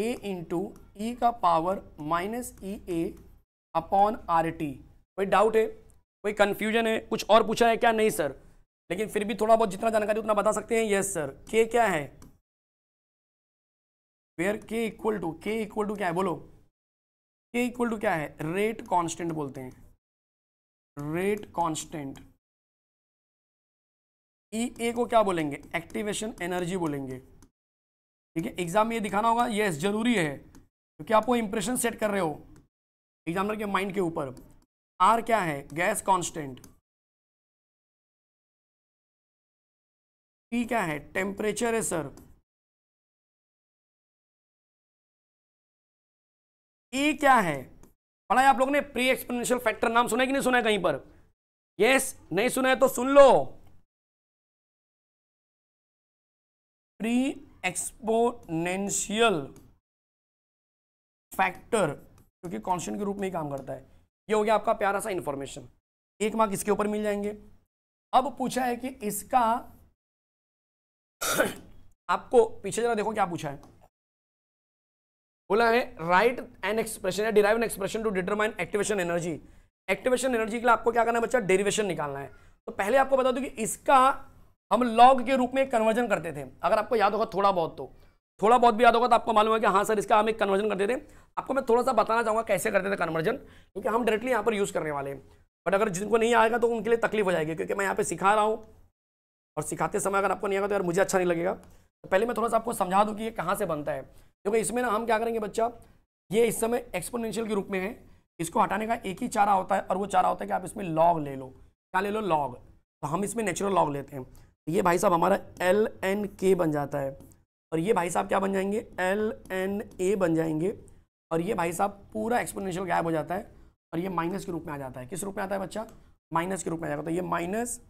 A into E का power minus E A upon R T कोई डाउट है कोई कन्फ्यूजन है कुछ और पूछा है क्या नहीं सर लेकिन फिर भी थोड़ा बहुत जितना जानकारी उतना बता सकते हैं यस सर के क्या है where K equal to K equal to क्या है बोलो के इक्वल टू क्या है रेट कांस्टेंट बोलते हैं रेट कांस्टेंट ई ए को क्या बोलेंगे एक्टिवेशन एनर्जी बोलेंगे ठीक है एग्जाम में ये दिखाना होगा येस जरूरी है तो क्योंकि आप वो इंप्रेशन सेट कर रहे हो एग्जामिनर के माइंड के ऊपर आर क्या है गैस कांस्टेंट पी क्या है टेम्परेचर है सर ए क्या है पढ़ा है आप लोगों ने प्री एक्सपोनेंशियल फैक्टर नाम सुना है कि नहीं सुना है कहीं पर यस नहीं सुना है तो सुन लो प्री एक्सपोनेंशियल फैक्टर क्योंकि कॉन्स्टेंट के रूप में ही काम करता है ये हो गया आपका प्यारा सा इंफॉर्मेशन एक मार्क इसके ऊपर मिल जाएंगे अब पूछा है कि इसका *coughs* आपको पीछे जरा देखो क्या पूछा है बोला है राइट एन एक्सप्रेशन या derive an expression to determine activation energy activation energy के लिए आपको क्या करना है बच्चा डेरिवेशन निकालना है तो पहले आपको बता दूं कि इसका हम लॉग के रूप में एक कन्वर्जन करते थे अगर आपको याद होगा थोड़ा बहुत तो थोड़ा बहुत भी याद होगा तो आपको मालूम है कि हाँ सर इसका हम एक कन्वर्जन करते थे आपको मैं थोड़ा सा बताना चाहूँगा कैसे करते थे कन्वर्जन क्योंकि हम डायरेक्टली यहाँ पर यूज़ करने वाले हैं बट अगर जिनको नहीं आएगा तो उनके लिए तकलीफ हो जाएगी क्योंकि मैं यहाँ पर सिखा रहा हूँ और सिखाते समय अगर आपको नहीं आएगा तो यार मुझे अच्छा नहीं लगेगा तो पहले मैं थोड़ा सा आपको समझा दूँ कि ये कहाँ से बनता है क्योंकि इसमें ना हम क्या करेंगे बच्चा ये इस समय एक्सपोनेंशियल के रूप में है इसको हटाने का एक ही चारा होता है और वो चारा होता है कि आप इसमें लॉग ले लो क्या ले लो लॉग तो हम इसमें नेचुरल लॉग लेते हैं ये भाई साहब हमारा एल एन के बन जाता है और ये भाई साहब क्या बन जाएंगे एल एन ए बन जाएंगे और ये भाई साहब पूरा एक्सपोनेंशियल गायब हो जाता है और ये माइनस के रूप में आ जाता है किस रूप में आता है बच्चा माइनस के रूप में आ जाता है तो ये minus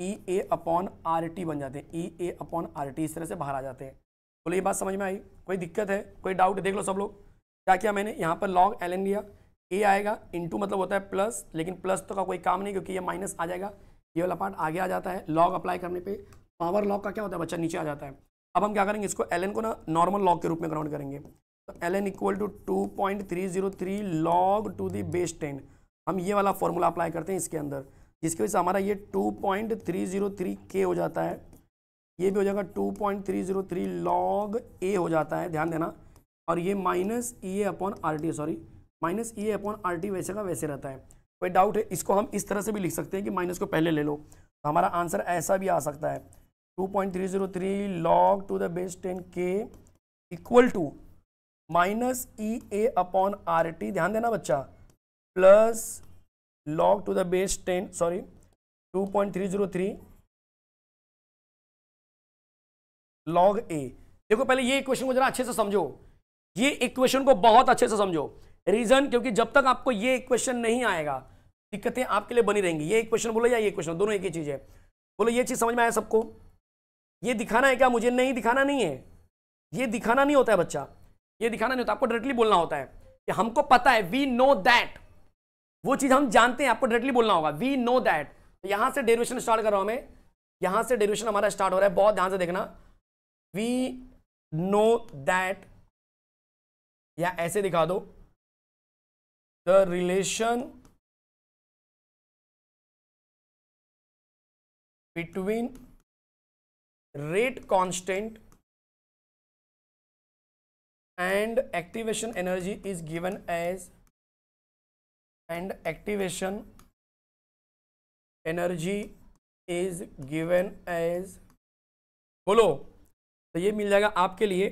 E A upon R T बन जाते हैं E A upon R T इस तरह से बाहर आ जाते हैं बोले ये बात समझ में आई कोई दिक्कत है कोई डाउट देख लो सब लोग क्या किया मैंने यहाँ पर लॉग एल एन लिया ए आएगा इंटू मतलब होता है प्लस लेकिन प्लस तो का कोई काम नहीं क्योंकि ये माइनस आ जाएगा ये वाला पार्ट आगे आ जाता है लॉग अप्लाई करने पे पावर लॉग का क्या होता है बच्चा नीचे आ जाता है अब हम क्या करेंगे इसको एल को ना नॉर्मल लॉग के रूप में ग्राउंड करेंगे तो L N equal to two point three zero three log to the base ten हम ये वाला फॉर्मूला अप्लाई करते हैं इसके अंदर जिसकी वजह से हमारा ये two point three zero three के हो जाता है ये भी हो जाएगा two point three zero three log A हो जाता है ध्यान देना और ये minus E A upon R T sorry minus E A upon R T वैसे का वैसे रहता है कोई डाउट है इसको हम इस तरह से भी लिख सकते हैं कि माइनस को पहले ले लो तो हमारा आंसर ऐसा भी आ सकता है 2.303 log to the base ten K equal to minus E A upon R T ध्यान देना बच्चा plus log to the base ten sorry 2.303 log A देखो पहले ये इक्वेशन को जरा अच्छे से समझो ये इक्वेशन को बहुत अच्छे से समझो रीजन क्योंकि जब तक आपको ये इक्वेशन नहीं आएगा दिक्कतें आपके लिए बनी रहेंगी ये इक्वेशन बोलो या ये क्वेश्चन दोनों एक ही चीज़ है बोलो ये चीज़ समझ में आया सबको ये दिखाना है क्या मुझे नहीं दिखाना नहीं है ये दिखाना नहीं होता है बच्चा ये दिखाना नहीं होता आपको डायरेक्टली बोलना होता है कि हमको पता है वी नो दैट वो चीज़ हम जानते हैं आपको डायरेक्टली बोलना होगा वी नो दैट यहां से डेरिवेशन स्टार्ट कर रहा हूं मैं यहाँ से डेरिवेशन हमारा स्टार्ट हो रहा है बहुत ध्यान से देखना वी नो दैट या ऐसे दिखा दो the relation between rate constant and activation energy is given as and activation energy is given as बोलो तो ये मिल जाएगा आपके लिए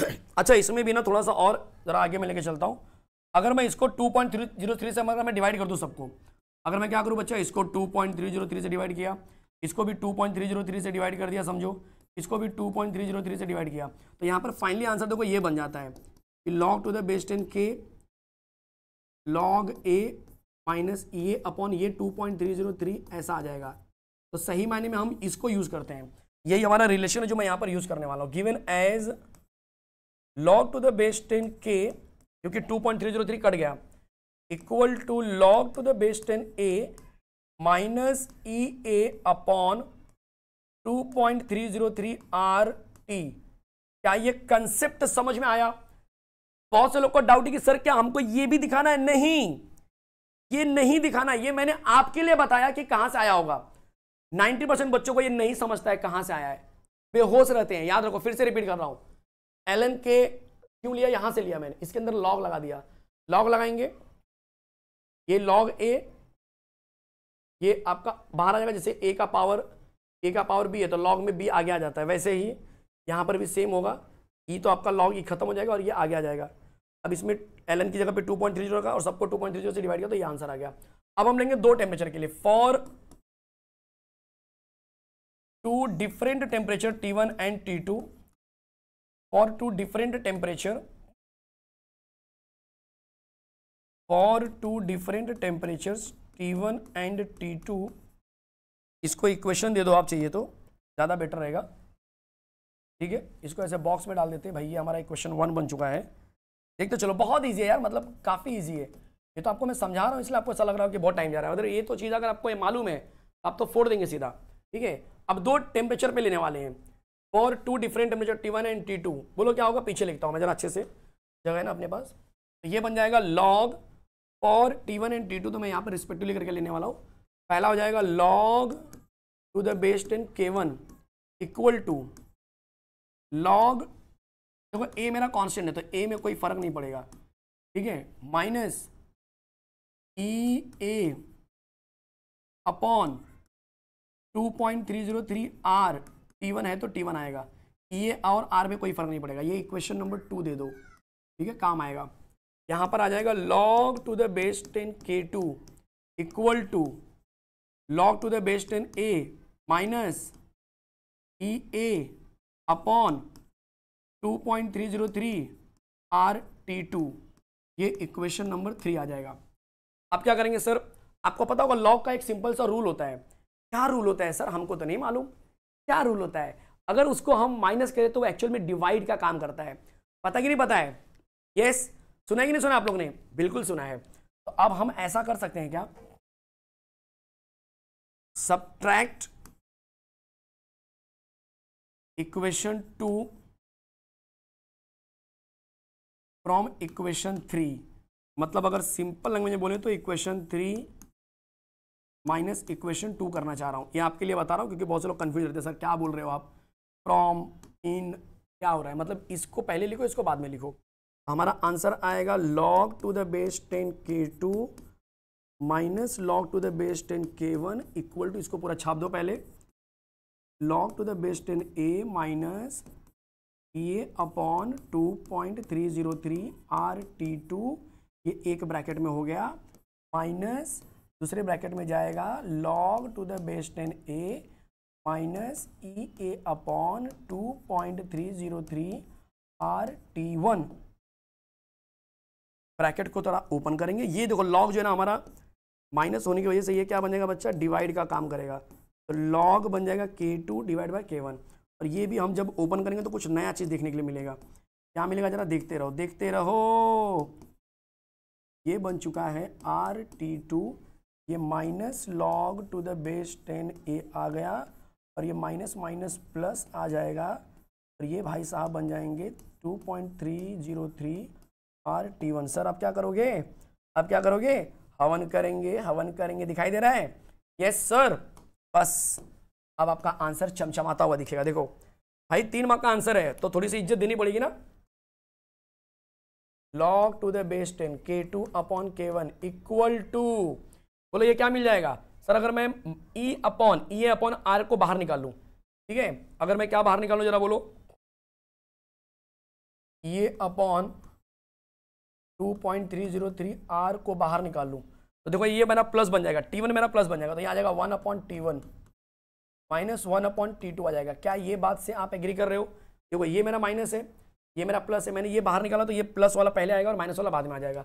अच्छा इसमें भी ना थोड़ा सा और ज़रा आगे मैं लेके चलता हूं अगर मैं इसको two point three zero three से मतलब मैं डिवाइड कर दूँ सबको अगर मैं क्या करूँ बच्चा इसको two point three zero three से डिवाइड किया इसको भी two point three zero three से डिवाइड कर दिया समझो इसको भी two point three zero three से डिवाइड किया तो यहाँ पर फाइनली आंसर देखो ये बन जाता है कि log to the base ten K log A minus A upon ये two point three zero three ऐसा आ जाएगा तो सही मायने में हम इसको यूज़ करते हैं यही हमारा रिलेशन है जो मैं यहाँ पर यूज़ करने वाला हूँ given as log to the base ten K क्योंकि 2.303 कट गया equal to log to the base ten A minus E A upon 2.303 R T क्या ये कंसेप्ट समझ में आया बहुत से लोग को डाउट है कि सर क्या हमको ये भी दिखाना है नहीं ये नहीं दिखाना ये मैंने आपके लिए बताया कि कहां से आया होगा 90 परसेंट बच्चों को ये नहीं समझता है कहां से आया है बेहोश रहते हैं याद रखो फिर से रिपीट कर रहा हूं एल एन के क्यों लिया यहां से लिया मैंने इसके अंदर लॉग लगा दिया लॉग लगाएंगे ये लॉग ए ये आपका बाहर आ जाएगा जैसे ए का पावर ए का पावर बी है तो लॉग में बी आगे आ जाता है वैसे ही यहाँ पर भी सेम होगा ई e तो आपका लॉग ई e खत्म हो जाएगा और ये आगे आ जाएगा अब इसमें एल की जगह पे 2.30 का और सबको 2.30 से डिवाइड किया तो ये आंसर आ गया अब हम लेंगे दो टेम्परेचर के लिए for two different temperature T and T for two different temperature for two different temperatures T1 and T2 इसको इक्वेशन दे दो आप चाहिए तो ज़्यादा बेटर रहेगा ठीक है इसको ऐसे बॉक्स में डाल देते हैं भाई ये हमारा इक्वेशन वन बन चुका है देख तो चलो बहुत ईजी है यार मतलब काफ़ी ईजी है ये तो आपको मैं समझा रहा हूँ इसलिए आपको ऐसा लग रहा है कि बहुत टाइम जा रहा है अगर ये तो चीज़ अगर आपको ये मालूम है आप तो फोड़ देंगे सीधा ठीक है अब दो टेम्परेचर पे लेने वाले हैं for two different temperature T one and T two बोलो क्या होगा पीछे लिखता हूँ मैं जरा अच्छे से जगह है ना अपने पास तो ये बन जाएगा log for T one and T two तो मैं यहाँ पर रिस्पेक्टिवली करके लेने वाला हूँ पहला हो जाएगा log to the base ten K one equal to log देखो ए मेरा कॉन्स्टेंट है तो ए में कोई फर्क नहीं पड़ेगा ठीक है minus E A upon two point three zero three R T one है तो टी वन आएगा ये और आर में कोई फर्क नहीं पड़ेगा ये इक्वेशन नंबर टू दे दो ठीक है काम आएगा यहाँ पर आ जाएगा log to the base ten K two equal to log to the base ten A minus E A upon two point three zero three R T two ये इक्वेशन नंबर थ्री आ जाएगा आप क्या करेंगे सर आपको पता होगा log का एक सिंपल सा रूल होता है क्या रूल होता है सर हमको तो नहीं मालूम क्या रूल होता है अगर उसको हम माइनस करें तो वो एक्चुअल में डिवाइड का काम करता है पता कि नहीं पता है यस yes, सुना कि नहीं सुना आप लोग ने बिल्कुल सुना है तो अब हम ऐसा कर सकते हैं क्या subtract equation two from equation three मतलब अगर सिंपल लैंग्वेज में बोले तो equation three minus equation two करना चाह रहा हूँ ये आपके लिए बता रहा हूँ क्योंकि बहुत से लोग कन्फ्यूज रहते हैं सर क्या बोल रहे हो आप फ्रॉम इन क्या हो रहा है मतलब इसको पहले लिखो इसको बाद में लिखो हमारा आंसर आएगा log to the base ten K two minus log to the base ten K one equal to इसको पूरा छाप दो पहले log to the base ten A minus A upon two point three zero three R T two ये एक bracket में हो गया माइनस दूसरे ब्रैकेट में जाएगा log to the base ten A minus E A upon two point three zero three R T one bracket को थोड़ा ओपन करेंगे ये देखो लॉग जो है ना हमारा माइनस होने की वजह से ये क्या बन जाएगा बच्चा डिवाइड का काम करेगा तो लॉग बन जाएगा K two divide by K one और ये भी हम जब ओपन करेंगे तो कुछ नया चीज़ देखने के लिए मिलेगा क्या मिलेगा ज़रा देखते रहो देखते रहो ये बन चुका है आर टी टू ये minus log to the base ten A आ गया और ये माइनस माइनस प्लस आ जाएगा और ये भाई साहब बन जाएंगे two point three zero three R T one sir आप क्या करोगे आप क्या करोगे हवन करेंगे हवन करेंगे दिखाई दे रहा है यस सर बस अब आपका आंसर चमचमाता हुआ दिखेगा देखो भाई तीन मार्क का आंसर है तो थोड़ी सी इज्जत देनी पड़ेगी ना log to the base ten K two upon K one equal to बोलो ये क्या मिल जाएगा सर अगर मैं E upon E A upon R को बाहर निकाल लूँ ठीक है अगर मैं क्या बाहर निकालूँ जरा बोलो ये अपॉन 2.303 आर को बाहर निकाल लूँ तो देखो ये मेरा प्लस बन जाएगा टी वन मेरा प्लस बन जाएगा तो ये आ जाएगा one upon T one minus one upon T two आ जाएगा क्या ये बात से आप एग्री कर रहे हो देखो ये मेरा माइनस है ये मेरा प्लस है मैंने ये बाहर निकाला तो ये प्लस वाला पहले आएगा और माइनस वाला बाद में आ जाएगा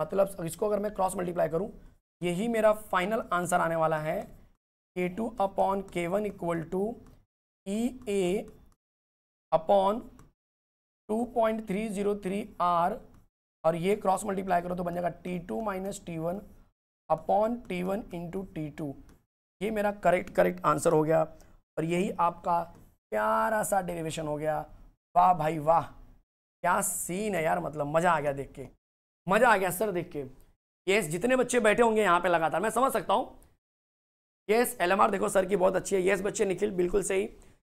मतलब इसको अगर मैं क्रॉस मल्टीप्लाई करूँ यही मेरा फाइनल आंसर आने वाला है K two upon K one equal to E A upon two point three zero three R और ये क्रॉस मल्टीप्लाई करो तो बन जाएगा T two minus T one upon T one into T two ये मेरा करेक्ट करेक्ट आंसर हो गया और यही आपका प्यारा सा डेरिवेशन हो गया वाह भाई वाह क्या सीन है यार मतलब मज़ा आ गया देख के मज़ा आ गया सर देख के येस जितने बच्चे बैठे होंगे यहाँ पे लगातार मैं समझ सकता हूँ येस एल देखो सर की बहुत अच्छी है येस बच्चे निखिल बिल्कुल सही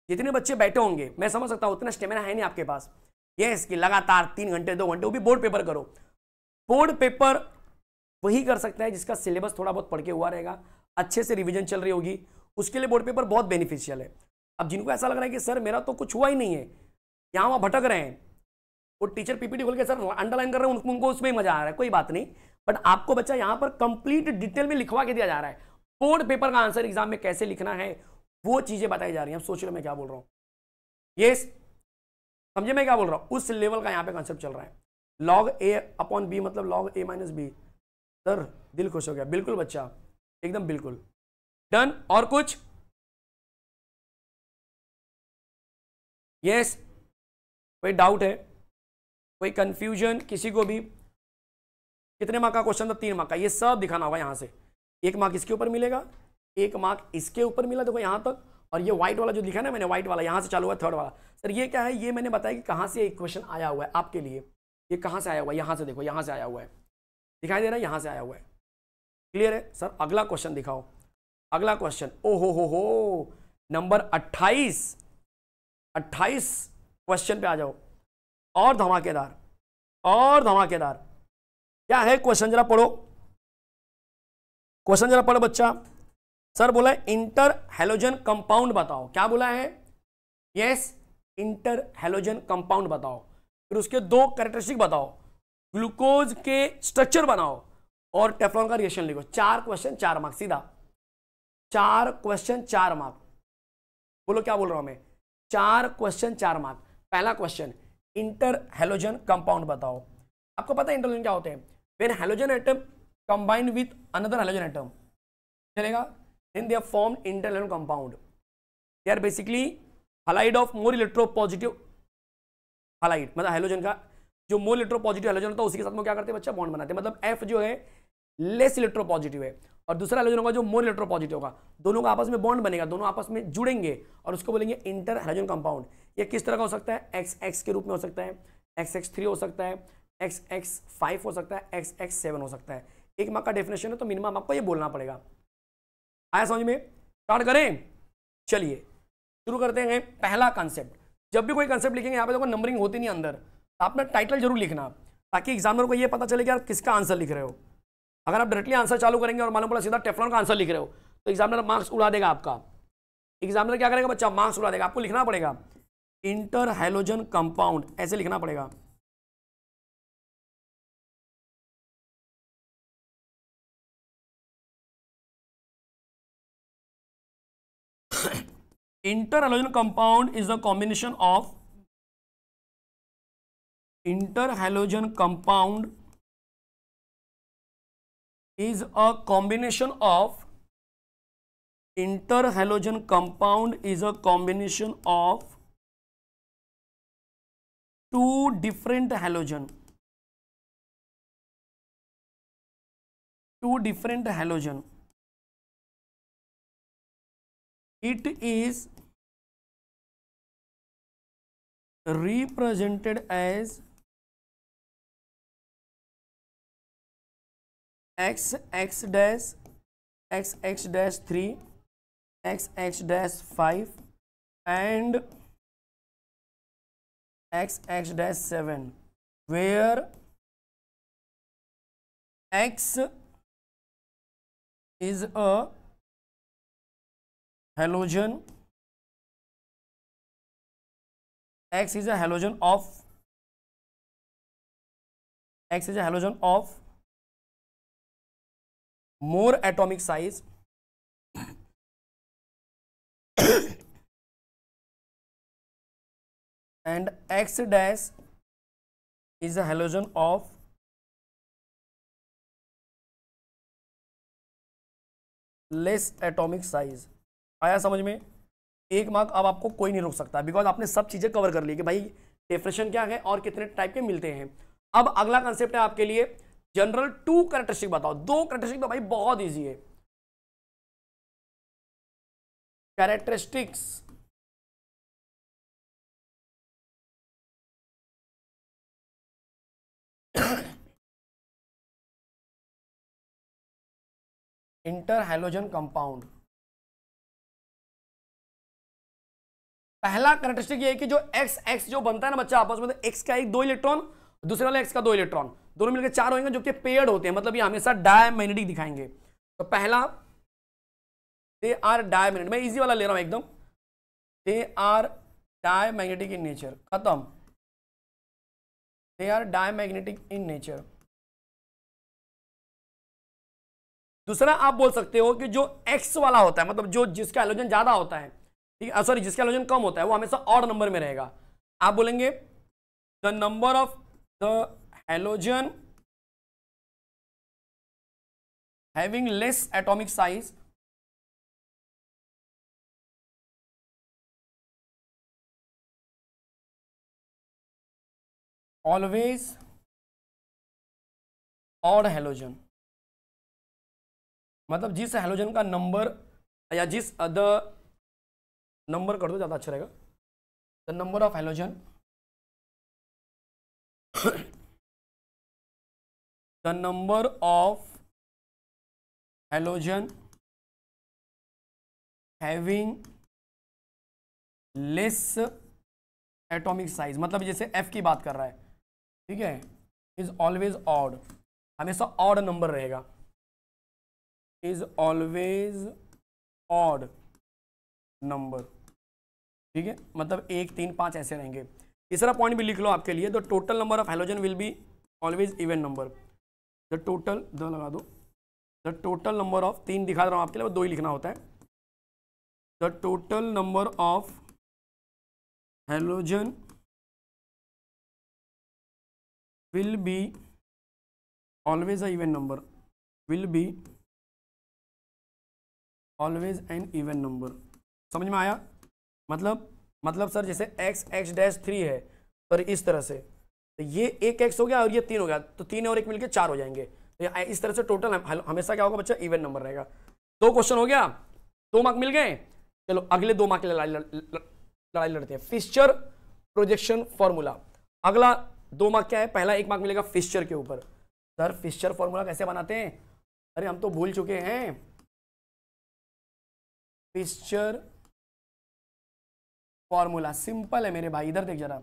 जितने बच्चे बैठे होंगे मैं समझ सकता हूँ उतना स्टेमिना है नहीं आपके पास यस कि लगातार तीन घंटे दो घंटे वो भी बोर्ड पेपर करो बोर्ड पेपर वही कर सकता है जिसका सिलेबस थोड़ा बहुत पढ़ के हुआ रहेगा अच्छे से रिविजन चल रही होगी उसके लिए बोर्ड पेपर बहुत बेनिफिशियल है अब जिनको ऐसा लग रहा है कि सर मेरा तो कुछ हुआ ही नहीं है यहाँ वहाँ भटक रहे हैं वो टीचर पीपीटी खोल के सर अंडरलाइन कर रहे हैं उनको उसमें मजा आ रहा है कोई बात नहीं बट आपको बच्चा यहां पर कंप्लीट डिटेल में लिखवा के दिया जा रहा है बोर्ड पेपर का आंसर एग्जाम में कैसे लिखना है वो चीजें बताई जा रही हैं आप सोच लो मैं क्या बोल रहा हूं ये समझे मैं क्या बोल रहा हूं उस लेवल का यहां पे कॉन्सेप्ट चल रहा है लॉग ए अपॉन बी मतलब log A minus B sir दिल खुश हो गया बिल्कुल बच्चा एकदम बिल्कुल डन और कुछ यस yes, कोई डाउट है कोई कंफ्यूजन किसी को भी कितने मार्क का क्वेश्चन था तीन मार्क का ये सब दिखाना होगा यहाँ से एक मार्क इसके ऊपर मिलेगा एक मार्क इसके ऊपर मिला देखो यहाँ तक और ये व्हाइट वाला जो दिखा ना मैंने व्हाइट वाला यहाँ से चालू हुआ थर्ड वाला सर ये क्या है ये मैंने बताया कि कहाँ से एक क्वेश्चन आया हुआ है आपके लिए ये कहाँ से आया हुआ है यहाँ से देखो यहाँ से आया हुआ है दिखाई दे रहा है यहाँ से आया हुआ है क्लियर है सर अगला क्वेश्चन दिखाओ अगला क्वेश्चन ओ हो हो हो नंबर अट्ठाईस अट्ठाईस क्वेश्चन पे आ जाओ और धमाकेदार और धमाकेदार क्या है क्वेश्चन जरा पढ़ो क्वेश्चन जरा पढ़ो बच्चा सर बोला है इंटर हेलोजन कंपाउंड बताओ क्या बोला है यस इंटर हेलोजन कंपाउंड बताओ फिर उसके दो करेक्टरिस्टिक बताओ ग्लूकोज के स्ट्रक्चर बनाओ और टेफ्लॉन का रिएक्शन लिखो चार क्वेश्चन चार मार्क सीधा चार क्वेश्चन चार मार्क बोलो क्या बोल रहा हूं मैं चार क्वेश्चन चार मार्क पहला क्वेश्चन इंटर हेलोजन कंपाउंड बताओ आपको पता है इंटरलोजन क्या होते हैं when halogen atom combine with another halogen atom chalega then they have formed interleukin compound they are basically halide of more electropositive halide मतलब हेलोजन का जो मोर पॉजिटिव हेलोजन होता है उसके साथ में क्या करते हैं बच्चा बॉन्ड बनाते हैं मतलब एफ जो है लेस इलेक्ट्रो पॉजिटिव है और दूसरा हेलोजन होगा जो मोर इलेक्ट्रो पॉजिटिव होगा दोनों का आपस में बॉन्ड बनेगा दोनों आपस में जुड़ेंगे और उसको बोलेंगे इंटर हेलोजन कंपाउंड ये किस तरह का हो सकता है एक्स एक्स के रूप में हो सकता है एक्स एक्स थ्री हो सकता है एक्स एक्स फाइव हो सकता है एक्स एक्स सेवन हो सकता है एक मार्क का डेफिनेशन है तो मिनिमम आपको ये बोलना पड़ेगा आया समझ में स्टार्ट करें चलिए शुरू करते हैं पहला कॉन्सेप्ट जब भी कोई कंसेप्ट लिखेंगे यहाँ पे देखो नंबरिंग होती नहीं अंदर आपने टाइटल जरूर लिखना ताकि एग्जामिनर को ये पता चले कि आप किसका आंसर लिख रहे हो अगर आप डायरेक्टली आंसर चालू करेंगे और मालूम पड़ा सीधा टेफलॉन का आंसर लिख रहे हो तो एग्जामिनर मार्क्स उड़ा देगा आपका एग्जामिनर क्या करेगा बच्चा मार्क्स उड़ा देगा आपको लिखना पड़ेगा इंटर हाइलोजन कंपाउंड ऐसे लिखना पड़ेगा inter halogen compound is the combination of inter halogen compound is a combination of inter halogen compound is a combination of two different halogen two different halogen it is represented as x x dash x x dash 3 x x dash 5 and x x dash 7 where x is a halogen X is halogen of X is halogen of more atomic size and X dash is halogen of less atomic size आया समझ में एक mark अब आपको कोई नहीं रोक सकता बिकॉज आपने सब चीज़ें कवर कर ली कि भाई डेफिनेशन क्या है और कितने टाइप के मिलते हैं अब अगला कंसेप्ट है आपके लिए जनरल टू करेक्टरिस्टिक बताओ दो करेक्टरिस्टिक तो भाई बहुत ईजी है कैरेक्टरिस्टिक्स इंटर हेलोजन कंपाउंड पहला करेक्टरिस्टिक ये है कि जो एक्स एक्स जो बनता है ना बच्चा आपस में एक्स तो का एक दो इलेक्ट्रॉन दूसरे वाला एक्स का दो इलेक्ट्रॉन दोनों मिलकर चार होंगे जो कि पेयर्ड होते हैं मतलब ये हमेशा डायमैग्नेटिक दिखाएंगे तो पहला दे आर डायमैग्नेटिक मैं इजी वाला ले रहा हूं एकदम they are diamagnetic in nature खत्म they are diamagnetic in nature दूसरा आप बोल सकते हो कि जो एक्स वाला होता है मतलब जो जिसका एलोजन ज्यादा होता है ठीक है सॉरी जिसका एलोजन कम होता है वो हमेशा ऑड नंबर में रहेगा आप बोलेंगे the number of the halogen having less atomic size always odd halogen मतलब जिस हेलोजन का नंबर या जिस द नंबर कर दो ज़्यादा अच्छा रहेगा the number of halogen the number of halogen having less atomic size मतलब जैसे एफ की बात कर रहा है ठीक है इज ऑलवेज ऑड हमेशा ऑड नंबर रहेगा इज ऑलवेज ऑड नंबर ठीक है मतलब एक तीन पाँच ऐसे रहेंगे तीसरा पॉइंट भी लिख लो आपके लिए the total number of halogen will be always even number the total the लगा दो द टोटल नंबर ऑफ तीन दिखा रहा हूँ आपके लिए दो ही लिखना होता है the total number of halogen will be always a number will be always an even number समझ में आया मतलब मतलब सर जैसे एक्स एक्स डैश थ्री है और इस तरह से तो ये एक एक्स हो गया और ये तीन हो गया तो तीन और एक मिलके चार हो जाएंगे तो इस तरह से टोटल हमेशा क्या होगा बच्चा इवन नंबर रहेगा दो क्वेश्चन हो गया दो मार्क मिल गए चलो अगले दो मार्क लड़ाई लड़ाई लड़ते हैं फिस्चर प्रोजेक्शन फॉर्मूला अगला दो मार्क क्या है पहला एक मार्क मिलेगा फिस्चर के ऊपर सर फिस्चर फॉर्मूला कैसे बनाते हैं अरे हम तो भूल चुके हैं फिस्चर फॉर्मूला सिंपल है मेरे भाई इधर देख जरा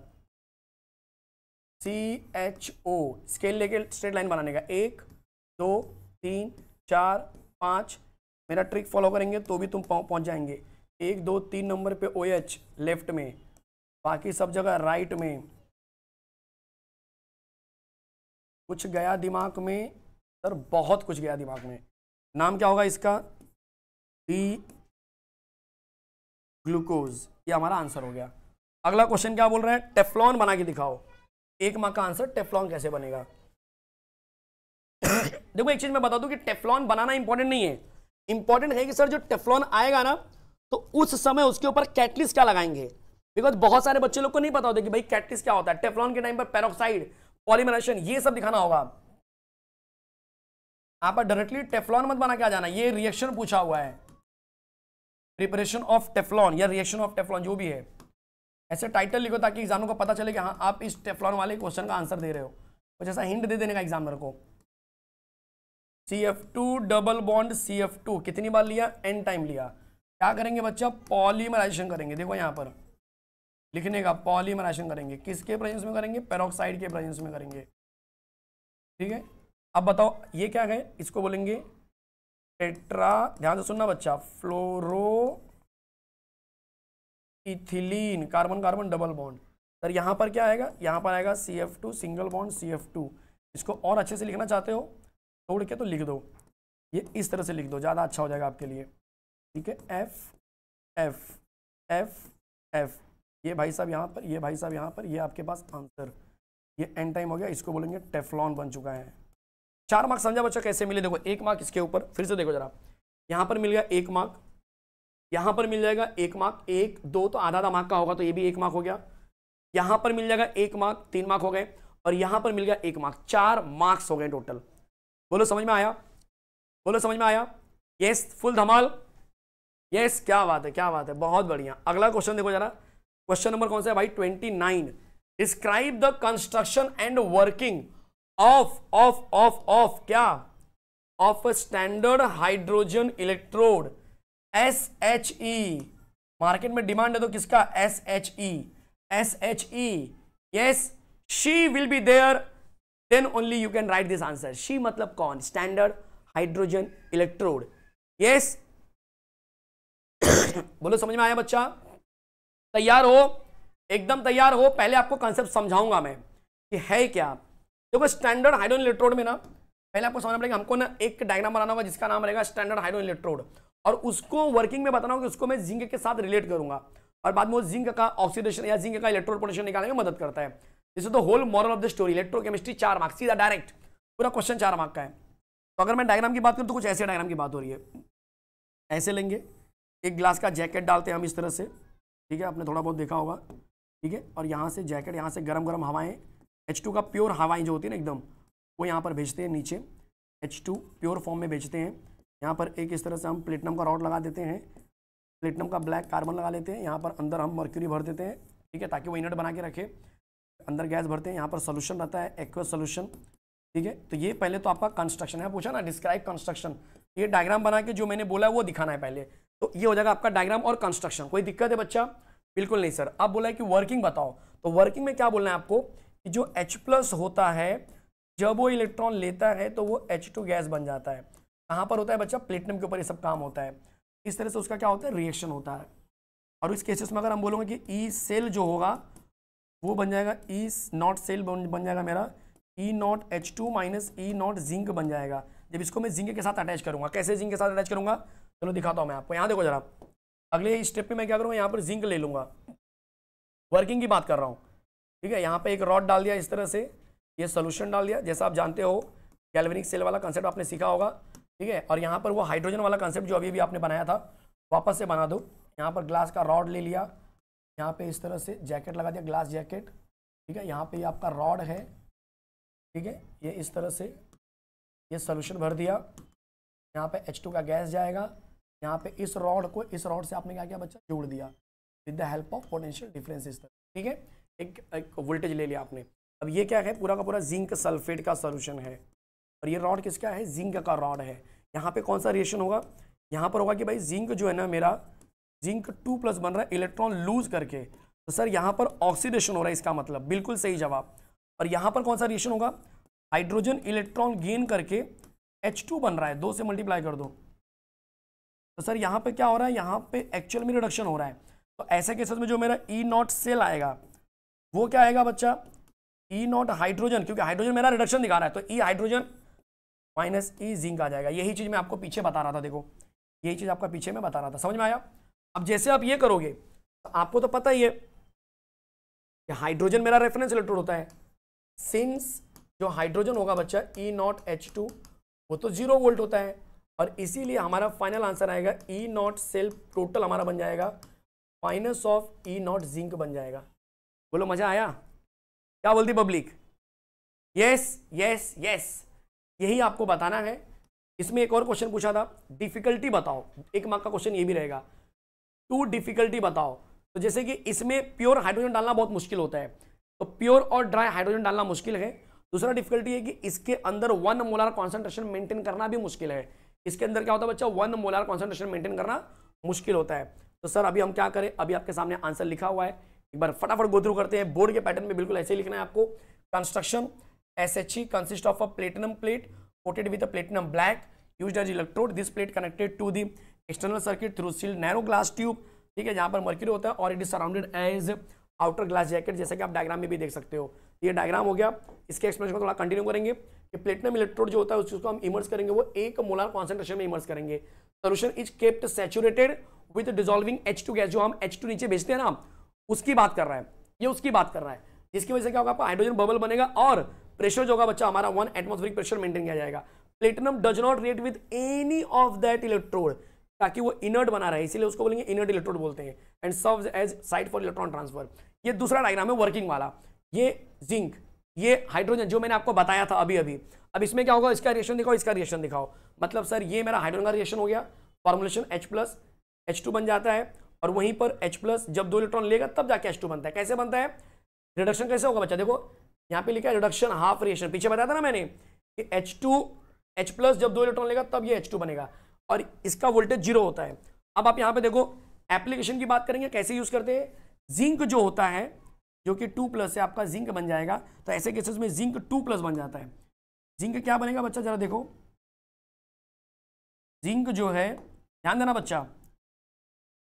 सी एच ओ स्केल लेके स्ट्रेट लाइन बनाने का एक दो तीन चार पाँच मेरा ट्रिक फॉलो करेंगे तो भी तुम पहुंच जाएंगे एक दो तीन नंबर पे ओ एच लेफ्ट में बाकी सब जगह राइट में कुछ गया दिमाग में सर बहुत कुछ गया दिमाग में नाम क्या होगा इसका डी ग्लूकोज ये हमारा आंसर हो गया अगला क्वेश्चन क्या बोल रहे हैं टेफ्लॉन बना के दिखाओ एक मार्क का आंसर टेफ्लॉन कैसे बनेगा *coughs* देखो एक चीज मैं बता दूं कि टेफ्लॉन बनाना इंपॉर्टेंट नहीं है इंपॉर्टेंट है कि सर जो टेफ्लॉन आएगा ना तो उस समय उसके ऊपर कैटलिस्ट क्या लगाएंगे बिकॉज बहुत सारे बच्चे लोग को नहीं पता होता कि भाई कैटलिस्ट क्या होता है टेफ्लॉन के टाइम पर पेरोक्साइड पॉलीमराइजेशन ये सब दिखाना होगा आप डायरेक्टली टेफ्लॉन मत बना के आ जाना ये रिएक्शन पूछा हुआ है प्रिपरेशन ऑफ टेफलॉन या रिएक्शन ऑफ टेफलॉन जो भी है ऐसे टाइटल लिखो ताकि एग्जामों को पता चले कि हाँ आप इस टेफलॉन वाले क्वेश्चन का आंसर दे रहे हो कुछ जैसा हिंट दे देने का एग्जाम को C F two double bond C F two कितनी बार लिया एन टाइम लिया क्या करेंगे बच्चा पॉलीमराइजेशन करेंगे देखो यहाँ पर लिखने का पॉलीमराइजेशन करेंगे किसके प्रेजेंस में करेंगे पेरोक्साइड के प्रेजेंस में करेंगे ठीक है अब बताओ ये क्या है इसको बोलेंगे टेट्रा ध्यान से सुनना बच्चा fluoro ethylene carbon carbon double bond sir यहाँ पर क्या आएगा यहाँ पर आएगा C F two single bond C F two इसको और अच्छे से लिखना चाहते हो तोड़ के तो लिख दो ये इस तरह से लिख दो ज़्यादा अच्छा हो जाएगा आपके लिए ठीक है एफ एफ एफ एफ ये भाई साहब यहाँ पर ये भाई साहब यहाँ पर ये आपके पास आंसर ये एंड टाइम हो गया इसको बोलेंगे टेफलॉन बन चुका है चार मार्क्स समझा बच्चा कैसे मिले देखो एक मार्क इसके ऊपर फिर से देखो जरा यहां पर मिल गया एक मार्क यहां पर मिल जाएगा एक मार्क एक दो तो आधा आधा मार्क का होगा तो ये भी एक मार्क हो गया यहां पर मिल जाएगा एक मार्क तीन मार्क हो गए और यहां पर मिल गया एक मार्क चार मार्क्स हो गए टोटल बोलो समझ में आया बोलो समझ में आया यस फुल धमाल यस क्या बात है क्या बात है बहुत बढ़िया अगला क्वेश्चन देखो जरा क्वेश्चन नंबर कौन सा है भाई twenty nine describe the construction and working of of of of क्या of standard hydrogen electrode S H E market में डिमांड है तो किसका S H E S H E yes she will be there then only you can write this answer she मतलब कौन standard hydrogen electrode yes बोलो समझ में आया बच्चा तैयार हो एकदम तैयार हो पहले आपको कॉन्सेप्ट समझाऊंगा मैं कि है क्या देखो स्टैंडर्ड हाइड्रोन इलेक्ट्रोड में ना पहले आपको समझना पड़ेगा हमको ना एक डायग्राम बनाना होगा जिसका नाम रहेगा स्टैंडर्ड हाइड्रोन इलेक्ट्रोड और उसको वर्किंग में बताना होगा कि उसको मैं जिंक के साथ रिलेट करूंगा और बाद में वो जिंक का ऑक्सीडेशन या जिंक का इलेक्ट्रोड पोटेशन निकालने में मदद करता है जिससे is the whole moral of the story electrochemistry चार मार्क्स सीधा डायरेक्ट पूरा क्वेश्चन चार मार्क का है तो अगर मैं डायग्राम की बात करूँ तो कुछ ऐसे डायग्राम की बात हो रही है ऐसे लेंगे एक ग्लास का जैकेट डालते हैं हम इस तरह से ठीक है आपने थोड़ा बहुत देखा होगा ठीक है और यहाँ से जैकेट यहाँ से गर्म गर्म हवाएं एच टू का प्योर हवाएं जो होती है ना एकदम वो यहाँ पर भेजते हैं नीचे एच टू प्योर फॉर्म में भेजते हैं यहाँ पर एक इस तरह से हम प्लेटनम का रॉड लगा देते हैं प्लेटनम का ब्लैक कार्बन लगा लेते हैं यहाँ पर अंदर हम मर्क्यूरी भर देते हैं ठीक है ताकि वो इनट बना के रखे अंदर गैस भरते हैं यहाँ पर सोल्यूशन रहता है एक्वस सोल्यूशन ठीक है तो ये पहले तो आपका कंस्ट्रक्शन है पूछा ना डिस्क्राइब कंस्ट्रक्शन ये डायग्राम बना के जो मैंने बोला वो दिखाना है पहले तो ये हो जाएगा आपका डायग्राम और कंस्ट्रक्शन कोई दिक्कत है बच्चा बिल्कुल नहीं सर आप बोला है कि वर्किंग बताओ तो वर्किंग में क्या बोलना है आपको कि जो H प्लस होता है जब वो इलेक्ट्रॉन लेता है तो वो टू गैस बन जाता है कहाँ पर होता है बच्चा प्लेटिनम के ऊपर ये सब काम होता है इस तरह से उसका क्या होता है रिएक्शन होता है और इस केसेस में अगर हम बोलोगे कि ई e सेल जो होगा वो बन जाएगा ई नॉट सेल बन जाएगा मेरा E not H two minus E not zinc बन जाएगा जब इसको मैं जिंक के साथ अटैच करूँगा कैसे जिंक के साथ अटैच करूँगा चलो दिखाता हूँ मैं आपको यहाँ देखो जरा अगले स्टेप में मैं क्या करूँगा यहाँ पर जिंक ले लूँगा वर्किंग की बात कर रहा हूँ ठीक है यहाँ पे एक रॉड डाल दिया इस तरह से ये सोल्यूशन डाल दिया जैसा आप जानते हो कैलवेनिक सेल वाला कंसेप्ट आपने सीखा होगा ठीक है और यहाँ पर वो हाइड्रोजन वाला कंसेप्ट जो अभी भी आपने बनाया था वापस से बना दो यहाँ पर ग्लास का रॉड ले लिया यहाँ पे इस तरह से जैकेट लगा दिया ग्लास जैकेट ठीक है यहाँ पे आपका रॉड है ठीक है ये इस तरह से ये सोल्यूशन भर दिया यहाँ पे H2 का गैस जाएगा यहाँ पे इस रॉड को इस रॉड से आपने क्या किया बच्चा जोड़ दिया with the help of potential तरह ठीक है एक, एक वोल्टेज ले लिया आपने अब ये क्या है पूरा का पूरा जिंक सल्फेट का सोल्यूशन है और ये रॉड किसका है जिंक का रॉड है यहाँ पे कौन सा रिएक्शन होगा यहाँ पर होगा कि भाई जिंक जो है ना मेरा जिंक टू प्लस बन रहा है इलेक्ट्रॉन लूज करके तो सर यहाँ पर ऑक्सीडेशन हो रहा है इसका मतलब बिल्कुल सही जवाब और यहाँ पर कौन सा रिएक्शन होगा हाइड्रोजन इलेक्ट्रॉन गेन करके टू बन रहा है दो से मल्टीप्लाई कर दो तो सर यहाँ पर क्या हो रहा है यहाँ पर एक्चुअल में रिडक्शन हो रहा है तो ऐसे केसेस में जो मेरा ई नॉट सेल आएगा वो क्या आएगा बच्चा ई नॉट हाइड्रोजन क्योंकि हाइड्रोजन मेरा रिडक्शन दिखा रहा है तो E hydrogen minus E zinc आ जाएगा यही चीज़ मैं आपको पीछे बता रहा था देखो यही चीज़ आपका पीछे मैं बता रहा था समझ में आया अब जैसे आप ये करोगे तो आपको तो पता ही है कि हाइड्रोजन मेरा रेफरेंस इलेक्ट्रोड होता है सिंस जो हाइड्रोजन होगा बच्चा ई नॉट एच टू वो तो जीरो वोल्ट होता है और इसीलिए हमारा फाइनल आंसर आएगा ई नॉट सेल्फ टोटल हमारा बन जाएगा minus of E not zinc बन जाएगा बोलो मजा आया क्या बोलती पब्लिक यस यस यस यही आपको बताना है इसमें एक और क्वेश्चन पूछा था डिफिकल्टी बताओ एक मार्क का क्वेश्चन ये भी रहेगा टू डिफिकल्टी बताओ तो जैसे कि इसमें प्योर हाइड्रोजन डालना बहुत मुश्किल होता है तो प्योर और ड्राई हाइड्रोजन डालना मुश्किल है दूसरा डिफिकल्टी है कि इसके अंदर वन मोलार कॉन्सेंट्रेशन मेंटेन करना भी मुश्किल है इसके अंदर क्या होता है बच्चा वन मोलार कॉन्सेंट्रेशन मेंटेन करना मुश्किल होता है तो सर अभी हम क्या करें अभी आपके सामने आंसर लिखा हुआ है एक बार फटाफट गो थ्रू करते हैं बोर्ड के पैटर्न में बिल्कुल ऐसे ही लिखना है आपको construction S H E consist of a platinum plate coated with a platinum black use as electrode this plate connected to the external circuit through seal narrow glass tube ठीक है जहाँ पर मर्क्यूरी होता है और it is surrounded as outer glass jacket जैसे कि आप डायग्राम में भी देख सकते हो ये डायग्राम हो गया इसके एक्सप्लेनेशन को थोड़ा कंटिन्यू करेंगे कि प्लेटिनम इलेक्ट्रोड जो होता है उसको हम इमर्स करेंगे वो एक मोलार कॉन्सेंट्रेशन में इमर्स करेंगे solution is kept saturated with dissolving H two gas जो हम एच टू नीचे भेजते हैं ना उसकी बात कर रहा है ये उसकी बात कर रहा है जिसकी वजह से क्या होगा आपका हाइड्रोजन बबल बनेगा और प्रेशर जो होगा बच्चा हमारा वन एटमोस्फेरिक प्रेशर मेंटेन किया जाएगा platinum does not react with any of that electrode ताकि वो इनर्ट बना रहे इसीलिए उसको बोलेंगे इनर्ट इलेक्ट्रोड बोलते हैं and serve as site for electron transfer ये दूसरा डायग्राम है वर्किंग वाला ये जिंक ये हाइड्रोजन जो मैंने आपको बताया था अभी अभी अब इसमें क्या होगा इसका रिएक्शन दिखाओ इसका रिएक्शन दिखाओ मतलब सर ये मेरा हाइड्रोजन का रिएक्शन हो गया formulation H plus H two बन जाता है और वहीं पर H प्लस जब दो इलेक्ट्रॉन लेगा तब जाके H2 बनता है कैसे बनता है रिडक्शन कैसे होगा बच्चा देखो यहाँ पे लिखा है रिडक्शन हाफ रिएक्शन पीछे बताया था ना मैंने कि H2 H प्लस जब दो इलेक्ट्रॉन लेगा तब ये H2 बनेगा और इसका वोल्टेज जीरो होता है अब आप यहाँ पे देखो एप्लीकेशन की बात करेंगे कैसे यूज़ करते हैं जिंक जो होता है जो कि टू प्लस है आपका जिंक बन जाएगा तो ऐसे केसेस में जिंक टू प्लस बन जाता है जिंक क्या बनेगा बच्चा जरा देखो जिंक जो है ध्यान देना बच्चा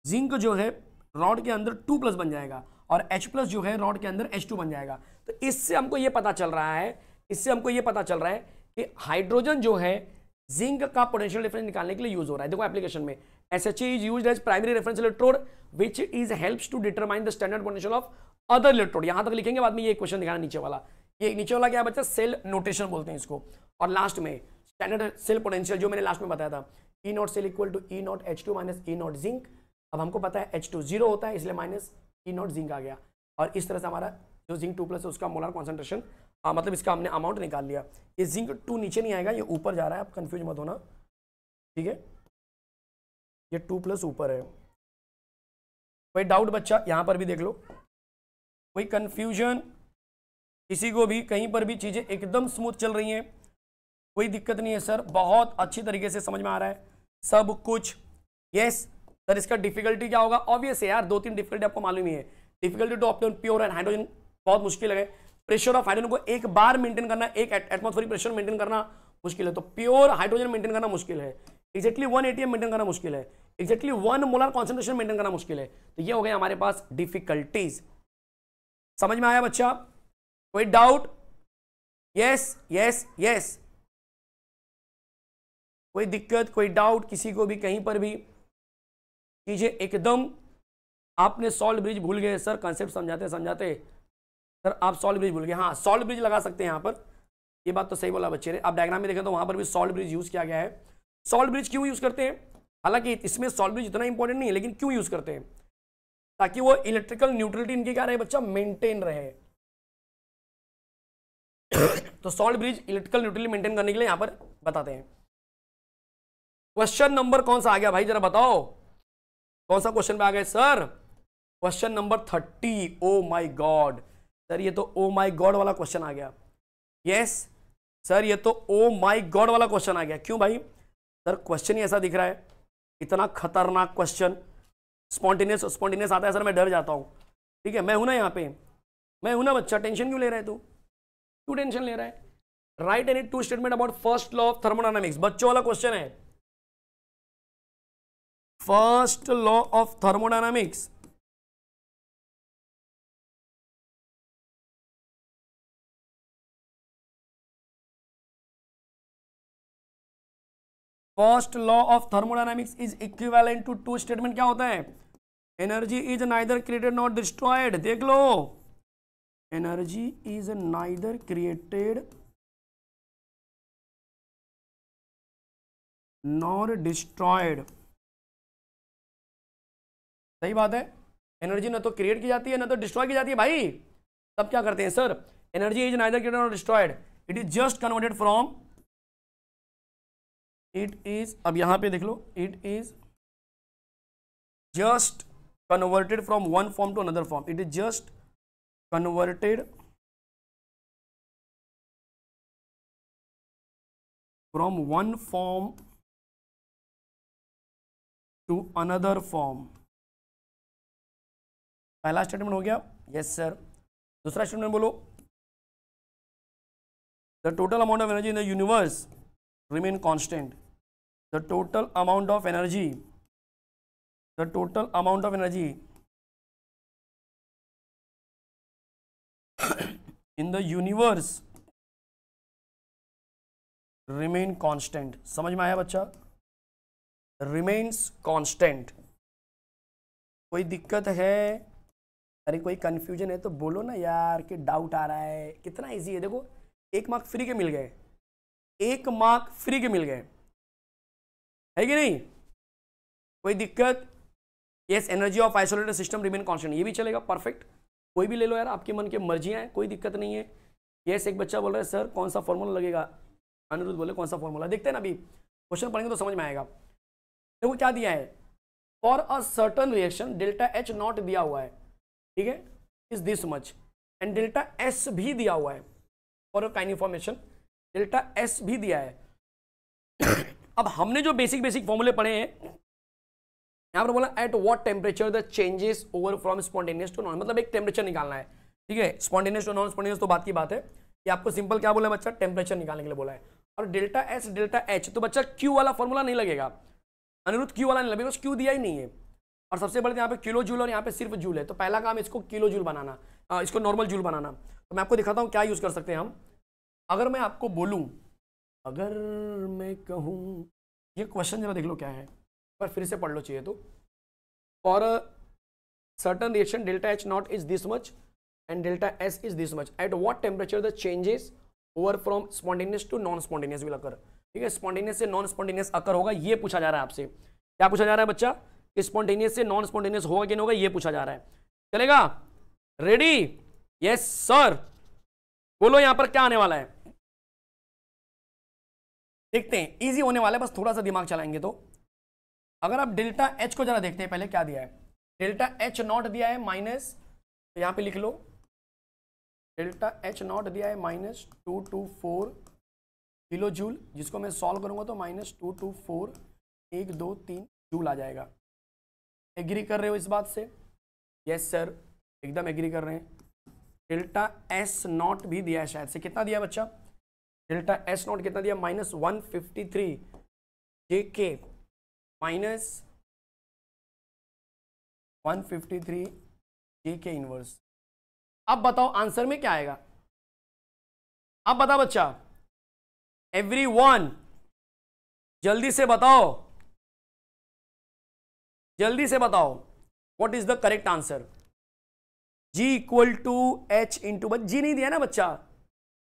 जिंक जो है रॉड के अंदर टू प्लस बन जाएगा और एच प्लस जो है रॉड के अंदर एच टू बन जाएगा तो इससे हमको ये पता चल रहा है इससे हमको ये पता चल रहा है कि हाइड्रोजन जो है जिंक का पोटेंशियल डिफरेंस निकालने के लिए यूज हो रहा है देखो एप्लीकेशन में S H is use as primary reference electrode which is help to determine the standard potential of other electrode यहां तक लिखेंगे बाद में ये क्वेश्चन दिखाना नीचे वाला ये नीचे वाला क्या बच्चा सेल नोटेशन बोलते हैं इसको और लास्ट में स्टैंडर्ड सेल पोटेंशियल जो मैंने लास्ट में बताया था E naught cell equal to E not H two minus E not zinc अब हमको पता है एच टू जीरो होता है इसलिए माइनस ई नॉट जिंक आ गया और इस तरह से हमारा जो जिंक टू प्लस है उसका मोलर कॉन्सेंट्रेशन हाँ, मतलब इसका हमने अमाउंट निकाल लिया ये जिंक टू नीचे नहीं आएगा ये ऊपर जा रहा है आप कन्फ्यूज मत होना ठीक है ये टू प्लस ऊपर है कोई डाउट बच्चा यहाँ पर भी देख लो कोई कन्फ्यूजन किसी को भी कहीं पर भी चीज़ें एकदम स्मूथ चल रही हैं कोई दिक्कत नहीं है सर बहुत अच्छी तरीके से समझ में आ रहा है सब कुछ यस सर तो इसका डिफिकल्टी क्या होगा ऑब्वियस है यार दो तीन डिफिकल्टी आपको मालूम ही है difficulty to obtain pure and hydrogen बहुत मुश्किल है प्रेशर ऑफ हाइड्रोजन को एक बार मेंटेन करना एक एटमोस्फेरिक प्रेशर मेंटेन करना मुश्किल है तो प्योर हाइड्रोजन मेंटेन करना मुश्किल है एक्जैक्टली वन एटीएम मेंटेन करना मुश्किल है exactly one molar concentration maintain करना मुश्किल है तो ये हो गया हमारे पास डिफिकल्टीज समझ में आया बच्चा कोई डाउट यस यस यस कोई दिक्कत कोई डाउट किसी को भी कहीं पर भी चीज़ें एकदम आपने सॉल्ट ब्रिज भूल गए सर कॉन्सेप्ट समझाते समझाते सर आप सॉल्ट ब्रिज भूल गए हाँ सॉल्ट ब्रिज लगा सकते हैं यहाँ पर ये बात तो सही बोला बच्चे ने आप डायग्राम में देखें तो वहाँ पर भी सॉल्ट ब्रिज यूज़ किया गया है सॉल्ट ब्रिज क्यों यूज़ करते हैं हालांकि इसमें सॉल्ट ब्रिज इतना इंपॉर्टेंट नहीं है लेकिन क्यों यूज़ करते हैं ताकि वो इलेक्ट्रिकल न्यूट्रलिटी इनकी क्या रहे बच्चा मेंटेन रहे *coughs* तो salt bridge electrical neutrality maintain करने के लिए यहाँ पर बताते हैं क्वेश्चन नंबर कौन सा आ गया भाई जरा बताओ कौन सा क्वेश्चन में आ गए sir question number thirty oh my god sir ये तो ओ माई गॉड वाला क्वेश्चन आ गया यस सर ये तो ओ माई गॉड वाला क्वेश्चन आ गया क्यों भाई सर क्वेश्चन ही ऐसा दिख रहा है इतना खतरनाक क्वेश्चन स्पॉन्टेनियस स्पॉन्टेनियस आता है सर मैं डर जाता हूँ ठीक है मैं हूँ ना यहाँ पे मैं हूँ ना बच्चा टेंशन क्यों ले रहा है तू क्यों टेंशन ले रहा है right any two statement about first law of thermodynamics बच्चों वाला क्वेश्चन है first law of thermodynamics first law of thermodynamics is equivalent to two statement क्या होता है energy is neither created not destroyed देख लो energy is neither created nor destroyed सही बात है एनर्जी ना तो क्रिएट की जाती है ना तो डिस्ट्रॉय की जाती है भाई तब क्या करते हैं sir energy is neither created not destroyed it is just converted from it is अब यहां पे देख लो it is just converted from one form to another form it is just converted from one form to another form पहला statement हो गया yes sir दूसरा statement बोलो the total amount of energy in the universe remain constant the total amount of energy the total amount of energy in the universe remain constant समझ में आया बच्चा remains constant कोई दिक्कत है अरे कोई कन्फ्यूजन है तो बोलो ना यार कि डाउट आ रहा है कितना ईजी है देखो एक मार्क फ्री के मिल गए एक मार्क फ्री के मिल गए है कि नहीं कोई दिक्कत yes energy of isolated system remain constant ये भी चलेगा परफेक्ट कोई भी ले लो यार आपके मन के मर्जियाँ हैं कोई दिक्कत नहीं है यस एक बच्चा बोल रहा है सर कौन सा फॉर्मूला लगेगा अनिरुद्ध बोले कौन सा फॉर्मूला देखते हैं ना अभी क्वेश्चन पढ़ेंगे तो समझ में आएगा देखो क्या दिया है for a certain reaction delta H naught दिया हुआ है ठीक है is this much and delta S भी दिया हुआ है for kind information delta S भी दिया है अब हमने जो बेसिक बेसिक फॉर्मूले पढ़े हैं यहाँ पर बोला at what temperature the changes over from spontaneous to non मतलब एक टेम्परेचर निकालना है ठीक है स्पॉन्टेनियस टू नॉन स्पॉन्टेनियस तो बात की बात है कि आपको सिंपल क्या बोला है बच्चा टेम्परेचर निकालने के लिए बोला है और डेल्टा एस डेल्टा एच तो बच्चा क्यू वाला फॉर्मूला नहीं लगेगा अनिरुद्ध क्यू वाला नहीं लगेगा क्यू दिया ही नहीं है और सबसे बड़े तो यहाँ पे किलो जूल और यहाँ पे सिर्फ जूल है तो पहला काम इसको किलो जूल बनाना इसको नॉर्मल जूल बनाना तो मैं आपको दिखाता हूँ क्या यूज कर सकते हैं हम अगर मैं आपको बोलूँ अगर मैं कहूँ ये क्वेश्चन जरा देख लो क्या है पर फिर से पढ़ लो चाहिए तो और certain reaction delta H naught is this much and delta S is this much at what temperature the changes over from spontaneous to non spontaneous will occur ठीक है स्पॉन्डेनियस से नॉन स्पॉन्डेनियस अकर होगा ये पूछा जा रहा है आपसे क्या पूछा जा रहा है बच्चा स्पॉन्टेनियस से नॉन स्पॉन्टेनियस होगा कि नहीं होगा ये पूछा जा रहा है चलेगा रेडी यस सर बोलो यहां पर क्या आने वाला है देखते हैं इजी होने वाला है बस थोड़ा सा दिमाग चलाएंगे तो अगर आप डेल्टा एच को जरा देखते हैं पहले क्या दिया है डेल्टा एच नॉट दिया है माइनस तो यहां पे लिख लो डेल्टा एच नॉट दिया है minus two two four kilo joule जिसको मैं सॉल्व करूंगा तो माइनस टू टू फोर एक दो तीन जूल आ जाएगा एग्री कर रहे हो इस बात से यस सर एकदम एग्री कर रहे हैं डेल्टा एस नॉट भी दिया है शायद से कितना दिया बच्चा डेल्टा एस नॉट कितना दिया minus one fifty three J K minus one fifty three J K inverse अब बताओ आंसर में क्या आएगा अब बताओ बच्चा एवरी वन जल्दी से बताओ जल्दी से बताओ what is the correct answer G equal to H into G नहीं दिया ना बच्चा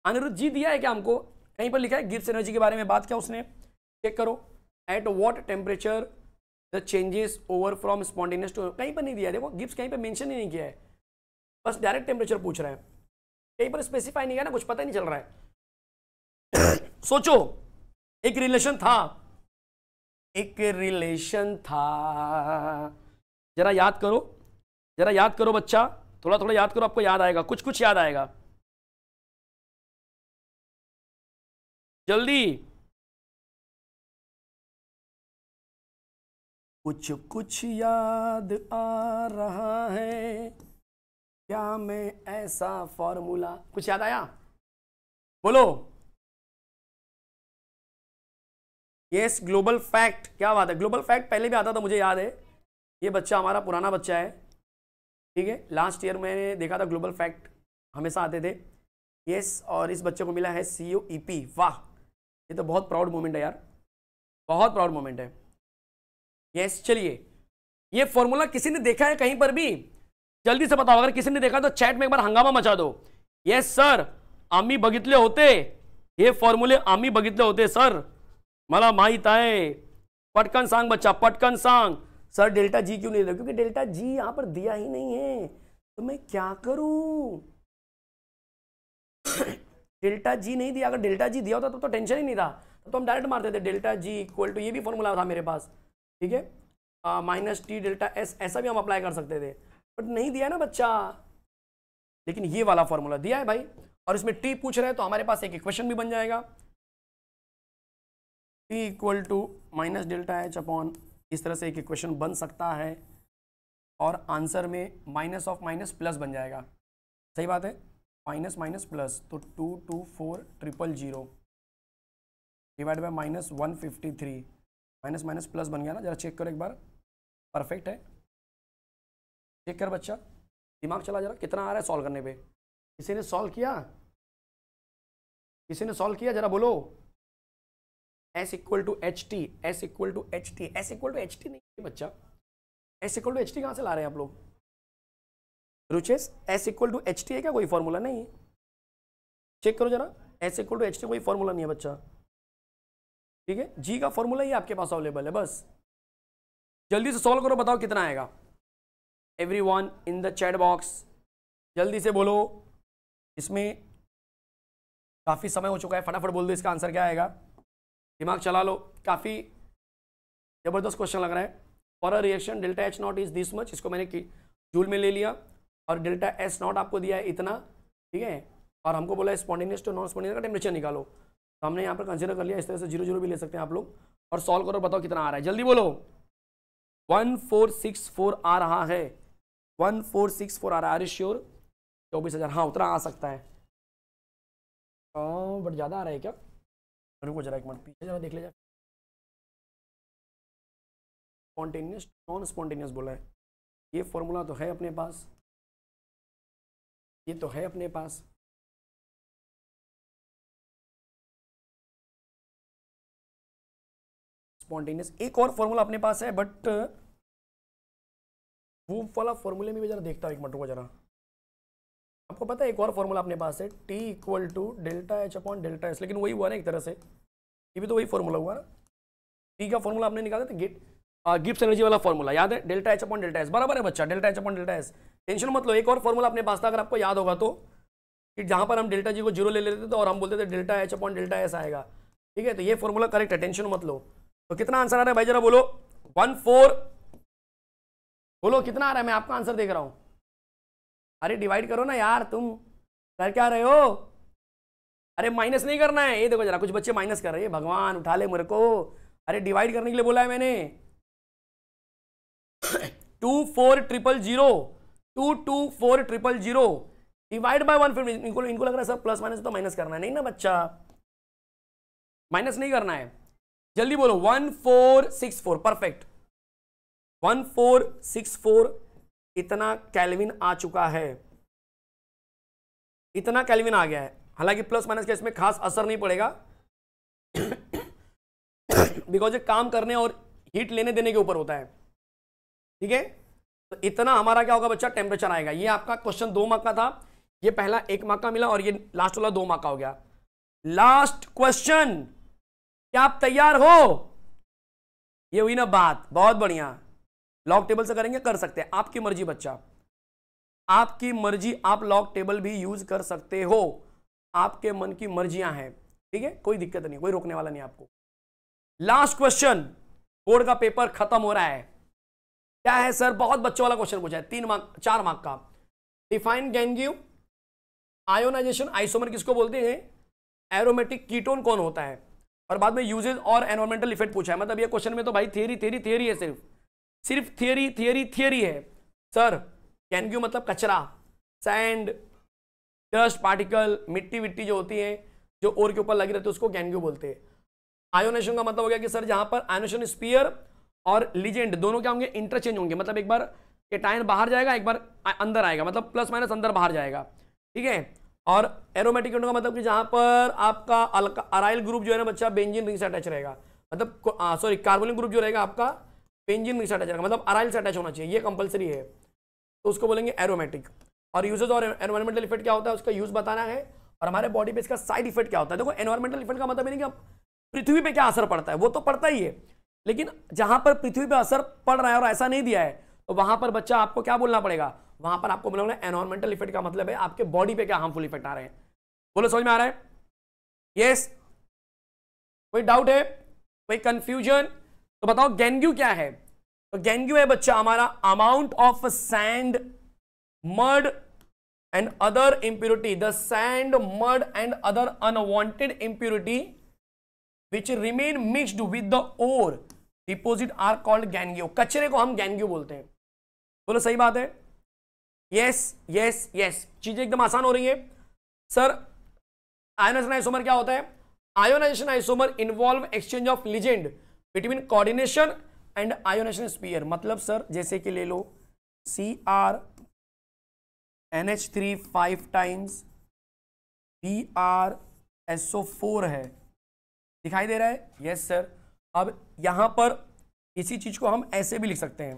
अनिरुद्ध जी दिया है क्या हमको कहीं पर लिखा है गिप्स एनर्जी के बारे में बात क्या उसने चेक करो at what temperature the changes over from spontaneous to कहीं पर नहीं दिया देखो गिप्स कहीं पर मैंशन ही नहीं किया है बस डायरेक्ट टेम्परेचर पूछ रहे हैं कहीं पर स्पेसिफाई नहीं किया ना कुछ पता नहीं चल रहा है *coughs* सोचो एक रिलेशन था एक रिलेशन था जरा याद करो जरा याद करो बच्चा थोड़ा थोड़ा याद करो आपको याद आएगा कुछ कुछ याद आएगा जल्दी कुछ कुछ याद आ रहा है क्या मैं ऐसा फॉर्मूला कुछ याद आया बोलो यस ग्लोबल फैक्ट क्या बात है ग्लोबल फैक्ट पहले भी आता था मुझे याद है ये बच्चा हमारा पुराना बच्चा है ठीक है लास्ट ईयर मैंने देखा था ग्लोबल फैक्ट हमेशा आते थे यस और इस बच्चे को मिला है सी ओ ई पी वाह ये तो बहुत प्राउड मोमेंट है यार बहुत प्राउड मोमेंट है यस चलिए ये फॉर्मूला किसी ने देखा है कहीं पर भी जल्दी से बताओ अगर किसी ने देखा तो चैट में एक बार हंगामा मचा दो यस सर आम्मी बगित होते ये फॉर्मूले आम्मी बगितले होते सर माला महित है पटकन सांग बच्चा पटकन सांग सर डेल्टा जी क्यों नहीं दे क्योंकि डेल्टा जी यहां पर दिया ही नहीं है तो मैं क्या करूं *coughs* डेल्टा जी नहीं दिया अगर डेल्टा जी दिया होता तो, तो टेंशन ही नहीं था तो हम डायरेक्ट मारते थे डेल्टा जी इक्वल टू ये भी फॉर्मूला था मेरे पास ठीक है माइनस टी डेल्टा एस ऐसा भी हम अप्लाई कर सकते थे बट नहीं दिया ना बच्चा लेकिन ये वाला फॉर्मूला दिया है भाई और इसमें टी पूछ रहे हैं तो हमारे पास एक इक्वेशन भी बन जाएगा P equal to minus delta H upon इस तरह से एक इक्वेशन बन सकता है और आंसर में माइनस ऑफ माइनस प्लस बन जाएगा सही बात है माइनस माइनस प्लस तो two two four triple zero divide by minus one fifty three minus minus plus बन गया ना ज़रा चेक करो एक बार परफेक्ट है चेक कर बच्चा दिमाग चला जरा कितना आ रहा है सॉल्व करने पे किसी ने सॉल्व किया किसी ने सॉल्व किया जरा बोलो S equal to H T S equal to H T S equal to H T नहीं बच्चा S equal to H T कहाँ से ला रहे हैं आप लोग रुचेस S equal to H T है क्या कोई फॉर्मूला नहीं है चेक करो जरा S equal to H T कोई फॉर्मूला नहीं है बच्चा ठीक है जी का फॉर्मूला ही आपके पास अवेलेबल है बस जल्दी से सॉल्व करो बताओ कितना आएगा everyone in the chat box जल्दी से बोलो इसमें काफ़ी समय हो चुका है फटाफट बोल दो इसका आंसर क्या आएगा दिमाग चला लो काफ़ी ज़बरदस्त क्वेश्चन लग रहा है for a reaction delta H naught is this much इसको मैंने जूल में ले लिया और डेल्टा एस नॉट आपको दिया है इतना ठीक है और हमको बोला है स्पॉन्टेनियस टू नॉन स्पॉन्डिनियस का टेम्परेचर निकालो तो हमने यहाँ पर कंसिडर कर लिया इस तरह से जीरो जीरो भी ले सकते हैं आप लोग और सॉल्व करो बताओ कितना आ रहा है जल्दी बोलो वन फोर सिक्स फोर आ रहा है वन फोर सिक्स फोर आ रहा है अरे श्योर चौबीस हज़ार हाँ उतना आ सकता है बट हाँ, ज़्यादा आ रहा है क्या रुको जरा एक मिनट पीछे जरा देख ले जाए स्पॉन्टेनियस नॉन स्पॉन्टेनियस बोला है ये फॉर्मूला तो है अपने पास ये तो है अपने पास स्पॉन्टेनियस एक और फॉर्मूला अपने पास है बट वो वाला फॉर्मूले में भी जरा देखता हूँ एक मिनट रुको जरा आपको पता है एक और फॉर्मूला अपने पास है T equal to delta H upon delta S लेकिन वही हुआ ना एक तरह से ये भी तो वही फॉर्मूला हुआ ना टी का फॉर्मूला आपने निकाला था गिट गिप्स एनर्जी वाला फॉर्मूला याद है delta H upon delta S बराबर है बच्चा delta H upon delta S tension मत लो एक और फॉर्मूला अपने पास था अगर आपको याद होगा तो कि जहाँ पर हम डेल्टा जी को जीरो ले लेते थे और हम बोलते थे delta H upon delta S आएगा ठीक है तो ये फॉर्मूला करेक्ट है टेंशन मत लो तो कितना आंसर आ रहा है भाई जरा बोलो वन फोर बोलो कितना आ रहा है मैं आपका आंसर देख रहा हूँ अरे डिवाइड करो ना यार तुम कर क्या रहे हो अरे माइनस नहीं करना है ये देखो जरा कुछ बच्चे माइनस कर रहे हैं भगवान उठा ले मेरे को अरे डिवाइड करने के लिए बोला है मैंने two four triple zero two two four triple zero divide by one fifty इनको इनको लग रहा है सर प्लस माइनस तो माइनस करना है नहीं ना बच्चा माइनस नहीं करना है जल्दी बोलो one four six four perfect one four six four इतना कैलविन आ चुका है इतना कैलविन आ गया है हालांकि प्लस माइनस का इसमें खास असर नहीं पड़ेगा बिकॉज ये काम करने और हीट लेने देने के ऊपर होता है ठीक है तो इतना हमारा क्या होगा बच्चा टेम्परेचर आएगा ये आपका क्वेश्चन दो मार्क का था ये पहला एक मार्क का मिला और ये लास्ट वाला दो मार्क का हो गया लास्ट क्वेश्चन क्या आप तैयार हो ये हुई ना बात बहुत बढ़िया लॉक टेबल से करेंगे कर सकते हैं आपकी मर्जी बच्चा आपकी मर्जी आप लॉक टेबल भी यूज कर सकते हो आपके मन की मर्जियां हैं ठीक है कोई दिक्कत नहीं कोई रोकने वाला नहीं आपको लास्ट क्वेश्चन बोर्ड का पेपर खत्म हो रहा है क्या है सर बहुत बच्चों वाला क्वेश्चन पूछा है तीन मार्क चार मार्क का डिफाइन गैंग्यू आयोनाइजेशन आइसोमर किसको बोलते हैं एरोमेटिक कीटोन कौन होता है और बाद में यूजेज और एनवायरमेंटल इफेक्ट पूछा है मतलब ये क्वेश्चन में तो भाई थेरी थेरी थेरी है सिर्फ सिर्फ थियोरी थियोरी थियोरी है सर कैन क्यू मतलब कचरा सैंड डस्ट पार्टिकल मिट्टी विट्टी जो होती है जो और के ऊपर लगी रहती है उसको कैन क्यू बोलते हैं आयोनेशन का मतलब हो गया कि सर जहां पर आयोनेशन स्पीयर और लीजेंड दोनों क्या होंगे इंटरचेंज होंगे मतलब एक बार केटाइन बाहर जाएगा एक बार अंदर आएगा मतलब प्लस माइनस अंदर बाहर जाएगा ठीक है और एरोमेटिक का मतलब कि जहां पर आपका अराइल ग्रुप जो है ना बच्चा बेंजिन रिंग से अटैच रहेगा मतलब सॉरी कार्बोनिक ग्रुप जो रहेगा आपका पेंजिन नहीं अटैच रहेगा मतलब अराइल से अटैच होना चाहिए ये कंपलसरी है तो उसको बोलेंगे एरोमेटिक और यूजेज और एनवायरमेंटल इफेक्ट क्या होता है उसका यूज़ बताना है और हमारे बॉडी पे इसका साइड इफेक्ट क्या होता है देखो एनवायरमेंटल इफेक्ट का मतलब नहीं कि पृथ्वी पे क्या असर पड़ता है वो तो पड़ता ही है लेकिन जहां पर पृथ्वी पे असर पड़ रहा है और ऐसा नहीं दिया है तो वहां पर बच्चा आपको क्या बोलना पड़ेगा वहां पर आपको बोलना एनवायरमेंटल इफेक्ट का मतलब है आपके बॉडी पे क्या हार्मफुल इफेक्ट आ रहे हैं बोलो समझ में आ रहा है यस कोई डाउट है कोई कंफ्यूजन तो बताओ गेंग्यू क्या है तो गैंग्यू है बच्चा हमारा amount of sand mud and other impurity the sand mud and other unwanted impurity which remain mixed with the ore deposit are called gangue कचरे को हम गैंग्यू बोलते हैं बोलो सही बात है यस यस यस चीजें एकदम आसान हो रही है सर आयोनाइजेशन आइसोमर क्या होता है ionisation isomer involve exchange of ligand between coordination and ionisation sphere मतलब सर जैसे कि ले लो C R N H three five times B R S O four है दिखाई दे रहा है यस सर अब यहाँ पर इसी चीज को हम ऐसे भी लिख सकते हैं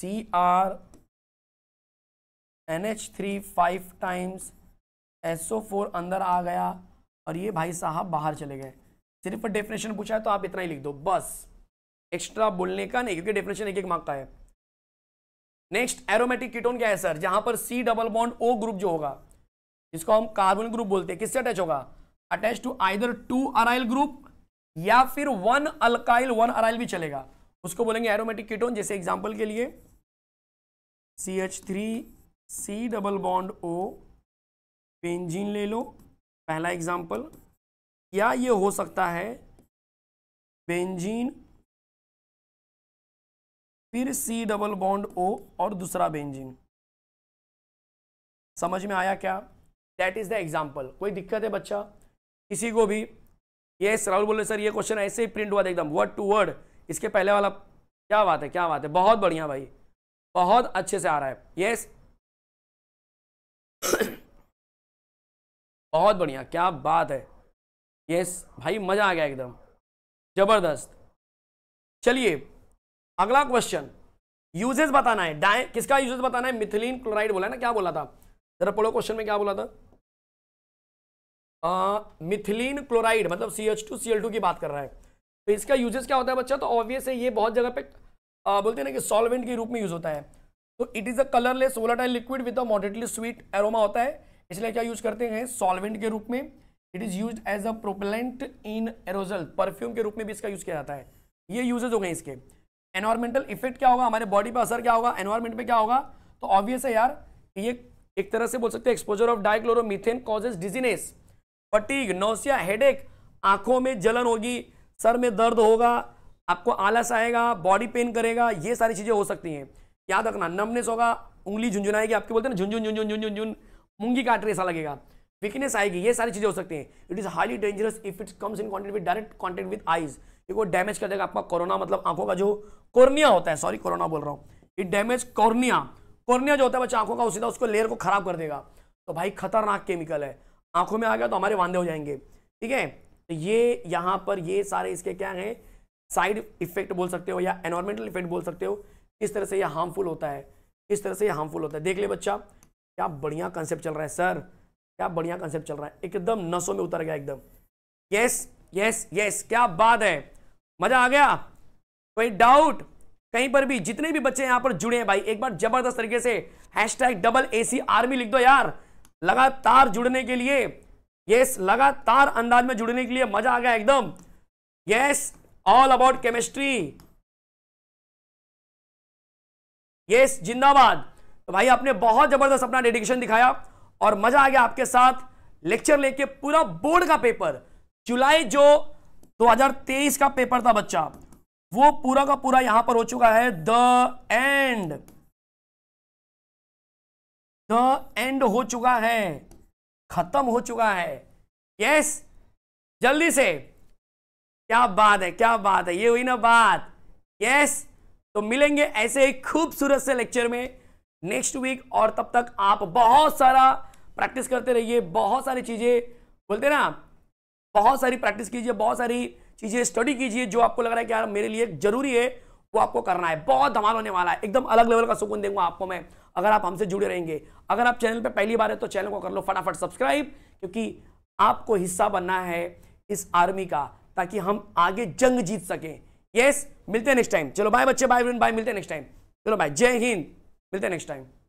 C R N H three five times S O four अंदर आ गया और ये भाई साहब बाहर चले गए सिर्फ डेफिनेशन पूछा है तो आप इतना ही लिख दो बस एक्स्ट्रा बोलने का नहीं क्योंकि डेफिनेशन एक एक मार्क का है नेक्स्ट एरोमेटिक कीटोन क्या है सर जहां पर C double bond O group जो होगा जिसको हम कार्बन ग्रुप बोलते हैं किससे अटैच होगा attach to either two aryl group या फिर वन अल्काइल वन अराइल भी चलेगा उसको बोलेंगे एरोमेटिक कीटोन जैसे एग्जाम्पल के लिए C H three C double bond O benzene ले लो पहला एग्जाम्पल या ये हो सकता है बेंजीन फिर सी डबल बॉन्ड ओ और दूसरा बेंजीन समझ में आया क्या दैट इज द एग्जाम्पल कोई दिक्कत है बच्चा किसी को भी ये yes, राहुल बोले सर ये क्वेश्चन ऐसे ही प्रिंट हुआ था एकदम वर्ड टू वर्ड इसके पहले वाला क्या बात है क्या बात है बहुत बढ़िया भाई बहुत अच्छे से आ रहा है यस yes. *coughs* बहुत बढ़िया क्या बात है यस भाई मज़ा आ गया एकदम ज़बरदस्त चलिए अगला क्वेश्चन यूजेस बताना है डाय किसका यूजेस बताना है मिथिलीन क्लोराइड बोला है ना क्या बोला था जरा पढ़ो क्वेश्चन में क्या बोला था मिथिलीन मिथिलीन क्लोराइड मतलब C H two C L two की बात कर रहा है तो इसका यूजेस क्या होता है बच्चा तो ऑब्वियस है ये बहुत जगह पे आ, uh, बोलते हैं ना कि सॉल्वेंट के रूप में यूज होता है तो it is a colourless volatile liquid with a moderately sweet aroma होता है इसलिए क्या यूज करते हैं सॉल्वेंट के रूप में it is use as a propellant in aerosol perfume के रूप में भी इसका यूज़ किया जाता है ये यूजेज हो गए इसके एनवायरमेंटल इफेक्ट क्या होगा हमारे बॉडी पर असर क्या होगा एनवायरमेंट में क्या होगा तो ऑब्वियस है यार ये एक तरह से बोल सकते हैं exposure of dichloromethane causes dizziness fatigue nausea headache आंखों में जलन होगी सर में दर्द होगा आपको आलस आएगा बॉडी पेन करेगा ये सारी चीज़ें हो सकती हैं याद रखना नमनेस होगा उंगली झुंझुनाएगी आपके बोलते हैं ना झुंझुन झुंझुन झुंझुन झुंझुन मुंगी काट रही ऐसा लगेगा वीकनेस आएगी ये सारी चीज़ें हो सकती हैं it is highly dangerous if it comes in contact with direct contact with eyes वो डैमेज कर देगा आपका कोरोना मतलब आंखों का जो कोर्निया होता है सॉरी कोरोना बोल रहा हूँ इट डैमेज कॉर्निया कॉर्निया जो होता है बच्चा आंखों का उसी उसको लेयर को खराब कर देगा तो भाई खतरनाक केमिकल है आंखों में आ गया तो हमारे वांदे हो जाएंगे ठीक है तो ये यहाँ पर ये सारे इसके क्या हैं साइड इफेक्ट बोल सकते हो या एनवायरमेंटल इफेक्ट बोल सकते हो किस तरह से ये हार्मफुल होता है किस तरह से ये हार्मफुल होता है देख ले बच्चा क्या बढ़िया कंसेप्ट चल रहा है सर क्या बढ़िया कंसेप्ट चल रहा है एकदम नसों में उतर गया एकदम यस यस यस क्या बात है मजा आ गया कोई डाउट कहीं पर भी जितने भी बच्चे यहां पर जुड़े हैं भाई एक बार जबरदस्त तरीके से hashtag double A C army लिख दो यार लगातार जुड़ने के लिए यस लगातार अंदाज में जुड़ने के लिए मजा आ गया एकदम yes all about chemistry yes जिंदाबाद तो भाई आपने बहुत जबरदस्त अपना डेडिकेशन दिखाया और मजा आ गया आपके साथ लेक्चर लेके पूरा बोर्ड का पेपर जुलाई जो 2023 का पेपर था बच्चा वो पूरा का पूरा यहां पर हो चुका है द एंड द एंड हो चुका है खत्म हो चुका है यस जल्दी से क्या बात है क्या बात है ये हुई ना बात यस तो मिलेंगे ऐसे ही खूबसूरत से लेक्चर में नेक्स्ट वीक और तब तक आप बहुत सारा प्रैक्टिस करते रहिए बहुत सारी चीज़ें बोलते ना बहुत सारी प्रैक्टिस कीजिए बहुत सारी चीज़ें स्टडी कीजिए जो आपको लग रहा है कि यार मेरे लिए जरूरी है वो आपको करना है बहुत धमाल होने वाला है एकदम अलग लेवल का सुकून देंगे आपको मैं अगर आप हमसे जुड़े रहेंगे अगर आप चैनल पर पहली बार है तो चैनल को कर लो फटाफट सब्सक्राइब क्योंकि आपको हिस्सा बनना है इस आर्मी का ताकि हम आगे जंग जीत सकें यस मिलते हैं नेक्स्ट टाइम चलो बाय बच्चे बाय बाय मिलते हैं नेक्स्ट टाइम चलो बाय जय हिंद मिलते हैं नेक्स्ट टाइम